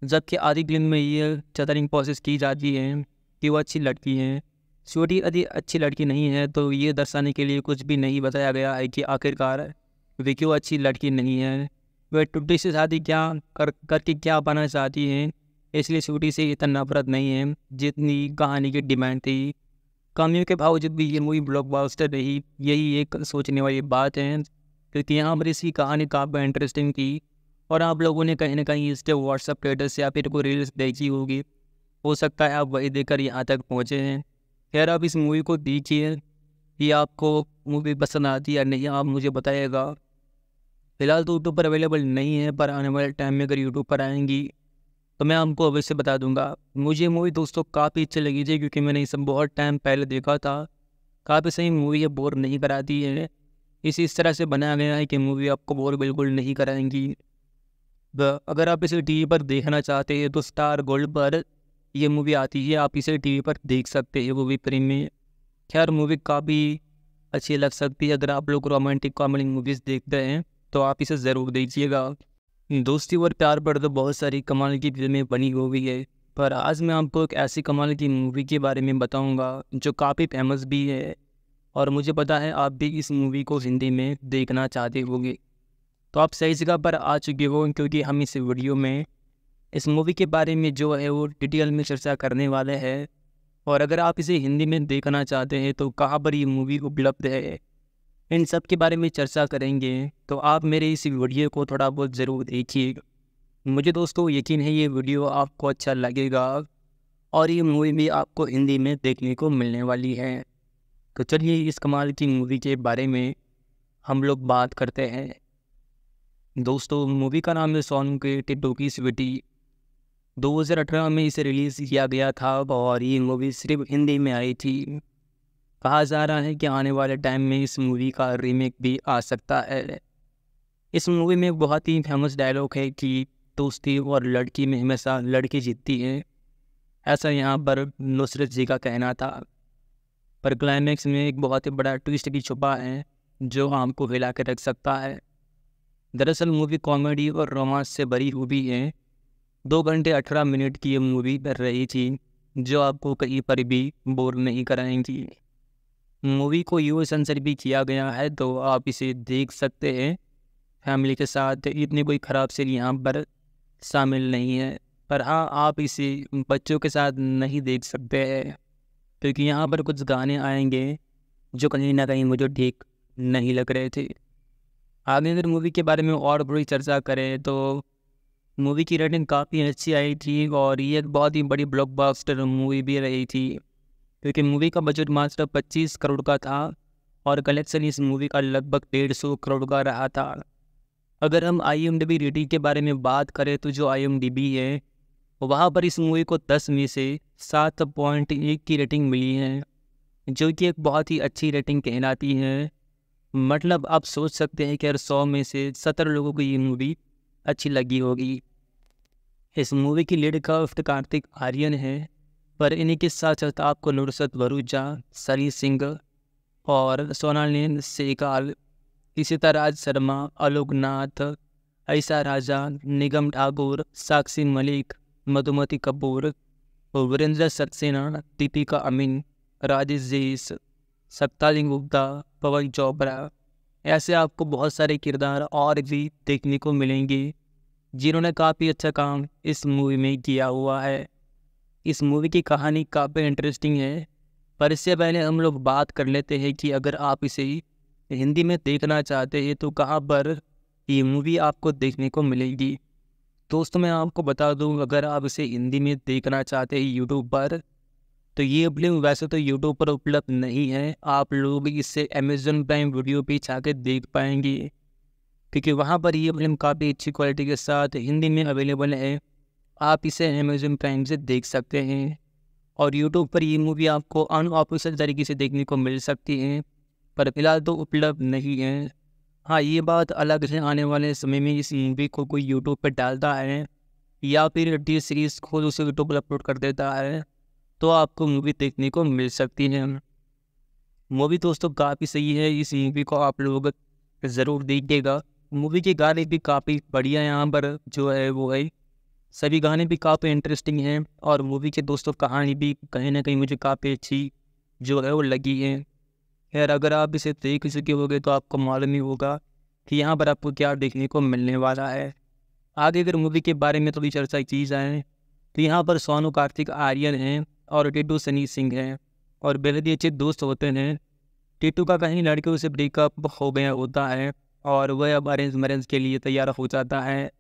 जबकि आधी फिल्म में ये चतरिंग प्रोसेस की जाती है कि वो अच्छी लड़की है श्योरिटी यदि अच्छी लड़की नहीं है तो ये दर्शाने के लिए कुछ भी नहीं बताया गया है कि आखिरकार वे क्यों अच्छी लड़की नहीं है वह टुटी से शादी क्या कर करके क्या पाना चाहती हैं इसलिए श्योरिटी से इतना नफरत नहीं है जितनी कहानी की डिमांड थी कमियों के बावजूद भी ये मूवी ब्लॉकबस्टर रही यही एक सोचने वाली बात है क्योंकि यहाँ पर इसकी कहानी काफ़ी इंटरेस्टिंग थी और आप लोगों ने कहीं ना कहीं इसके व्हाट्सअप स्टेटस या फिर कोई रील्स देखी होगी हो सकता है आप वही देखकर यहाँ तक पहुँचे हैं खैर आप इस मूवी को देखिए कि आपको मूवी पसंद आती या नहीं आप मुझे बताइएगा फ़िलहाल तो यूट्यूब पर अवेलेबल नहीं है पर आने वाले टाइम में अगर यूट्यूब पर आएंगी तो मैं आपको अवश्य बता दूंगा मुझे मूवी दोस्तों काफ़ी अच्छी लगी थी क्योंकि मैंने इसे बहुत टाइम पहले देखा था काफ़ी सही मूवी है बोर नहीं कराती है इसे इस तरह से बनाया गया है कि मूवी आपको बोर बिल्कुल नहीं कराएंगी अगर आप इसे टी पर देखना चाहते हैं तो स्टार गोल्ड पर ये मूवी आती है आप इसे टीवी पर देख सकते हैं मूवी भी प्रेमी खैर मूवी काफ़ी अच्छी लग सकती है अगर आप लोग रोमांटिक कॉमेडी मूवीज़ देखते हैं तो आप इसे ज़रूर देखिएगा दोस्ती और प्यार पर तो बहुत सारी कमाल की फिल्में बनी हुई है पर आज मैं आपको एक ऐसी कमाल की मूवी के बारे में बताऊंगा जो काफ़ी फेमस भी है और मुझे पता है आप भी इस मूवी को हिंदी में देखना चाहते होंगे तो आप सही जगह पर आ चुके हो क्योंकि हम इस वीडियो में इस मूवी के बारे में जो है वो डिटेल में चर्चा करने वाले हैं और अगर आप इसे हिंदी में देखना चाहते हैं तो कहाँ पर ये मूवी उपलब्ध है इन सब के बारे में चर्चा करेंगे तो आप मेरे इस वीडियो को थोड़ा बहुत ज़रूर देखिएगा मुझे दोस्तों यकीन है ये वीडियो आपको अच्छा लगेगा और ये मूवी भी आपको हिंदी में देखने को मिलने वाली है तो चलिए इस कमाल की मूवी के बारे में हम लोग बात करते हैं दोस्तों मूवी का नाम है सोन के टिटो की स्वीटी 2018 में इसे रिलीज़ किया गया था और ये मूवी सिर्फ हिंदी में आई थी कहा जा रहा है कि आने वाले टाइम में इस मूवी का रीमेक भी आ सकता है इस मूवी में बहुत ही फेमस डायलॉग है कि दोस्ती और लड़की में हमेशा लड़की जीतती है ऐसा यहाँ पर नुसरत जी का कहना था पर क्लाइमैक्स में एक बहुत ही बड़ा ट्विस्ट भी छुपा है जो आम को हिला के रख सकता है दरअसल मूवी कॉमेडी और रोमांस से भरी हुई है दो घंटे अठारह मिनट की ये मूवी बन रही थी जो आपको कहीं पर भी बोर नहीं कराएंगी मूवी को यू सेंसर भी किया गया है तो आप इसे देख सकते हैं फैमिली के साथ इतनी कोई ख़राब सीन यहाँ पर शामिल नहीं है पर हाँ आप इसे बच्चों के साथ नहीं देख सकते हैं क्योंकि यहाँ पर कुछ गाने आएंगे जो कहीं ना कहीं मुझे ठीक नहीं लग रहे थे आगे अगर मूवी के बारे में और बड़ी चर्चा करें तो मूवी की रेटिंग काफ़ी अच्छी आई थी और ये एक बहुत ही बड़ी ब्लॉकबस्टर मूवी भी रही थी क्योंकि मूवी का बजट मात्र पच्चीस करोड़ का था और कलेक्शन इस मूवी का लगभग डेढ़ सौ करोड़ का रहा था अगर हम आई एम रेटिंग के बारे में बात करें तो जो आई एम है वहाँ पर इस मूवी को दस में से सात पॉइंट एक की रेटिंग मिली है जो कि एक बहुत ही अच्छी रेटिंग कहलाती है मतलब आप सोच सकते हैं कि अगर सौ में से सत्रह लोगों को ये मूवी अच्छी लगी होगी इस मूवी की लीड उफ्त कार्तिक आर्यन है पर इन्हीं के साथ साथ आपको नुरसत वरुजा सनी सिंह और सोनालीन सेकाल इसी तरह राज शर्मा आलोकनाथ ऐसा राजा निगम ठाकुर साक्षी मलिक मधुमती कपूर वीरेंद्र सक्सेना दीपिका अमीन राजेश जैस सप्तालिंग गुप्ता पवन चोपड़ा ऐसे आपको बहुत सारे किरदार और भी देखने को मिलेंगे जिन्होंने काफ़ी अच्छा काम इस मूवी में किया हुआ है इस मूवी की कहानी काफ़ी इंटरेस्टिंग है पर इससे पहले हम लोग बात कर लेते हैं कि अगर आप इसे हिंदी में देखना चाहते हैं तो कहाँ पर ये मूवी आपको देखने को मिलेगी दोस्तों मैं आपको बता दूँ अगर आप इसे हिंदी में देखना चाहते हैं यूट्यूब पर तो ये फिल्म वैसे तो यूट्यूब पर उपलब्ध नहीं है आप लोग इसे अमेजोन प्राइम वीडियो पे के देख पाएंगे क्योंकि वहाँ पर ये फिल्म काफ़ी अच्छी क्वालिटी के साथ हिंदी में अवेलेबल है आप इसे अमेजोन प्राइम से देख सकते हैं और यूट्यूब पर ये मूवी आपको अनऑफिशियल तरीके से देखने को मिल सकती है पर फिलहाल तो उपलब्ध नहीं है हाँ ये बात अलग से आने वाले समय में इस मूवी को कोई यूट्यूब पर डालता है या फिर डी सीरीज़ खुद उसे यूट्यूब पर अपलोड कर देता है तो आपको मूवी देखने को मिल सकती है मूवी दोस्तों काफ़ी सही है इस मूवी को आप लोग ज़रूर देखिएगा मूवी के गाने भी काफ़ी बढ़िया यहाँ पर जो है वो है सभी गाने भी काफ़ी इंटरेस्टिंग हैं और मूवी के दोस्तों कहानी भी कहीं ना कहीं मुझे काफ़ी अच्छी जो है वो लगी है यार अगर आप इसे देख चुके हो तो आपको मालूम ही होगा कि यहाँ पर आपको क्या देखने को मिलने वाला है आगे अगर मूवी के बारे में थोड़ी चर्चा की जाए तो यहाँ पर सोनू कार्तिक आर्यन हैं और टीटू सनी सिंह हैं और बेहद ही अच्छे दोस्त होते हैं टीटू का कहीं लड़के से ब्रेकअप हो गया होता है और वह अब अरेंज मैरेंज के लिए तैयार हो जाता है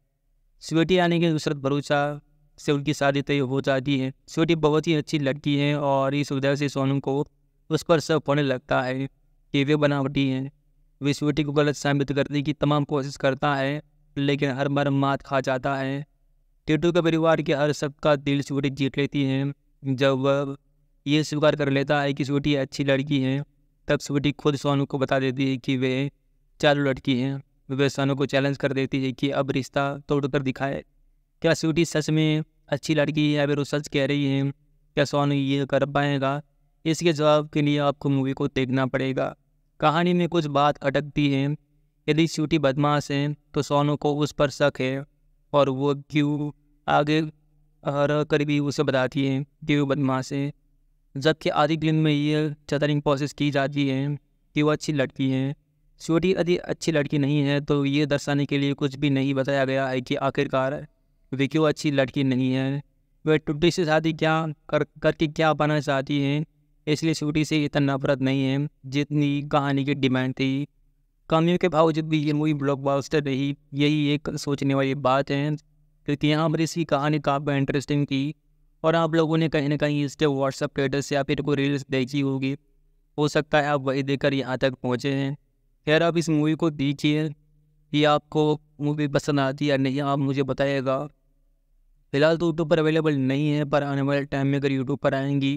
स्वेटी आने के नुसरत भरोसा से उनकी शादी तय हो जाती है स्वेटी बहुत ही अच्छी लड़की है और इस वजह से सोनू को उस पर सब पड़ने लगता है कि वे बनावटी हैं वे स्वेटी को गलत साबित करने की तमाम कोशिश करता है लेकिन हर बार मात खा जाता है टीटू के परिवार के हर सबका दिल स्वेटी जीत लेती है जब ये स्वीकार कर लेता है कि स्वीटी अच्छी लड़की है तब स्वीटी खुद सोनू को बता देती है कि वे चालू लड़की हैं वे सोनू को चैलेंज कर देती है कि अब रिश्ता तोड़ कर दिखाए क्या स्वीटी सच में अच्छी लड़की है या फिर वो सच कह रही है क्या सोनू ये कर पाएगा इसके जवाब के लिए आपको मूवी को देखना पड़ेगा कहानी में कुछ बात अटकती है यदि स्वीटी बदमाश है तो सोनू को उस पर शक है और वो क्यों आगे और करीबी उसे बताती है कि वो बदमाश है जबकि आधी फिल्म में ये चतरिंग प्रोसेस की जाती है कि वो अच्छी लड़की है छोटी यदि अच्छी लड़की नहीं है तो ये दर्शाने के लिए कुछ भी नहीं बताया गया है कि आखिरकार वे क्यों अच्छी लड़की नहीं है वह टुटी से शादी क्या कर करके क्या पाना चाहती है इसलिए छोटी से इतना नफरत नहीं है जितनी कहानी की डिमांड थी कमियों के बावजूद भी ये मूवी ब्लॉकबस्टर रही यही एक सोचने वाली बात है क्योंकि यहाँ पर इसकी कहानी काफ़ी इंटरेस्टिंग थी और आप लोगों ने कहीं ना कहीं इसके व्हाट्सअप स्टेटस या फिर कोई रील्स देखी होगी हो सकता है आप वही देखकर यहाँ तक पहुँचे हैं खैर आप इस मूवी को देखिए कि आपको मूवी पसंद आती है या नहीं आप मुझे बताइएगा फ़िलहाल तो यूट्यूब पर अवेलेबल नहीं है पर आने वाले टाइम में अगर यूट्यूब पर आएंगी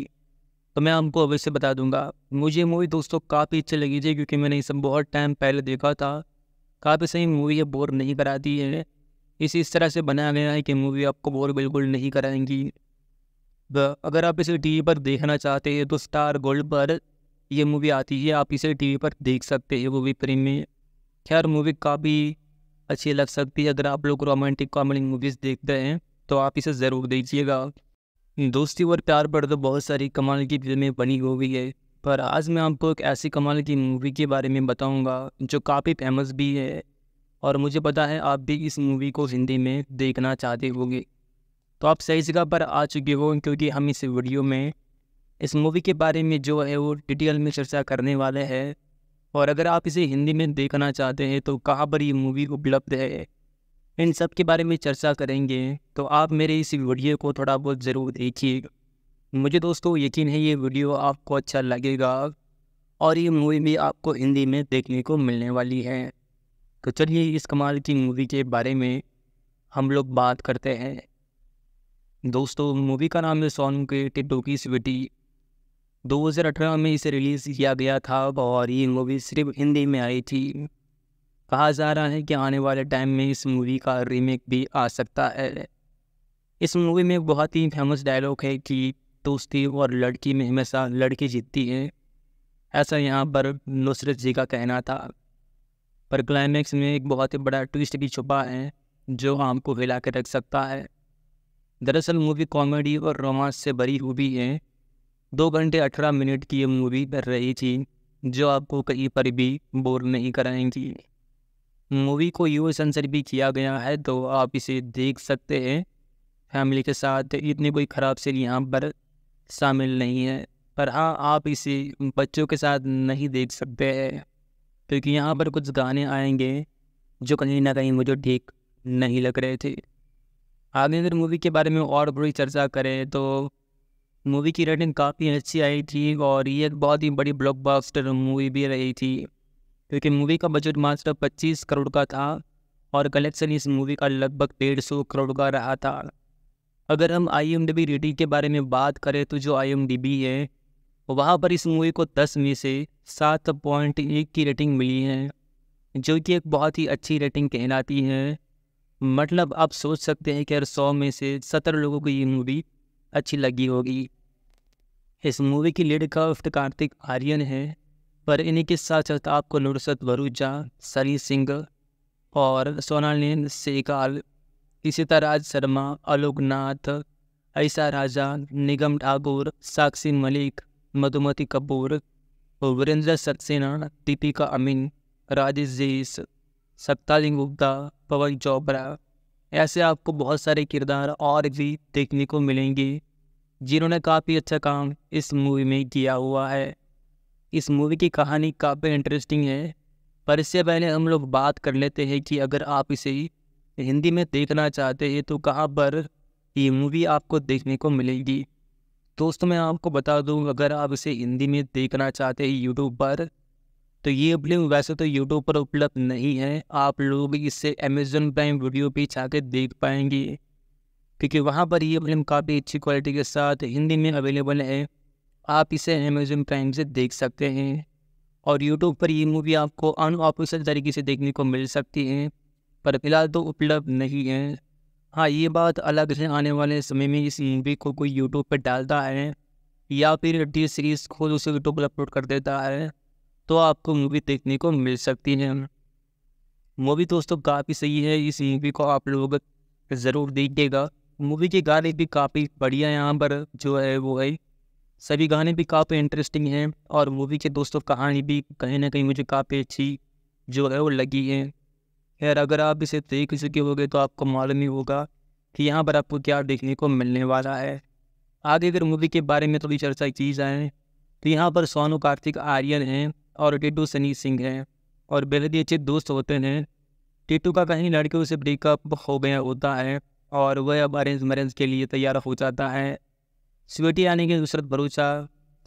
तो मैं आपको अवश्य बता दूंगा मुझे मूवी दोस्तों काफ़ी अच्छी लगी थी क्योंकि मैंने इसे बहुत टाइम पहले देखा था काफ़ी सही मूवी है बोर नहीं कराती है इस इस तरह से बनाया गया है कि मूवी आपको बोर बिल्कुल नहीं कराएंगी अगर आप इसे टीवी पर देखना चाहते हैं तो स्टार गोल्ड पर यह मूवी आती है आप इसे टीवी पर देख सकते हैं मूवी प्रेम खैर मूवी काफ़ी अच्छी लग सकती है अगर आप लोग रोमांटिक कॉमेडी मूवीज़ देखते हैं तो आप इसे ज़रूर देखिएगा दोस्ती और प्यार पर तो बहुत सारी कमाल की फिल्में बनी हुई है पर आज मैं आपको एक ऐसी कमाल की मूवी के बारे में बताऊंगा जो काफ़ी फेमस भी है और मुझे पता है आप भी इस मूवी को हिंदी में देखना चाहते होंगे तो आप सही जगह पर आ चुके हो क्योंकि हम इस वीडियो में इस मूवी के बारे में जो है वो डिटेल में चर्चा करने वाले हैं और अगर आप इसे हिंदी में देखना चाहते हैं तो कहाँ पर ये मूवी उपलब्ध है इन सब के बारे में चर्चा करेंगे तो आप मेरे इस वीडियो को थोड़ा बहुत ज़रूर देखिएगा मुझे दोस्तों यकीन है ये वीडियो आपको अच्छा लगेगा और ये मूवी भी आपको हिंदी में देखने को मिलने वाली है तो चलिए इस कमाल की मूवी के बारे में हम लोग बात करते हैं दोस्तों मूवी का नाम है सोनू के टिटो की स्वीटी 2018 में इसे रिलीज़ किया गया था और ये मूवी सिर्फ हिंदी में आई थी कहा जा रहा है कि आने वाले टाइम में इस मूवी का रीमेक भी आ सकता है इस मूवी में बहुत ही फेमस डायलॉग है कि दोस्ती और लड़की में हमेशा लड़की जीतती है ऐसा यहाँ पर नुसरत जी का कहना था पर क्लाइमैक्स में एक बहुत ही बड़ा ट्विस्ट भी छुपा है जो आम को हिला के रख सकता है दरअसल मूवी कॉमेडी और रोमांस से भरी हुई है दो घंटे अठारह मिनट की ये मूवी कर रही थी जो आपको कहीं पर भी बोर नहीं कराएंगी मूवी को यू सेंसर भी किया गया है तो आप इसे देख सकते हैं फैमिली के साथ इतनी कोई ख़राब सीन यहाँ पर शामिल नहीं है पर हाँ आप इसे बच्चों के साथ नहीं देख सकते हैं क्योंकि यहाँ पर कुछ गाने आएंगे जो कहीं ना कहीं मुझे ठीक नहीं लग रहे थे आगे अगर मूवी के बारे में और बुरी चर्चा करें तो मूवी की रेटिंग काफ़ी अच्छी आई थी और ये बहुत ही बड़ी ब्लॉकबस्टर मूवी भी रही थी क्योंकि मूवी का बजट मात्र 25 करोड़ का था और कलेक्शन इस मूवी का लगभग डेढ़ सौ करोड़ का रहा था अगर हम आई रेटिंग के बारे में बात करें तो जो आई है वहाँ पर इस मूवी को दस में से सात पॉइंट एक की रेटिंग मिली है जो कि एक बहुत ही अच्छी रेटिंग कहलाती है मतलब आप सोच सकते हैं कि हर सौ में से सत्तर लोगों को ये मूवी अच्छी लगी होगी इस मूवी की लीड काफ्ट कार्तिक आर्यन है पर इन्हीं के साथ साथ आपको नुरसत भरूजा सरी सिंह और सोनालीन सेकाल इशिता राज शर्मा आलोक नाथ ऐसा राजा निगम ठाकुर साक्षी मलिक मधुमति कपूर वीरेंद्र सक्सेना दीपिका अमीन राजेश जेस सत्तालिंग गुप्ता पवन चोपड़ा ऐसे आपको बहुत सारे किरदार और भी देखने को मिलेंगे जिन्होंने काफ़ी अच्छा काम इस मूवी में किया हुआ है इस मूवी की कहानी काफ़ी इंटरेस्टिंग है पर इससे पहले हम लोग बात कर लेते हैं कि अगर आप इसे हिंदी में देखना चाहते हैं तो कहाँ पर ये मूवी आपको देखने को मिलेगी दोस्तों मैं आपको बता दूं अगर आप इसे हिंदी में देखना चाहते हैं यूट्यूब पर तो ये फिल्म वैसे तो यूट्यूब पर उपलब्ध नहीं है आप लोग इसे अमेज़न प्राइम वीडियो पे जाके देख पाएंगे क्योंकि वहाँ पर ये फिल्म काफ़ी अच्छी क्वालिटी के साथ हिंदी में अवेलेबल है आप इसे अमेजन प्राइम से देख सकते हैं और यूट्यूब पर ये मूवी आपको अनऑफिशियल तरीके से देखने को मिल सकती है पर फिलहाल तो उपलब्ध नहीं है हाँ ये बात अलग से आने वाले समय में इस मूवी को कोई यूट्यूब पर डालता है या फिर टी सीरीज़ खुद उसे यूट्यूब पर अपलोड कर देता है तो आपको मूवी देखने को मिल सकती है मूवी दोस्तों काफ़ी सही है इस मूवी को आप लोग ज़रूर देखिएगा मूवी के गाने भी काफ़ी बढ़िया यहाँ पर जो है वो है सभी गाने भी काफ़ी इंटरेस्टिंग हैं और मूवी के दोस्तों कहानी भी कहीं ना कहीं मुझे काफ़ी अच्छी जो है वो लगी है यार अगर आप इसे देख चुके होगे तो आपको मालूम ही होगा कि यहाँ पर आपको क्या देखने को मिलने वाला है आगे अगर मूवी के बारे में थोड़ी चर्चा की जाए तो यहाँ पर सोनू कार्तिक आर्यन हैं और टिटू सनी सिंह हैं और बेहद ही अच्छे दोस्त होते हैं टिटू का कहीं लड़के उसे ब्रेकअप हो गया होता है और वह अब अरेंज मरेंज के लिए तैयार हो जाता है स्वेटी आने के नुसरत भरोसा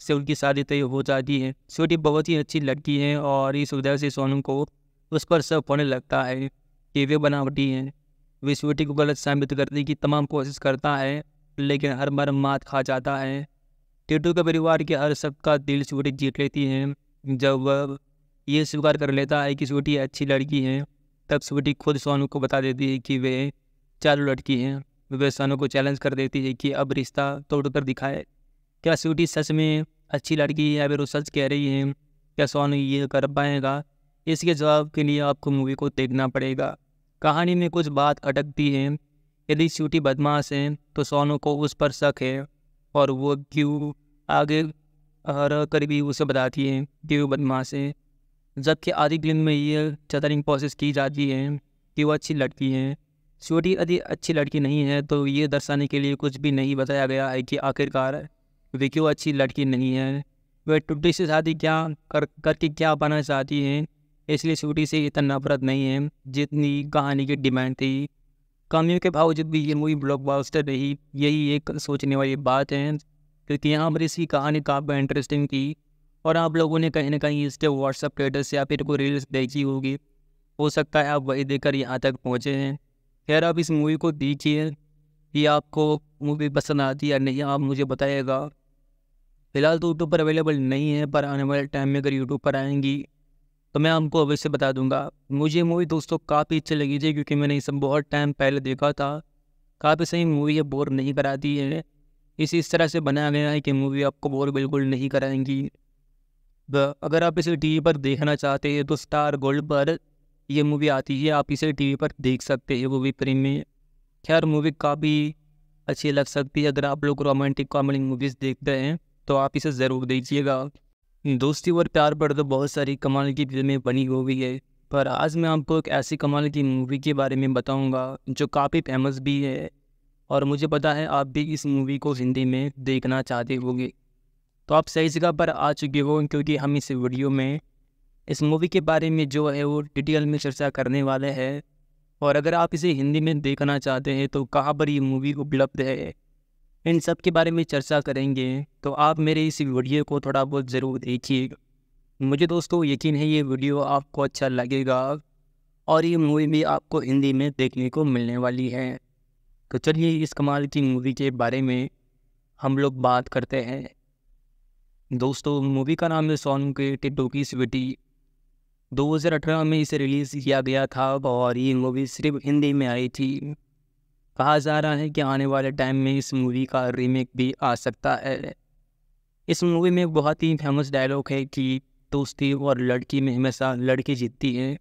से उनकी शादी तय हो जाती है स्वेटी बहुत ही अच्छी लड़की है और इस वजह से सोनू को उस पर सब होने लगता है कि वे बनावटी हैं वे छोटी को गलत साबित करने की तमाम कोशिश करता है लेकिन हर बार मात खा जाता है टिटू के परिवार के हर का दिल स्वटी जीत लेती है जब वह ये स्वीकार कर लेता है कि छोटी अच्छी लड़की है तब छोटी खुद सोनू को बता देती है कि वे चालू लड़की हैं वे सोनू को चैलेंज कर देती है कि अब रिश्ता तोड़ कर दिखाए क्या छोटी सच में अच्छी लड़की है या फिर वो सच कह रही है क्या सोनू ये कर पाएगा इसके जवाब के लिए आपको मूवी को देखना पड़ेगा कहानी में कुछ बात अटकती है यदि स्यूटी बदमाश है तो सोनू को उस पर शक है और वो क्यों आगे हर करीबी उसे बताती है कि वो बदमाश है जबकि आधी फिल्म में ये चतरिंग प्रोसेस की जाती है कि वो अच्छी लड़की है श्योटी यदि अच्छी लड़की नहीं है तो ये दर्शाने के लिए कुछ भी नहीं बताया गया है कि आखिरकार वे क्यों अच्छी लड़की नहीं है वह टुटी से शादी क्या कर करके क्या बनना चाहती हैं इसलिए छोटी से इतना नफरत नहीं है जितनी कहानी की डिमांड थी कमियों के बावजूद भी ये मूवी ब्लॉकबस्टर रही यही एक सोचने वाली बात है क्योंकि यहाँ पर इसकी कहानी काफ़ी इंटरेस्टिंग थी और आप लोगों ने कहीं ना कहीं इसके व्हाट्सअप स्टेटस या फिर कोई रील्स देखी होगी हो सकता है आप वही देखकर यहाँ तक पहुँचे हैं खैर आप इस मूवी को देखिए कि आपको मूवी पसंद आती है या नहीं आप मुझे बताइएगा फिलहाल तो यूट्यूब पर अवेलेबल नहीं है पर आने वाले टाइम में अगर यूट्यूब पर आएंगी तो मैं आपको अवश्य बता दूंगा मुझे मूवी दोस्तों काफ़ी अच्छी लगी थी क्योंकि मैंने इसे बहुत टाइम पहले देखा था काफ़ी सही मूवी है बोर नहीं कराती है इसे इस तरह से बनाया गया है कि मूवी आपको बोर बिल्कुल नहीं कराएंगी अगर आप इसे टीवी पर देखना चाहते हैं तो स्टार गोल्ड पर यह मूवी आती है आप इसे टीवी पर देख सकते हैं वो भी फ्री में खैर मूवी काफ़ी अच्छी लग सकती है अगर आप लोग रोमांटिक कॉमेडी मूवीज़ देखते हैं तो आप इसे ज़रूर देखिएगा दोस्ती और प्यार पर तो बहुत सारी कमाल की फिल्में बनी हो गई है पर आज मैं आपको एक ऐसी कमाल की मूवी के बारे में बताऊंगा जो काफ़ी फेमस भी है और मुझे पता है आप भी इस मूवी को हिंदी में देखना चाहते होंगे तो आप सही जगह पर आ चुके हो क्योंकि हम इस वीडियो में इस मूवी के बारे में जो है वो डिटेल में चर्चा करने वाले हैं और अगर आप इसे हिंदी में देखना चाहते हैं तो कहाँ पर ये मूवी उपलब्ध है इन सब के बारे में चर्चा करेंगे तो आप मेरे इस वीडियो को थोड़ा बहुत ज़रूर देखिएगा मुझे दोस्तों यकीन है ये वीडियो आपको अच्छा लगेगा और ये मूवी भी आपको हिंदी में देखने को मिलने वाली है तो चलिए इस कमाल की मूवी के बारे में हम लोग बात करते हैं दोस्तों मूवी का नाम है सोन के टिड्डू की स्वीटी 2018 में इसे रिलीज़ किया गया था और ये मूवी सिर्फ हिंदी में आई थी कहा जा रहा है कि आने वाले टाइम में इस मूवी का रीमेक भी आ सकता है इस मूवी में बहुत ही फेमस डायलॉग है कि दोस्ती और लड़की में हमेशा लड़की जीतती है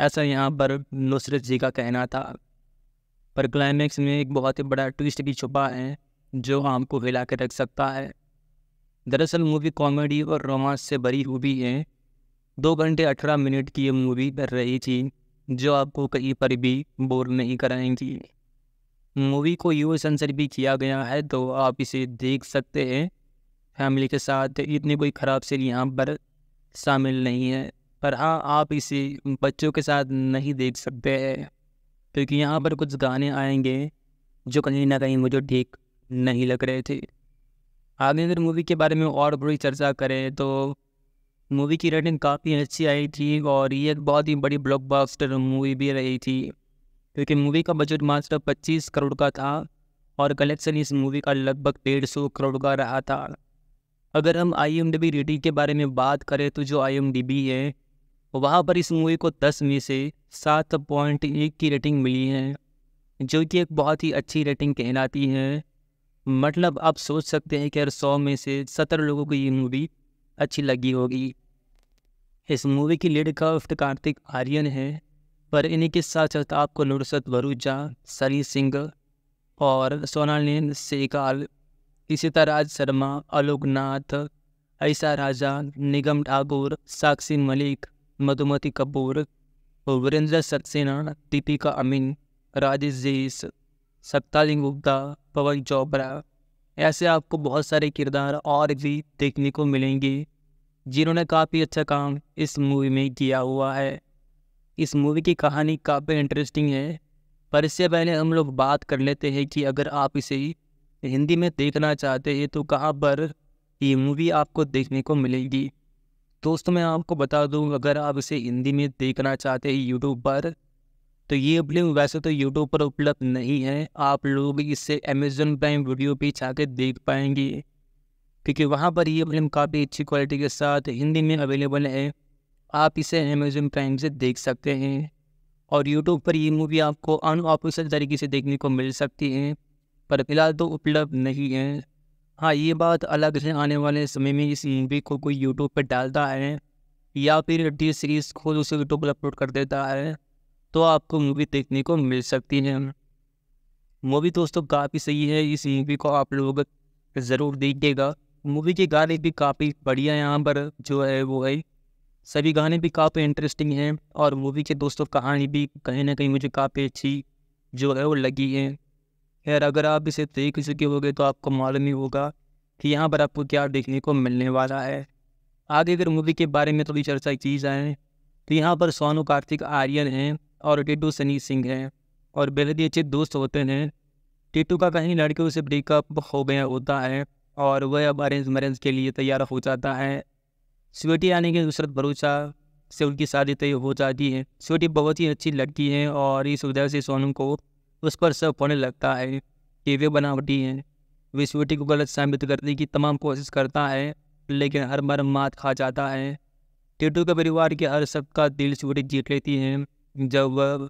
ऐसा यहाँ पर नुसरत जी का कहना था पर क्लाइमैक्स में एक बहुत ही बड़ा ट्विस्ट भी छुपा है जो आम को हिला के रख सकता है दरअसल मूवी कॉमेडी और रोमांस से भरी हुई है दो घंटे अठारह मिनट की ये मूवी बन रही थी जो आपको कहीं पर भी बोर नहीं कराएंगी मूवी को यू सेंसर भी किया गया है तो आप इसे देख सकते हैं फैमिली के साथ इतनी कोई ख़राब सीन यहाँ पर शामिल नहीं है पर हाँ आप इसे बच्चों के साथ नहीं देख सकते हैं क्योंकि यहाँ पर कुछ गाने आएंगे जो कहीं ना कहीं मुझे ठीक नहीं लग रहे थे आगे अगर मूवी के बारे में और बड़ी चर्चा करें तो मूवी की रेटिंग काफ़ी अच्छी आई थी और ये एक बहुत ही बड़ी ब्लॉकबस्टर मूवी भी रही थी क्योंकि मूवी का बजट मात्र पच्चीस करोड़ का था और कलेक्शन इस मूवी का लगभग डेढ़ सौ करोड़ का रहा था अगर हम आई एम डी रेटिंग के बारे में बात करें तो जो आई एम डी बी है वहाँ पर इस मूवी को दस में से सात पॉइंट एक की रेटिंग मिली है जो कि एक बहुत ही अच्छी रेटिंग कहलाती है मतलब आप सोच सकते हैं कि अगर सौ में से सत्तर लोगों को ये मूवी अच्छी लगी होगी इस मूवी की लीड उफ्त कार्तिक आर्यन है पर इन्हीं के साथ साथ आपको नुरसत भरूचा सनी सिंह और सोनालीन सेकाल इसी तरह शर्मा नाथ ऐसा राजा निगम ठाकुर साक्षी मलिक मधुमती कपूर वीरेंद्र सक्सेना दीपिका अमीन राजेश जैस सप्तालिंग गुप्ता पवन चोपड़ा ऐसे आपको बहुत सारे किरदार और भी देखने को मिलेंगे जिन्होंने काफ़ी अच्छा काम इस मूवी में किया हुआ है इस मूवी की कहानी काफ़ी इंटरेस्टिंग है पर इससे पहले हम लोग बात कर लेते हैं कि अगर आप इसे हिंदी में देखना चाहते हैं तो कहाँ पर ये मूवी आपको देखने को मिलेगी दोस्तों मैं आपको बता दूँ अगर आप इसे हिंदी में देखना चाहते हैं यूट्यूब पर तो ये फिल्म वैसे तो यूट्यूब पर उपलब्ध नहीं है आप लोग इसे अमेज़न प्राइम वीडियो पर जाकर देख पाएंगे क्योंकि वहाँ पर ये फिल्म काफ़ी अच्छी क्वालिटी के साथ हिंदी में अवेलेबल है आप इसे अमेजोन प्राइम से देख सकते हैं और यूट्यूब पर ये मूवी आपको अनऑफिशियल तरीके से देखने को मिल सकती है पर फिलहाल तो उपलब्ध नहीं है हाँ ये बात अलग से आने वाले समय में इस मूवी को कोई यूट्यूब पर डालता है या फिर डी सीरीज़ खुद उसे यूट्यूब पर अपलोड कर देता है तो आपको मूवी देखने को मिल सकती है मूवी दोस्तों काफ़ी सही है इस मूवी को आप लोग ज़रूर देखिएगा मूवी के गाने भी काफ़ी बढ़िया यहाँ पर जो है वो है सभी गाने भी काफ़ी इंटरेस्टिंग हैं और मूवी के दोस्तों कहानी भी कहीं ना कहीं मुझे काफ़ी अच्छी जो है वो लगी है खैर अगर आप इसे देख चुके होगे तो आपको मालूम ही होगा कि यहाँ पर आपको क्या देखने को मिलने वाला है आगे अगर मूवी के बारे में थोड़ी चर्चा की जाए तो यहाँ पर सोनू कार्तिक आर्यन हैं और टिटू सनी सिंह हैं और बेहद ही अच्छे दोस्त होते हैं टिटू का कहीं लड़के उसे ब्रेकअप हो गया होता है और वह अब अरेंज मरेंज के लिए तैयार हो जाता है स्वेटी यानी कि नुसरत भरोसा से उनकी शादी तय हो जाती है स्वेटी बहुत ही अच्छी लड़की है और इस उदय से सोनम को उस पर सब होने लगता है कि वे बनावटी हैं वे स्वेटी को गलत साबित करने की तमाम कोशिश करता है लेकिन हर बार मात खा जाता है टीटू के परिवार के हर सबका दिल स्वेटी जीत लेती है जब वह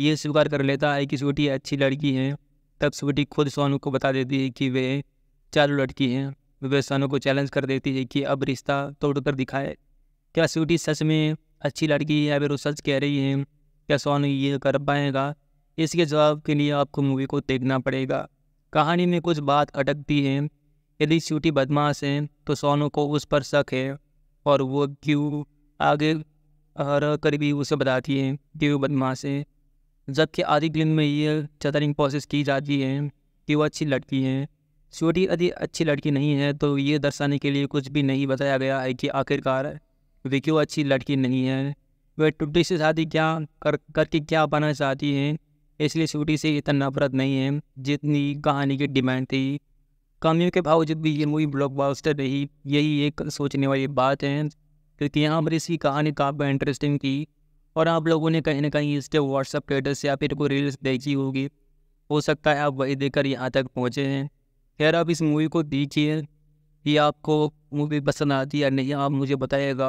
ये स्वीकार कर लेता है कि स्वेटी अच्छी लड़की है तब स्वेटी खुद सोनू को बता देती है कि वे चारों लड़की हैं विवेचनों को चैलेंज कर देती है कि अब रिश्ता तोड़कर दिखाए क्या स्वीटी सच में अच्छी लड़की है या फिर वो सच कह रही है क्या सोनू ये कर पाएगा इसके जवाब के लिए आपको मूवी को देखना पड़ेगा कहानी में कुछ बात अटकती है यदि स्वीटी बदमाश है तो सोनू को उस पर शक है और वो क्यों आगे हर करीबी उसे बताती है कि वो बदमाश है जबकि आधी फिल्म में ये चतरिंग प्रोसेस की जाती है कि वो अच्छी लड़की है छोटी यदि अच्छी लड़की नहीं है तो ये दर्शाने के लिए कुछ भी नहीं बताया गया है कि आखिरकार वे क्यों अच्छी लड़की नहीं है वह टुटी से शादी क्या कर करके क्या पाना चाहती हैं इसलिए छोटी से इतना नफरत नहीं है जितनी कहानी की डिमांड थी कमियों के बावजूद भी ये मूवी ब्लॉकबस्टर रही यही एक सोचने वाली बात है क्योंकि यहाँ पर इसकी कहानी काफ़ी इंटरेस्टिंग थी और आप लोगों ने कहीं ना कहीं इसके व्हाट्सअप स्टेटस या फिर कोई रील्स देखी होगी हो सकता है आप वही देखकर यहाँ तक पहुँचे हैं खैर आप इस मूवी को देखिए कि आपको मूवी पसंद आती है या नहीं आप मुझे बताइएगा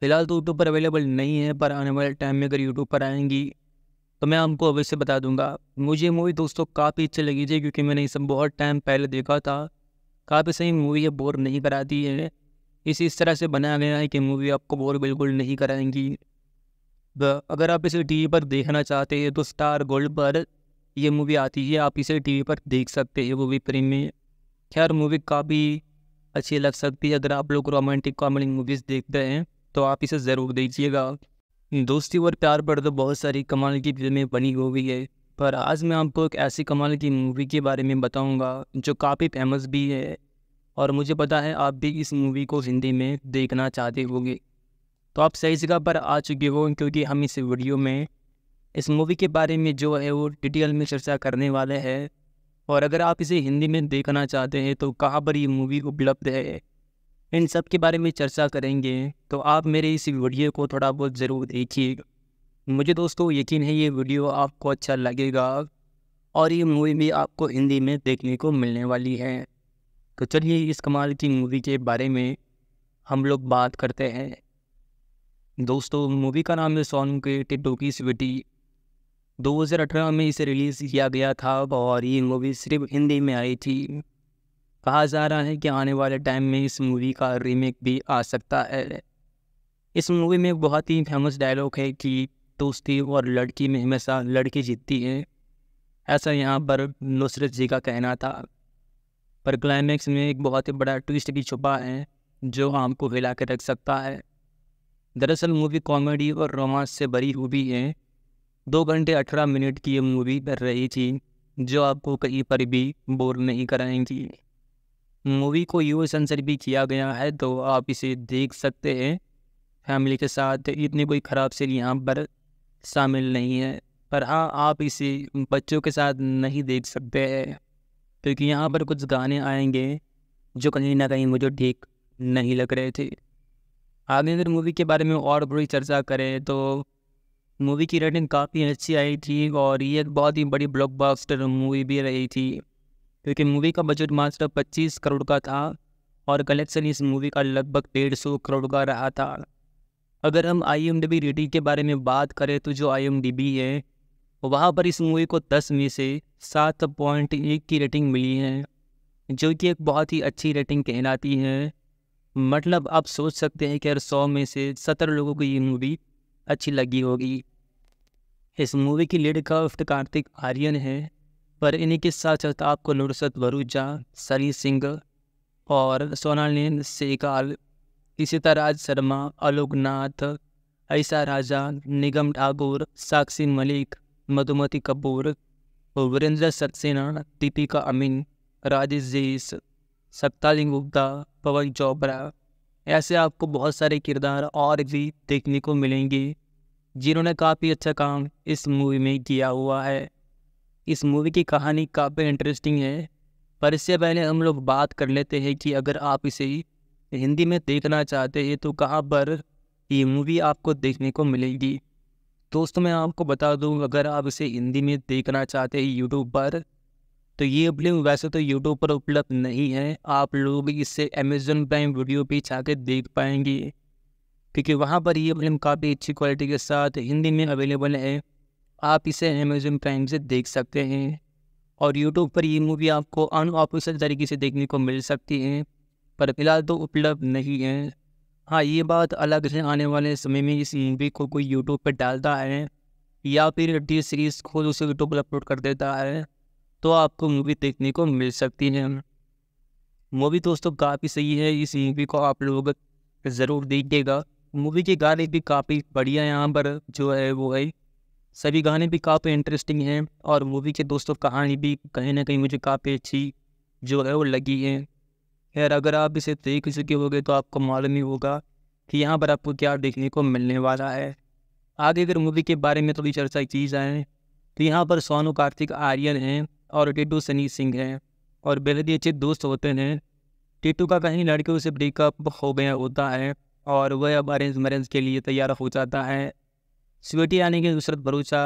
फ़िलहाल तो यूट्यूब पर अवेलेबल नहीं है पर आने वाले टाइम में अगर यूट्यूब पर आएंगी तो मैं आपको अवश्य बता दूंगा मुझे मूवी दोस्तों काफ़ी अच्छी लगी थी क्योंकि मैंने इसे बहुत टाइम पहले देखा था काफ़ी सही मूवी है बोर नहीं कराती है इसे इस तरह से बनाया गया है कि मूवी आपको बोर बिल्कुल नहीं कराएंगी अगर आप इसे टी पर देखना चाहते हैं तो स्टार गोल्ड पर ये मूवी आती है आप इसे टीवी पर देख सकते हैं मूवी प्रेमी खैर मूवी काफ़ी अच्छी लग सकती है अगर आप लोग रोमांटिक कॉमेडी मूवीज़ देखते हैं तो आप इसे ज़रूर देखिएगा दोस्ती और प्यार पर तो बहुत सारी कमाल की फिल्में बनी हुई है पर आज मैं आपको एक ऐसी कमाल की मूवी के बारे में बताऊंगा जो काफ़ी फेमस भी है और मुझे पता है आप भी इस मूवी को हिंदी में देखना चाहते होंगे तो आप सही जगह पर आ चुके हो क्योंकि हम इस वीडियो में इस मूवी के बारे में जो है वो डिटेल में चर्चा करने वाले हैं और अगर आप इसे हिंदी में देखना चाहते हैं तो कहाँ पर ये मूवी उपलब्ध है इन सब के बारे में चर्चा करेंगे तो आप मेरे इस वीडियो को थोड़ा बहुत ज़रूर देखिएगा मुझे दोस्तों यकीन है ये वीडियो आपको अच्छा लगेगा और ये मूवी भी आपको हिंदी में देखने को मिलने वाली है तो चलिए इस कमाल की मूवी के बारे में हम लोग बात करते हैं दोस्तों मूवी का नाम है सोनू के टिटो की स्वीटी 2018 में इसे रिलीज़ किया गया था और ये मूवी सिर्फ हिंदी में आई थी कहा जा रहा है कि आने वाले टाइम में इस मूवी का रीमेक भी आ सकता है इस मूवी में बहुत ही फेमस डायलॉग है कि दोस्ती और लड़की में हमेशा लड़की जीतती है ऐसा यहाँ पर नुसरत जी का कहना था पर क्लाइमैक्स में एक बहुत ही बड़ा ट्विस्ट भी छुपा है जो आम को हिला के रख सकता है दरअसल मूवी कॉमेडी और रोमांस से भरी हुई है दो घंटे अठारह मिनट की ये मूवी कर रही थी जो आपको कहीं पर भी बोर नहीं कराएंगी मूवी को यू सेंसर भी किया गया है तो आप इसे देख सकते हैं फैमिली के साथ इतनी कोई ख़राब सीन यहाँ पर शामिल नहीं है पर हाँ आप इसे बच्चों के साथ नहीं देख सकते हैं क्योंकि यहाँ पर कुछ गाने आएंगे जो कहीं ना कहीं मुझे ठीक नहीं लग रहे थे आगे अगर मूवी के बारे में और बड़ी चर्चा करें तो मूवी की रेटिंग काफ़ी अच्छी आई थी और ये एक बहुत ही बड़ी ब्लॉकबस्टर मूवी भी रही थी क्योंकि मूवी का बजट मात्र 25 करोड़ का था और कलेक्शन इस मूवी का लगभग डेढ़ सौ करोड़ का रहा था अगर हम आई एम रेटिंग के बारे में बात करें तो जो आई एम है वहाँ पर इस मूवी को दस में से सात पॉइंट एक की रेटिंग मिली है जो कि एक बहुत ही अच्छी रेटिंग कहलाती है मतलब आप सोच सकते हैं कि अगर सौ में से सत्तर लोगों को ये मूवी अच्छी लगी होगी इस मूवी की लीड उफ्त कार्तिक आर्यन है पर इन्हीं के साथ साथ आपको नुरसत वरुजा सनी सिंह और सोनालीन सेकाल इसी तरह राज शर्मा नाथ ऐसा राजा निगम ठाकुर साक्षी मलिक मधुमती कपूर वीरेंद्र सक्सेना दीपिका अमीन राजेश जैस सत्ताली गुप्ता पवन चोपड़ा ऐसे आपको बहुत सारे किरदार और भी देखने को मिलेंगे जिन्होंने काफ़ी अच्छा काम इस मूवी में किया हुआ है इस मूवी की कहानी काफ़ी इंटरेस्टिंग है पर इससे पहले हम लोग बात कर लेते हैं कि अगर आप इसे हिंदी में देखना चाहते हैं तो कहाँ पर ये मूवी आपको देखने को मिलेगी दोस्तों मैं आपको बता दूँ अगर आप इसे हिंदी में देखना चाहते हैं यूट्यूब पर तो ये फिल्म वैसे तो यूट्यूब पर उपलब्ध नहीं है आप लोग इसे अमेजोन प्राइम वीडियो छा कर देख पाएंगे क्योंकि वहाँ पर ये फिल्म काफ़ी अच्छी क्वालिटी के साथ हिंदी में अवेलेबल है आप इसे अमेजोन प्राइम से देख सकते हैं और यूट्यूब पर ये मूवी आपको अनऑफिशियल तरीके से देखने को मिल सकती है पर फिलहाल तो उपलब्ध नहीं है हाँ ये बात अलग से आने वाले समय में इस मूवी को कोई यूट्यूब पर डालता है या फिर टी सीरीज़ खुद उसे यूट्यूब पर अपलोड कर देता है तो आपको मूवी देखने को मिल सकती है मूवी दोस्तों काफ़ी सही है इस मूवी को आप लोग ज़रूर देखिएगा मूवी के गाने भी काफ़ी बढ़िया यहाँ पर जो है वो है सभी गाने भी काफ़ी इंटरेस्टिंग हैं और मूवी के दोस्तों कहानी भी कहीं ना कहीं मुझे काफ़ी अच्छी जो है वो लगी है खैर अगर आप इसे देख चुके होगे तो आपको मालूम ही होगा कि यहाँ पर आपको क्या देखने को मिलने वाला है आगे अगर मूवी के बारे में थोड़ी चर्चा की जाए तो यहाँ पर सोनू कार्तिक आर्यन हैं और टिटू सनी सिंह हैं और बेहद ही अच्छे दोस्त होते हैं टीटू का कहीं लड़के से ब्रेकअप हो गया होता है और वह अब अरेंज मैरेंज के लिए तैयार हो जाता है स्वेटी आने के नुसरत भरोसा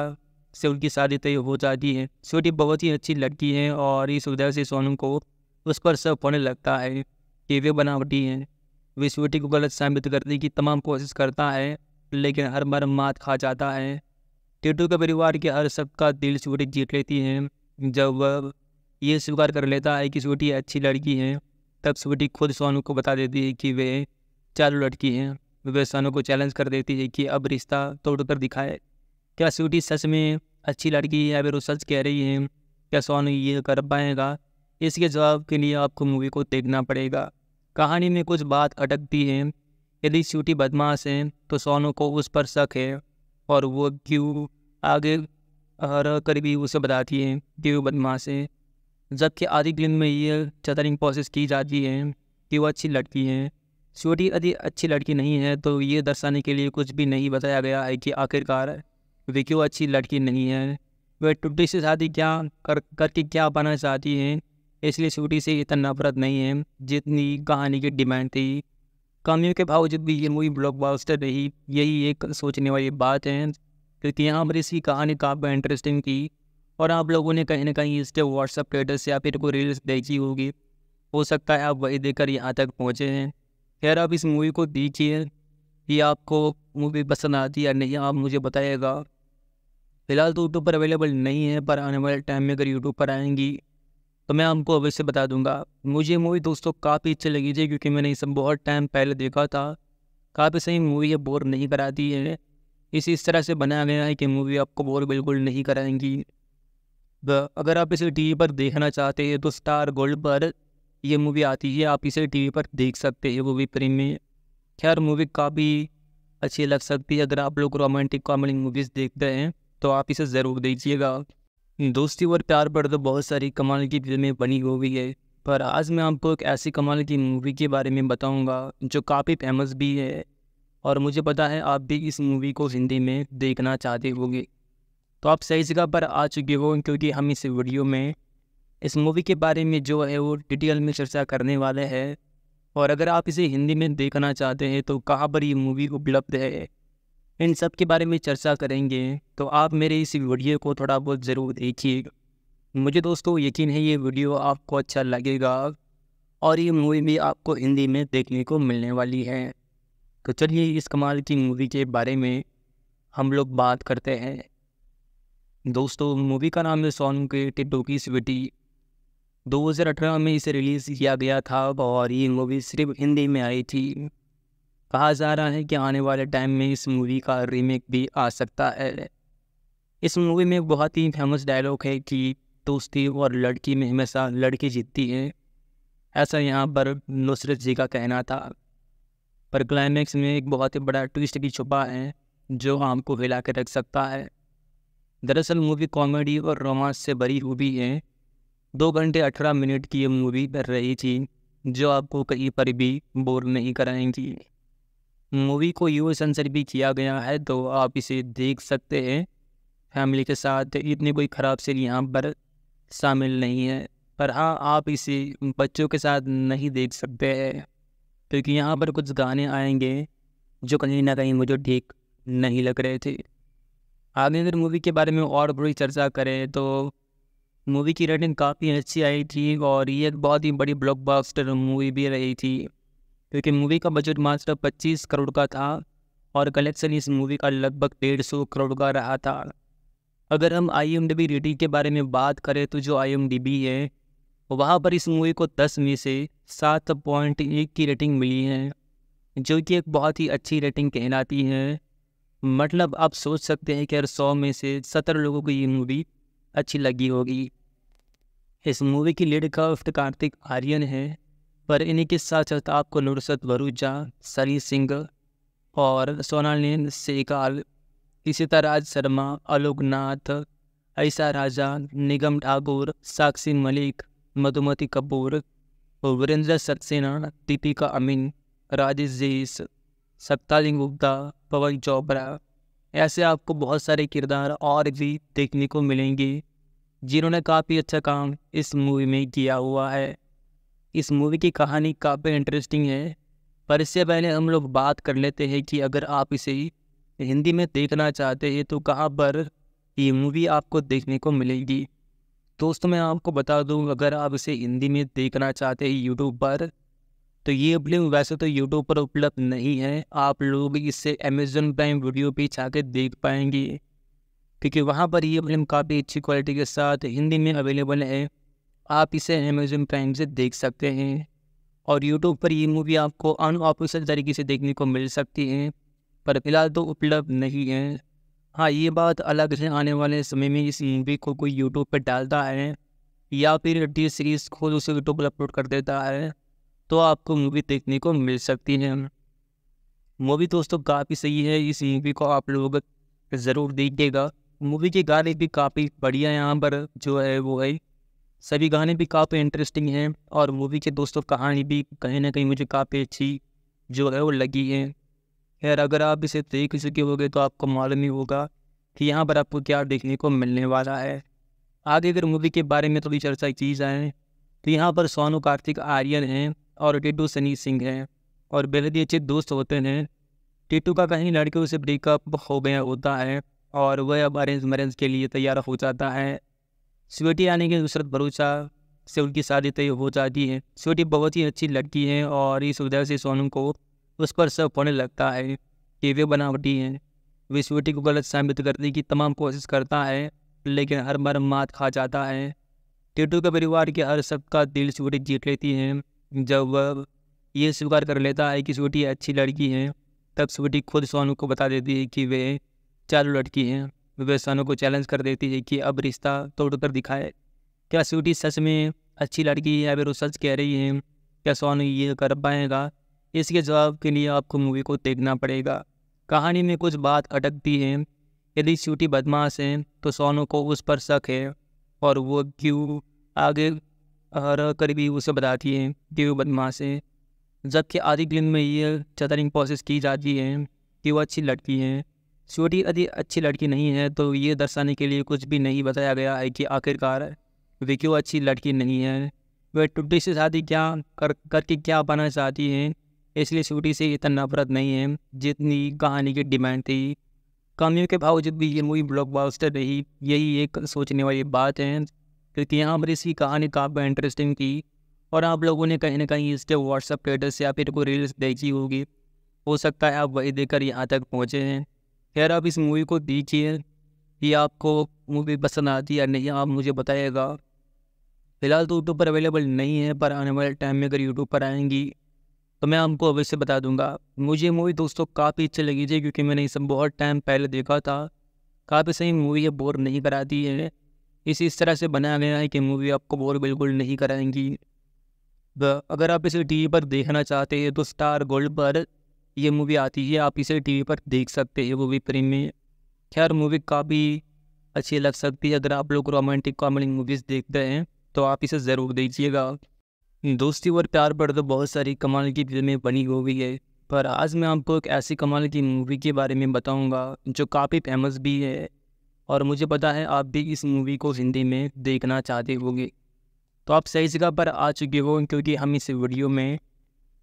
से उनकी शादी तय हो जाती है स्वेटी बहुत ही अच्छी लड़की है और इस वजह से सोनू को उस पर सब होने लगता है कि वे बनावटी हैं वे स्वेटी को गलत साबित करने की तमाम कोशिश करता है लेकिन हर बार मात खा जाता है टीटू के परिवार के हर सबका दिल स्वेटी जीत लेती हैं जब ये स्वीकार कर लेता है कि स्वीटी अच्छी लड़की है तब स्वीटी खुद सोनू को बता देती है कि वे चालू लड़की हैं वे सोनू को चैलेंज कर देती है कि अब रिश्ता तोड़ कर दिखाए क्या स्वीटी सच में अच्छी लड़की है या फिर वो सच कह रही है क्या सोनू ये कर पाएगा इसके जवाब के लिए आपको मूवी को देखना पड़ेगा कहानी में कुछ बात अटकती है यदि स्वीटी बदमाश है तो सोनू को उस पर शक है और वो क्यों आगे और करीबी उसे बताती है कि वो बदमाश है जबकि आधी दिन में ये चतरिंग प्रोसेस की जाती है कि वो अच्छी लड़की है छोटी यदि अच्छी लड़की नहीं है तो ये दर्शाने के लिए कुछ भी नहीं बताया गया है कि आखिरकार वे क्यों अच्छी लड़की नहीं है वह टुटी से शादी क्या कर करके क्या बना चाहती है इसलिए छोटी से इतना नफरत नहीं है जितनी कहानी की डिमांड थी कमियों के बावजूद भी ये मूवी ब्लॉकबस्टर रही यही एक सोचने वाली बात है क्योंकि यहाँ पर इसकी कहानी काफ़ी इंटरेस्टिंग थी और आप लोगों ने कहीं ना कहीं इसके व्हाट्सअप स्टेटस या फिर कोई रील्स देखी होगी हो सकता है आप वही देखकर यहाँ तक पहुँचे हैं खैर आप इस मूवी को देखिए कि आपको मूवी पसंद आती या नहीं आप मुझे बताइएगा फिलहाल तो यूट्यूब पर अवेलेबल नहीं है पर आने वाले टाइम में अगर यूट्यूब पर आएंगी तो मैं आपको अवश्य बता दूंगा मुझे मूवी दोस्तों काफ़ी अच्छी लगी थी क्योंकि मैंने इसे बहुत टाइम पहले देखा था काफ़ी सही मूवी है बोर नहीं कराती है इस इस तरह से बनाया गया है कि मूवी आपको बोर बिल्कुल नहीं कराएंगी अगर आप इसे टीवी पर देखना चाहते हैं तो स्टार गोल्ड पर ये मूवी आती है आप इसे टीवी पर देख सकते हैं मूवी भी में खैर मूवी काफ़ी अच्छी लग सकती है अगर आप लोग रोमांटिक कॉमेडी मूवीज़ देखते हैं तो आप इसे ज़रूर देखिएगा दोस्ती और प्यार पर तो बहुत सारी कमाल की फिल्में बनी हुई है पर आज मैं आपको एक ऐसी कमाल की मूवी के बारे में बताऊंगा जो काफ़ी फेमस भी है और मुझे पता है आप भी इस मूवी को हिंदी में देखना चाहते होंगे तो आप सही जगह पर आ चुके हो क्योंकि हम इस वीडियो में इस मूवी के बारे में जो है वो डिटेल में चर्चा करने वाले हैं और अगर आप इसे हिंदी में देखना चाहते हैं तो कहाँ पर ये मूवी उपलब्ध है इन सब के बारे में चर्चा करेंगे तो आप मेरे इस वीडियो को थोड़ा बहुत ज़रूर देखिएगा मुझे दोस्तों यकीन है ये वीडियो आपको अच्छा लगेगा और ये मूवी भी आपको हिंदी में देखने को मिलने वाली है तो चलिए इस कमाल की मूवी के बारे में हम लोग बात करते हैं दोस्तों मूवी का नाम है सोनू के टिड्डो की स्वीटी 2018 में इसे रिलीज़ किया गया था और ये मूवी सिर्फ हिंदी में आई थी कहा जा रहा है कि आने वाले टाइम में इस मूवी का रीमेक भी आ सकता है इस मूवी में बहुत ही फेमस डायलॉग है कि दोस्ती और लड़की में हमेशा लड़की जीतती है ऐसा यहाँ पर नुसरत जी का कहना था पर क्लाइमैक्स में एक बहुत ही बड़ा ट्विस्ट भी छुपा है जो आम को हिला के रख सकता है दरअसल मूवी कॉमेडी और रोमांस से भरी हुई है दो घंटे अठारह मिनट की ये मूवी कर रही थी जो आपको कहीं पर भी बोर नहीं कराएंगी मूवी को यू सेंसर भी किया गया है तो आप इसे देख सकते हैं फैमिली के साथ इतनी कोई ख़राब सीन यहाँ पर शामिल नहीं है पर हाँ आप इसे बच्चों के साथ नहीं देख सकते हैं क्योंकि यहाँ पर कुछ गाने आएंगे जो कहीं ना कहीं मुझे ठीक नहीं लग रहे थे आगे अगर मूवी के बारे में और बड़ी चर्चा करें तो मूवी की रेटिंग काफ़ी अच्छी आई थी और ये एक बहुत ही बड़ी ब्लॉकबस्टर मूवी भी रही थी क्योंकि मूवी का बजट मात्र 25 करोड़ का था और कलेक्शन इस मूवी का लगभग डेढ़ सौ करोड़ का रहा था अगर हम आई रेटिंग के बारे में बात करें तो जो आई है वहाँ पर इस मूवी को दस में से सात पॉइंट एक की रेटिंग मिली है जो कि एक बहुत ही अच्छी रेटिंग कहलाती है मतलब आप सोच सकते हैं कि हर सौ में से सत्तर लोगों को ये मूवी अच्छी लगी होगी इस मूवी की लीड काफ्ट कार्तिक आर्यन है पर इन्हीं के साथ साथ आपको नुरसत वरुजा सरी सिंह और सोनालीन सेकाल इसी तरह शर्मा आलोक नाथ ऐसा राजा निगम ठाकुर साक्षी मलिक मधुमति कपूर वरिंद्र सक्सेना दीपिका अमीन राजेश जेस सत्तालिंग गुप्ता पवन चोपड़ा ऐसे आपको बहुत सारे किरदार और भी देखने को मिलेंगे जिन्होंने काफ़ी अच्छा काम इस मूवी में किया हुआ है इस मूवी की कहानी काफ़ी इंटरेस्टिंग है पर इससे पहले हम लोग बात कर लेते हैं कि अगर आप इसे हिंदी में देखना चाहते हैं तो कहाँ पर ये मूवी आपको देखने को मिलेगी दोस्तों मैं आपको बता दूं अगर आप इसे हिंदी में देखना चाहते हैं यूट्यूब पर तो ये फिल्म वैसे तो यूट्यूब पर उपलब्ध नहीं है आप लोग इसे अमेज़न प्राइम वीडियो पे कर देख पाएंगे क्योंकि वहाँ पर ये फिल्म काफ़ी अच्छी क्वालिटी के साथ हिंदी में अवेलेबल है आप इसे अमेजन प्राइम से देख सकते हैं और यूट्यूब पर ये मूवी आपको अनऑफिशियल तरीके से देखने को मिल सकती है पर फिलहाल तो उपलब्ध नहीं है हाँ ये बात अलग है आने वाले समय में इस मूवी को कोई यूट्यूब पर डालता है या फिर टी सीरीज़ खुद उसे यूट्यूब पर अपलोड कर देता है तो आपको मूवी देखने को मिल सकती है मूवी दोस्तों काफ़ी सही है इस मूवी को आप लोग ज़रूर देखिएगा मूवी के गाने भी काफ़ी बढ़िया यहाँ पर जो है वो है सभी गाने भी काफ़ी इंटरेस्टिंग हैं और मूवी के दोस्तों कहानी भी कहीं ना कहीं मुझे काफ़ी अच्छी जो है वो लगी है यार अगर आप इसे देख चुके होगे तो आपको मालूम ही होगा कि यहाँ पर आपको क्या देखने को मिलने वाला है आगे अगर मूवी के बारे में थोड़ी चर्चा की जाए तो यहाँ पर सोनू कार्तिक आर्यन हैं और टिटू सनी सिंह हैं और बेहद ही अच्छे दोस्त होते हैं टिटू का कहीं लड़के उसे ब्रेकअप हो गया होता है और वह अब अरेंज मरेंज के लिए तैयार हो जाता है स्वेटी आने के नुसरत भरोसा से उनकी शादी तय हो जाती है स्वेटी बहुत ही अच्छी लड़की है और इस वजह से सोनू को उस पर सब होने लगता है कि वे बनावटी हैं स्वीटी को गलत साबित करने की तमाम कोशिश करता है लेकिन हर बार मात खा जाता है टीटू के परिवार के हर सबका दिल स्वीटी जीत लेती है जब वह ये स्वीकार कर लेता है कि स्वीटी अच्छी लड़की है तब स्वीटी खुद सोनू को बता देती है कि वे चालू लड़की हैं वे सोनू को चैलेंज कर देती है कि अब रिश्ता तोड़ कर दिखाए क्या स्वीटी सच में अच्छी लड़की है या फिर वो सच कह रही है क्या सोनू ये कर पाएगा इसके जवाब के लिए आपको मूवी को देखना पड़ेगा कहानी में कुछ बात अटकती है यदि श्यूटी बदमाश है तो सोनू को उस पर शक है और वो क्यों आगे रह कर भी उसे बताती है कि वो बदमाश है जबकि आधी फिल्म में ये चतरिंग प्रोसेस की जाती है कि वो अच्छी लड़की है श्योटी यदि अच्छी लड़की नहीं है तो ये दर्शाने के लिए कुछ भी नहीं बताया गया है कि आखिरकार वे क्यों अच्छी लड़की नहीं है वह टुट्टी से शादी क्या कर करके क्या पाना चाहती हैं इसलिए छोटी से इतना नफरत नहीं है जितनी कहानी की डिमांड थी कमियों के बावजूद भी ये मूवी ब्लॉकबस्टर रही यही एक सोचने वाली बात है क्योंकि यहाँ पर इसकी कहानी काफ़ी इंटरेस्टिंग थी और आप लोगों ने कहीं ना कहीं इसके व्हाट्सअप स्टेटस या फिर कोई रील्स देखी होगी हो सकता है आप वही देखकर यहाँ तक पहुँचे हैं खैर आप इस मूवी को देखिए कि आपको मूवी पसंद आती है या नहीं आप मुझे बताइएगा फिलहाल तो यूट्यूब पर अवेलेबल नहीं है पर आने वाले टाइम में अगर यूट्यूब पर आएंगी तो मैं आपको अवश्य बता दूंगा मुझे मूवी दोस्तों काफ़ी अच्छी लगी थी क्योंकि मैंने इसे बहुत टाइम पहले देखा था काफ़ी सही मूवी है बोर नहीं कराती है इसे इस तरह से बनाया गया है कि मूवी आपको बोर बिल्कुल नहीं कराएंगी अगर आप इसे टीवी पर देखना चाहते हैं तो स्टार गोल्ड पर यह मूवी आती है आप इसे टीवी पर देख सकते हैं वो भी खैर मूवी काफ़ी अच्छी लग सकती है अगर आप लोग रोमांटिक कॉमेडी मूवीज़ देखते हैं तो आप इसे ज़रूर देखिएगा दोस्ती और प्यार पर तो बहुत सारी कमाल की फिल्में बनी हो गई है पर आज मैं आपको एक ऐसी कमाल की मूवी के बारे में बताऊंगा जो काफ़ी फेमस भी है और मुझे पता है आप भी इस मूवी को हिंदी में देखना चाहते होंगे तो आप सही जगह पर आ चुके हो क्योंकि हम इस वीडियो में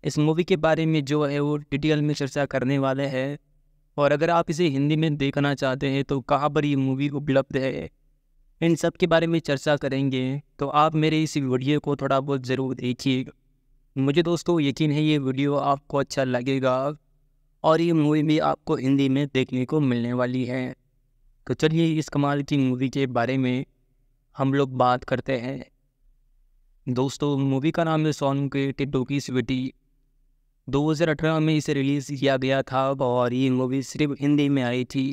इस मूवी के बारे में जो है वो डिटेल में चर्चा करने वाले हैं और अगर आप इसे हिंदी में देखना चाहते हैं तो कहाँ पर ये मूवी उपलब्ध है इन सब के बारे में चर्चा करेंगे तो आप मेरे इस वीडियो को थोड़ा बहुत ज़रूर देखिएगा मुझे दोस्तों यकीन है ये वीडियो आपको अच्छा लगेगा और ये मूवी भी आपको हिंदी में देखने को मिलने वाली है तो चलिए इस कमाल की मूवी के बारे में हम लोग बात करते हैं दोस्तों मूवी का नाम है सोन के टिड्डू की स्वीटी 2018 में इसे रिलीज़ किया गया था और ये मूवी सिर्फ हिंदी में आई थी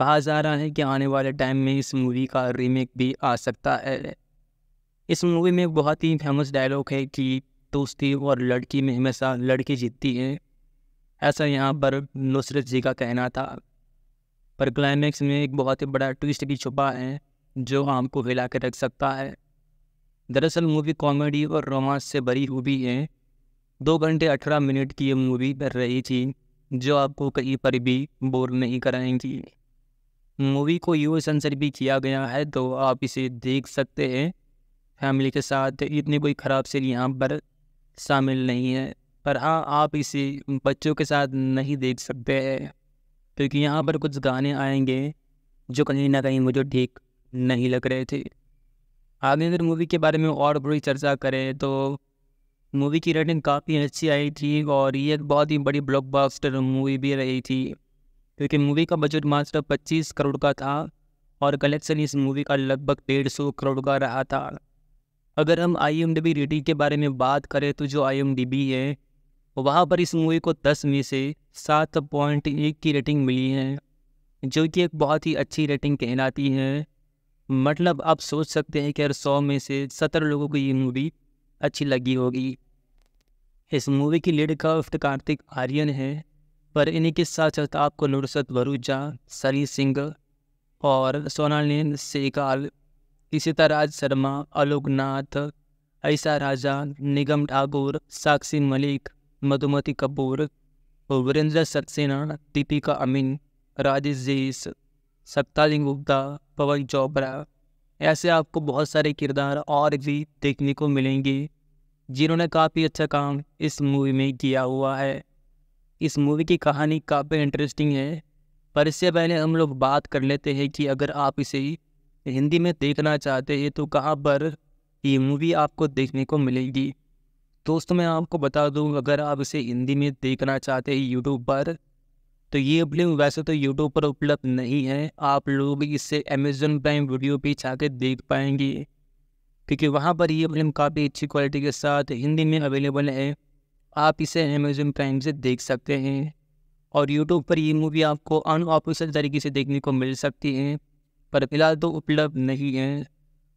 कहा जा रहा है कि आने वाले टाइम में इस मूवी का रीमेक भी आ सकता है इस मूवी में बहुत ही फेमस डायलॉग है कि दोस्ती और लड़की में हमेशा लड़की जीतती है ऐसा यहाँ पर नुसरत जी का कहना था पर क्लाइमैक्स में एक बहुत ही बड़ा ट्विस्ट भी छुपा है जो आम को हिला के रख सकता है दरअसल मूवी कॉमेडी और रोमांस से भरी हुई है दो घंटे अठारह मिनट की ये मूवी रही थी जो आपको कहीं पर भी बोर नहीं कराएंगी मूवी को यू सेंसर भी किया गया है तो आप इसे देख सकते हैं फैमिली के साथ इतनी कोई ख़राब सीन यहाँ पर शामिल नहीं है पर हाँ आप इसे बच्चों के साथ नहीं देख सकते हैं क्योंकि यहाँ पर कुछ गाने आएंगे जो कहीं ना कहीं मुझे ठीक नहीं लग रहे थे आगे अगर मूवी के बारे में और बड़ी चर्चा करें तो मूवी की रेटिंग काफ़ी अच्छी आई थी और ये बहुत ही बड़ी ब्लॉकबस्टर मूवी भी रही थी क्योंकि मूवी का बजट मात्र पच्चीस करोड़ का था और कलेक्शन इस मूवी का लगभग डेढ़ सौ करोड़ का रहा था अगर हम आई एम डी रेटिंग के बारे में बात करें तो जो आई एम डी बी है वहाँ पर इस मूवी को दस में से सात पॉइंट एक की रेटिंग मिली है जो कि एक बहुत ही अच्छी रेटिंग कहलाती है मतलब आप सोच सकते हैं कि अगर सौ में से सत्तर लोगों को ये मूवी अच्छी लगी होगी इस मूवी की लीड काफ्ट कार्तिक आर्यन है पर इन्हीं के साथ साथ आपको नुरसत भरूचा सरी सिंह और सोनाली सेकाल इसी तरह शर्मा नाथ ऐसा राजा निगम ठाकुर साक्षी मलिक मधुमती कपूर वीरेंद्र सक्सेना दीपिका अमीन राजेश जैस सत्तालिंग गुप्ता पवन चोपड़ा ऐसे आपको बहुत सारे किरदार और भी देखने को मिलेंगे जिन्होंने काफ़ी अच्छा काम इस मूवी में किया हुआ है इस मूवी की कहानी काफ़ी इंटरेस्टिंग है पर इससे पहले हम लोग बात कर लेते हैं कि अगर आप इसे हिंदी में देखना चाहते हैं तो कहाँ पर ये मूवी आपको देखने को मिलेगी दोस्तों मैं आपको बता दूँ अगर आप इसे हिंदी में देखना चाहते हैं यूट्यूब पर तो ये फिल्म वैसे तो यूट्यूब पर उपलब्ध नहीं है आप लोग इसे अमेज़न प्राइम वीडियो पर जाकर देख पाएंगे क्योंकि वहाँ पर यह फिल्म काफ़ी अच्छी क्वालिटी के साथ हिंदी में अवेलेबल है आप इसे अमेजोन प्राइम से देख सकते हैं और यूट्यूब पर ये मूवी आपको अनऑफिशियल तरीके से देखने को मिल सकती है पर फिलहाल तो उपलब्ध नहीं है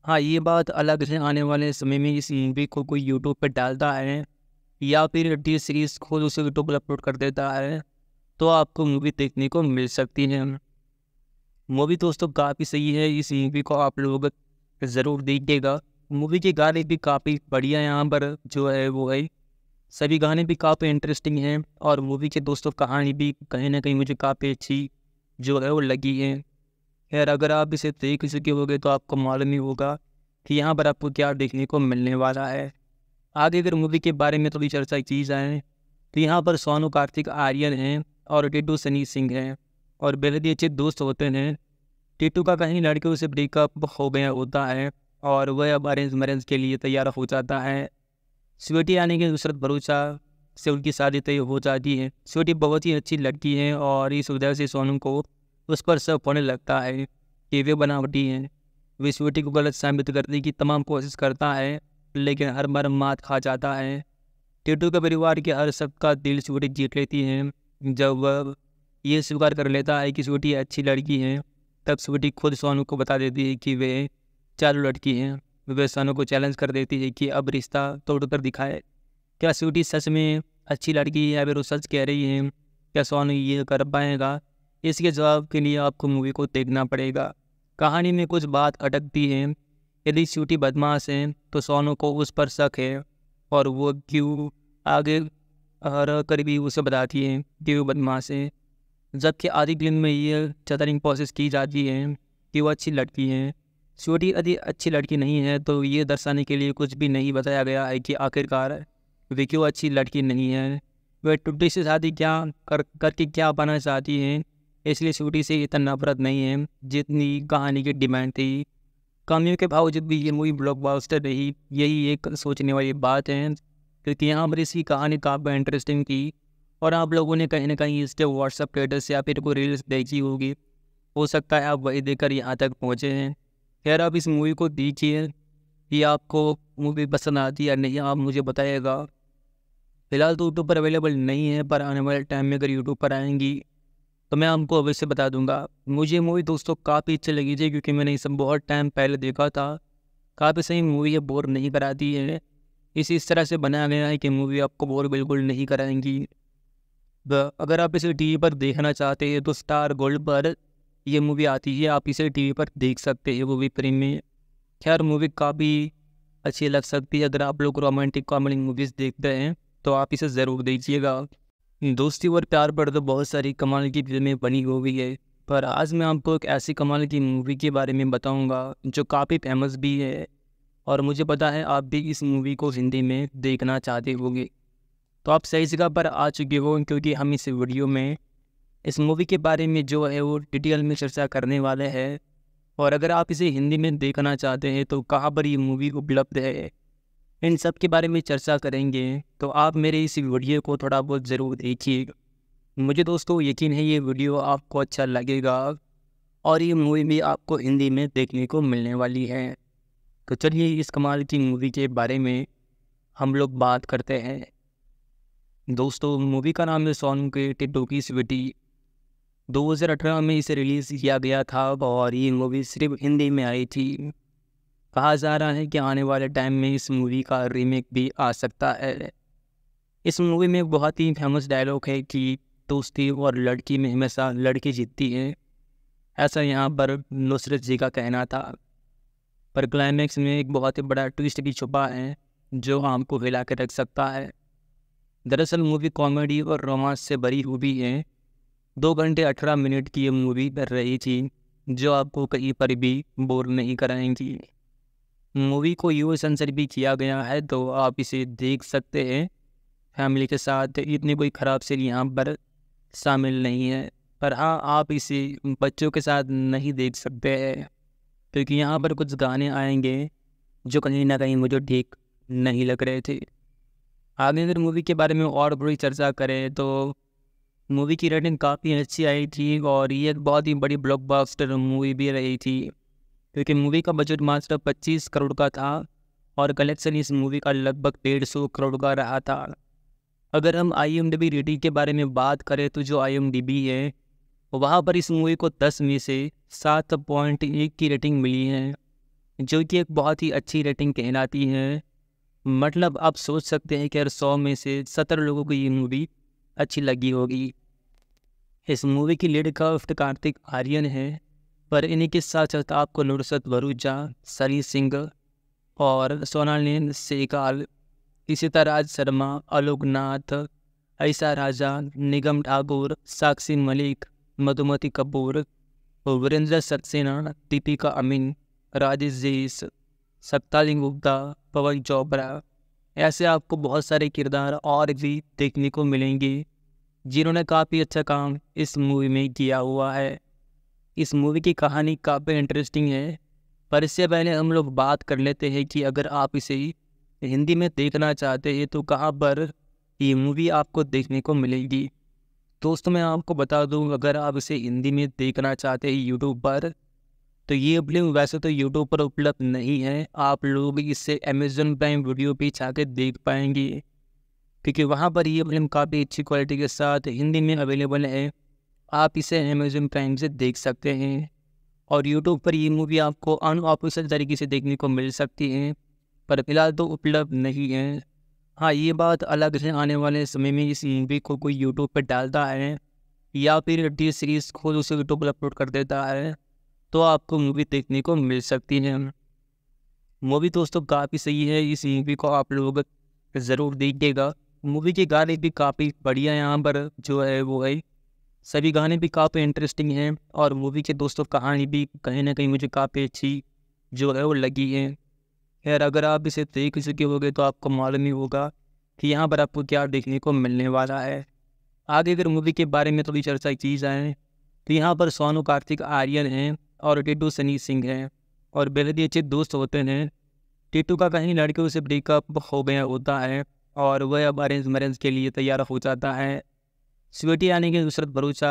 हाँ ये बात अलग से आने वाले समय में इस मूवी को कोई यूट्यूब पर डालता है या फिर डी सीरीज़ खुद उसे यूट्यूब पर अपलोड कर देता है तो आपको मूवी देखने को मिल सकती है मूवी दोस्तों काफ़ी सही है इस मूवी को आप लोग ज़रूर देखिएगा मूवी के गाने भी काफ़ी बढ़िया यहाँ पर जो है वो है सभी गाने भी काफ़ी इंटरेस्टिंग हैं और मूवी के दोस्तों कहानी भी कहीं ना कहीं मुझे काफ़ी अच्छी जो है वो लगी है खैर अगर आप इसे देख चुके होगे तो आपको मालूम ही होगा कि यहाँ पर आपको क्या देखने को मिलने वाला है आगे अगर मूवी के बारे में थोड़ी चर्चा की जाए तो यहाँ पर सोनू कार्तिक आर्यन हैं और टिटू सनी सिंह हैं और बेहद ही अच्छे दोस्त होते हैं टिटू का कहीं लड़कियों से ब्रेकअप हो गया होता है और वह अब अरेंज मरेंज के लिए तैयार हो जाता है स्वेटी आने के नुसरत भरोसा से उनकी शादी तय हो जाती है स्वेटी बहुत ही अच्छी लड़की है और इस वजह से सोनू को उस पर सब होने लगता है कि वे बनावटी हैं वे स्वेटी को गलत साबित करने की तमाम कोशिश करता है लेकिन हर बार मात खा जाता है टिटू के परिवार के हर सबका का दिल स्वेटी जीत लेती है जब वह ये स्वीकार कर लेता है कि स्वेटी अच्छी लड़की है तब स्वेटी खुद सोनू को बता देती है कि वे चालू लड़की हैं विवेसानों को चैलेंज कर देती है कि अब रिश्ता तोड़कर दिखाए क्या स्वीटी सच में अच्छी लड़की है या फिर वो सच कह रही है क्या सोनू ये कर पाएगा इसके जवाब के लिए आपको मूवी को देखना पड़ेगा कहानी में कुछ बात अटकती है यदि स्वीटी बदमाश है तो सोनू को उस पर शक है और वो क्यों आगे हर करीबी उसे बताती है कि वो बदमाश है जबकि आदि दिन में ये चतरिंग प्रोसेस की जाती है कि वो अच्छी लड़की है छोटी यदि अच्छी लड़की नहीं है तो ये दर्शाने के लिए कुछ भी नहीं बताया गया है कि आखिरकार वे क्यों अच्छी लड़की नहीं है वह टुटी से शादी क्या कर करके क्या पाना चाहती हैं इसलिए छोटी से इतना नफरत नहीं है जितनी कहानी की डिमांड थी कमियों के बावजूद भी ये मूवी ब्लॉकबस्टर रही यही एक सोचने वाली बात है क्योंकि यहाँ पर इसकी कहानी काफ़ी इंटरेस्टिंग थी और आप लोगों ने कहीं ना कहीं इसके व्हाट्सअप स्टेटस या फिर कोई रील्स देखी होगी हो सकता है आप वही देखकर यहाँ तक पहुँचे हैं खैर आप इस मूवी को देखिए कि आपको मूवी पसंद आती या नहीं आप मुझे बताइएगा फ़िलहाल तो यूट्यूब पर अवेलेबल नहीं है पर आने वाले टाइम में अगर यूट्यूब पर आएंगी तो मैं आपको अवश्य बता दूंगा मुझे मूवी दोस्तों काफ़ी अच्छी लगी थी क्योंकि मैंने इसे बहुत टाइम पहले देखा था काफ़ी सही मूवी ये बोर नहीं कराती है इस इस तरह से बनाया गया है कि मूवी आपको बोर बिल्कुल नहीं कराएंगी अगर आप इसे टी पर देखना चाहते हैं तो स्टार गोल्ड पर ये मूवी आती है आप इसे टीवी पर देख सकते हैं मूवी प्रेमी खैर मूवी काफ़ी अच्छी लग सकती है अगर आप लोग रोमांटिक कॉमेडी मूवीज़ देखते हैं तो आप इसे ज़रूर देखिएगा दोस्ती और प्यार पर तो बहुत सारी कमाल की फिल्में बनी हुई है पर आज मैं आपको एक ऐसी कमाल की मूवी के बारे में बताऊंगा जो काफ़ी फेमस भी है और मुझे पता है आप भी इस मूवी को हिंदी में देखना चाहते होंगे तो आप सही जगह पर आ चुके हो क्योंकि हम इस वीडियो में इस मूवी के बारे में जो है वो डिटेल में चर्चा करने वाले हैं और अगर आप इसे हिंदी में देखना चाहते हैं तो कहाँ पर ये मूवी उपलब्ध है इन सब के बारे में चर्चा करेंगे तो आप मेरे इस वीडियो को थोड़ा बहुत ज़रूर देखिएगा मुझे दोस्तों यकीन है ये वीडियो आपको अच्छा लगेगा और ये मूवी भी आपको हिंदी में देखने को मिलने वाली है तो चलिए इस कमाल की मूवी के बारे में हम लोग बात करते हैं दोस्तों मूवी का नाम है सोनू के टिड्डो की स्वीटी 2018 में इसे रिलीज़ किया गया था और ये मूवी सिर्फ हिंदी में आई थी कहा जा रहा है कि आने वाले टाइम में इस मूवी का रीमेक भी आ सकता है इस मूवी में बहुत ही फेमस डायलॉग है कि दोस्ती और लड़की में हमेशा लड़की जीतती है ऐसा यहाँ पर नुसरत जी का कहना था पर क्लाइमैक्स में एक बहुत ही बड़ा ट्विस्ट भी छुपा है जो आपको हिला के रख सकता है दरअसल मूवी कॉमेडी और रोमांस से भरी हुई है दो घंटे अठारह मिनट की ये मूवी कर रही थी जो आपको कहीं पर भी बोर नहीं कराएंगी मूवी को यू सेंसर भी किया गया है तो आप इसे देख सकते हैं फैमिली के साथ इतनी कोई ख़राब सीन यहाँ पर शामिल नहीं है पर हाँ आप इसे बच्चों के साथ नहीं देख सकते हैं क्योंकि यहाँ पर कुछ गाने आएंगे जो कहीं ना कहीं मुझे ठीक नहीं लग रहे थे आगे अगर मूवी के बारे में और बुरी चर्चा करें तो मूवी की रेटिंग काफ़ी अच्छी आई थी और ये एक बहुत ही बड़ी ब्लॉकबस्टर मूवी भी रही थी क्योंकि मूवी का बजट मात्र 25 करोड़ का था और कलेक्शन इस मूवी का लगभग डेढ़ सौ करोड़ का रहा था अगर हम आई एम रेटिंग के बारे में बात करें तो जो आई एम है वहाँ पर इस मूवी को दस में से सात पॉइंट एक की रेटिंग मिली है जो कि एक बहुत ही अच्छी रेटिंग कहलाती है मतलब आप सोच सकते हैं कि हर सौ में से सत्तर लोगों को ये मूवी अच्छी लगी होगी इस मूवी की लीड उफ्त कार्तिक आर्यन है पर इन्हीं के साथ साथ आपको नुरसत वरुजा सरी सिंह और सोनालीन सेकाल इसी तरह राज शर्मा नाथ ऐसा राजा निगम ठाकुर साक्षी मलिक मधुमति कपूर वीरेंद्र सक्सेना दीपिका अमीन राजेश जैस सत्ताली गुप्ता पवन चोपड़ा ऐसे आपको बहुत सारे किरदार और भी देखने को मिलेंगे जिन्होंने काफ़ी अच्छा काम इस मूवी में किया हुआ है इस मूवी की कहानी काफ़ी इंटरेस्टिंग है पर इससे पहले हम लोग बात कर लेते हैं कि अगर आप इसे हिंदी में देखना चाहते हैं तो कहाँ पर ये मूवी आपको देखने को मिलेगी दोस्तों मैं आपको बता दूँ अगर आप इसे हिंदी में देखना चाहते हैं यूट्यूब पर तो ये फिल्म वैसे तो यूट्यूब पर उपलब्ध नहीं है आप लोग इसे अमेजन प्राइम वीडियो पर जाके देख पाएंगे क्योंकि वहाँ पर ये फिल्म काफ़ी अच्छी क्वालिटी के साथ हिंदी में अवेलेबल है आप इसे अमेजोन प्राइम से देख सकते हैं और यूट्यूब पर ये मूवी आपको अनऑफिशियल तरीके से देखने को मिल सकती है पर फिलहाल तो उपलब्ध नहीं है हाँ ये बात अलग से आने वाले समय में इस मूवी को कोई यूट्यूब पर डालता है या फिर टी सीरीज़ खुद उसे यूट्यूब पर अपलोड कर देता है तो आपको मूवी देखने को मिल सकती है मूवी दोस्तों काफ़ी सही है इस मूवी को आप लोग ज़रूर देखिएगा मूवी के गाने भी काफ़ी बढ़िया यहाँ पर जो है वो है सभी गाने भी काफ़ी इंटरेस्टिंग हैं और मूवी के दोस्तों कहानी भी कहीं ना कहीं मुझे काफ़ी अच्छी जो है वो लगी है खैर अगर आप इसे देख चुके होगे तो आपको मालूम ही होगा कि यहाँ पर आपको क्या देखने को मिलने वाला है आगे अगर मूवी के बारे में थोड़ी चर्चा की जाए तो यहाँ पर सोनू कार्तिक आर्यन हैं और टिटू सनी सिंह हैं और बेहद ही अच्छे दोस्त होते हैं टिटू का कहीं लड़कियों से ब्रेकअप हो गया होता है और वह अब अरेंज मैरिज के लिए तैयार हो जाता है स्वेटी आने के नुसरत भरोसा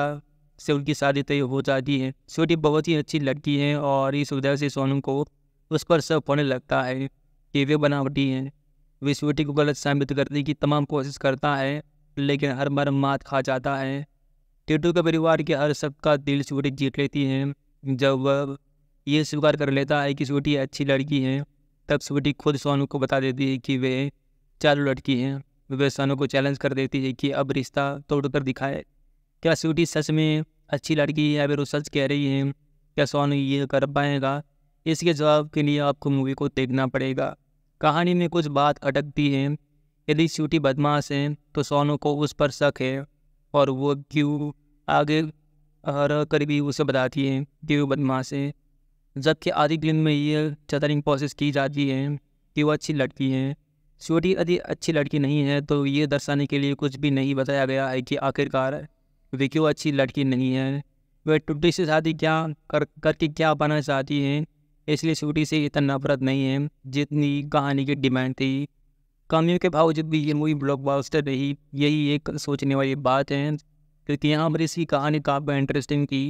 से उनकी शादी तय हो जाती है स्वेटी बहुत ही अच्छी लड़की है और इस वजह से सोनू को उस पर सब होने लगता है कि वे बनावटी हैं वे स्वेटी को गलत साबित करने की तमाम कोशिश करता है लेकिन हर बार मात खा जाता है टीटू के परिवार के हर सबका दिल स्वेटी जीत लेती है जब वह ये स्वीकार कर लेता है कि स्वेटी अच्छी लड़की है तब स्वेटी खुद सोनू को बता देती है कि वे चारों लड़की हैं वह सनू को चैलेंज कर देती है कि अब रिश्ता तोड़कर दिखाए क्या स्वीटी सच में अच्छी लड़की है या फिर वो सच कह रही है क्या सोनू ये कर पाएगा इसके जवाब के लिए आपको मूवी को देखना पड़ेगा कहानी में कुछ बात अटकती है यदि स्वीटी बदमाश है तो सोनू को उस पर शक है और वो क्यों आगे हर करीबी उसे बताती है कि वो बदमाश है जबकि आधी दिन में ये चतरिंग प्रोसेस की जाती है कि वो अच्छी लड़की है छोटी यदि अच्छी लड़की नहीं है तो ये दर्शाने के लिए कुछ भी नहीं बताया गया है कि आखिरकार वे क्यों अच्छी लड़की नहीं है वह टुटी से शादी क्या कर करके क्या बनना चाहती हैं इसलिए छोटी से इतना नफरत नहीं है जितनी कहानी की डिमांड थी कमियों के बावजूद भी ये मूवी ब्लॉकबस्टर रही यही एक सोचने वाली बात है क्योंकि यहाँ पर इसकी कहानी काफ़ी इंटरेस्टिंग थी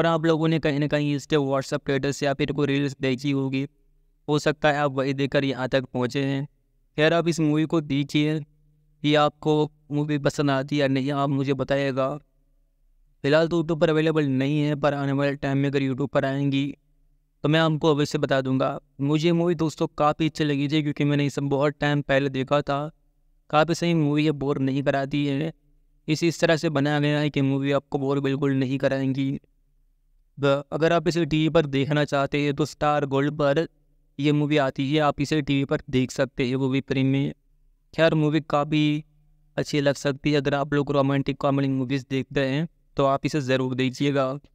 और आप लोगों ने कहीं ना कहीं इसके व्हाट्सअप स्टेटस या फिर कोई रील्स देखी होगी हो सकता है आप वही देखकर यहाँ तक पहुँचे हैं खैर आप इस मूवी को देखिए कि आपको मूवी पसंद आती या नहीं आप मुझे बताइएगा फ़िलहाल तो यूट्यूब पर अवेलेबल नहीं है पर आने वाले टाइम में अगर यूट्यूब पर आएंगी तो मैं आपको अवश्य बता दूंगा मुझे मूवी दोस्तों काफ़ी अच्छी लगी थी क्योंकि मैंने इसे बहुत टाइम पहले देखा था काफ़ी सही मूवी है बोर नहीं कराती है इसी इस तरह से बनाया गया है कि मूवी आपको बोर बिल्कुल नहीं कराएंगी अगर आप इसे टी पर देखना चाहते हैं तो स्टार गोल्ड पर ये मूवी आती है आप इसे टीवी पर देख सकते हैं वो भी प्रेम में खैर मूवी काफ़ी अच्छी लग सकती है अगर आप लोग रोमांटिक कॉमेडी मूवीज़ देखते हैं तो आप इसे ज़रूर देखिएगा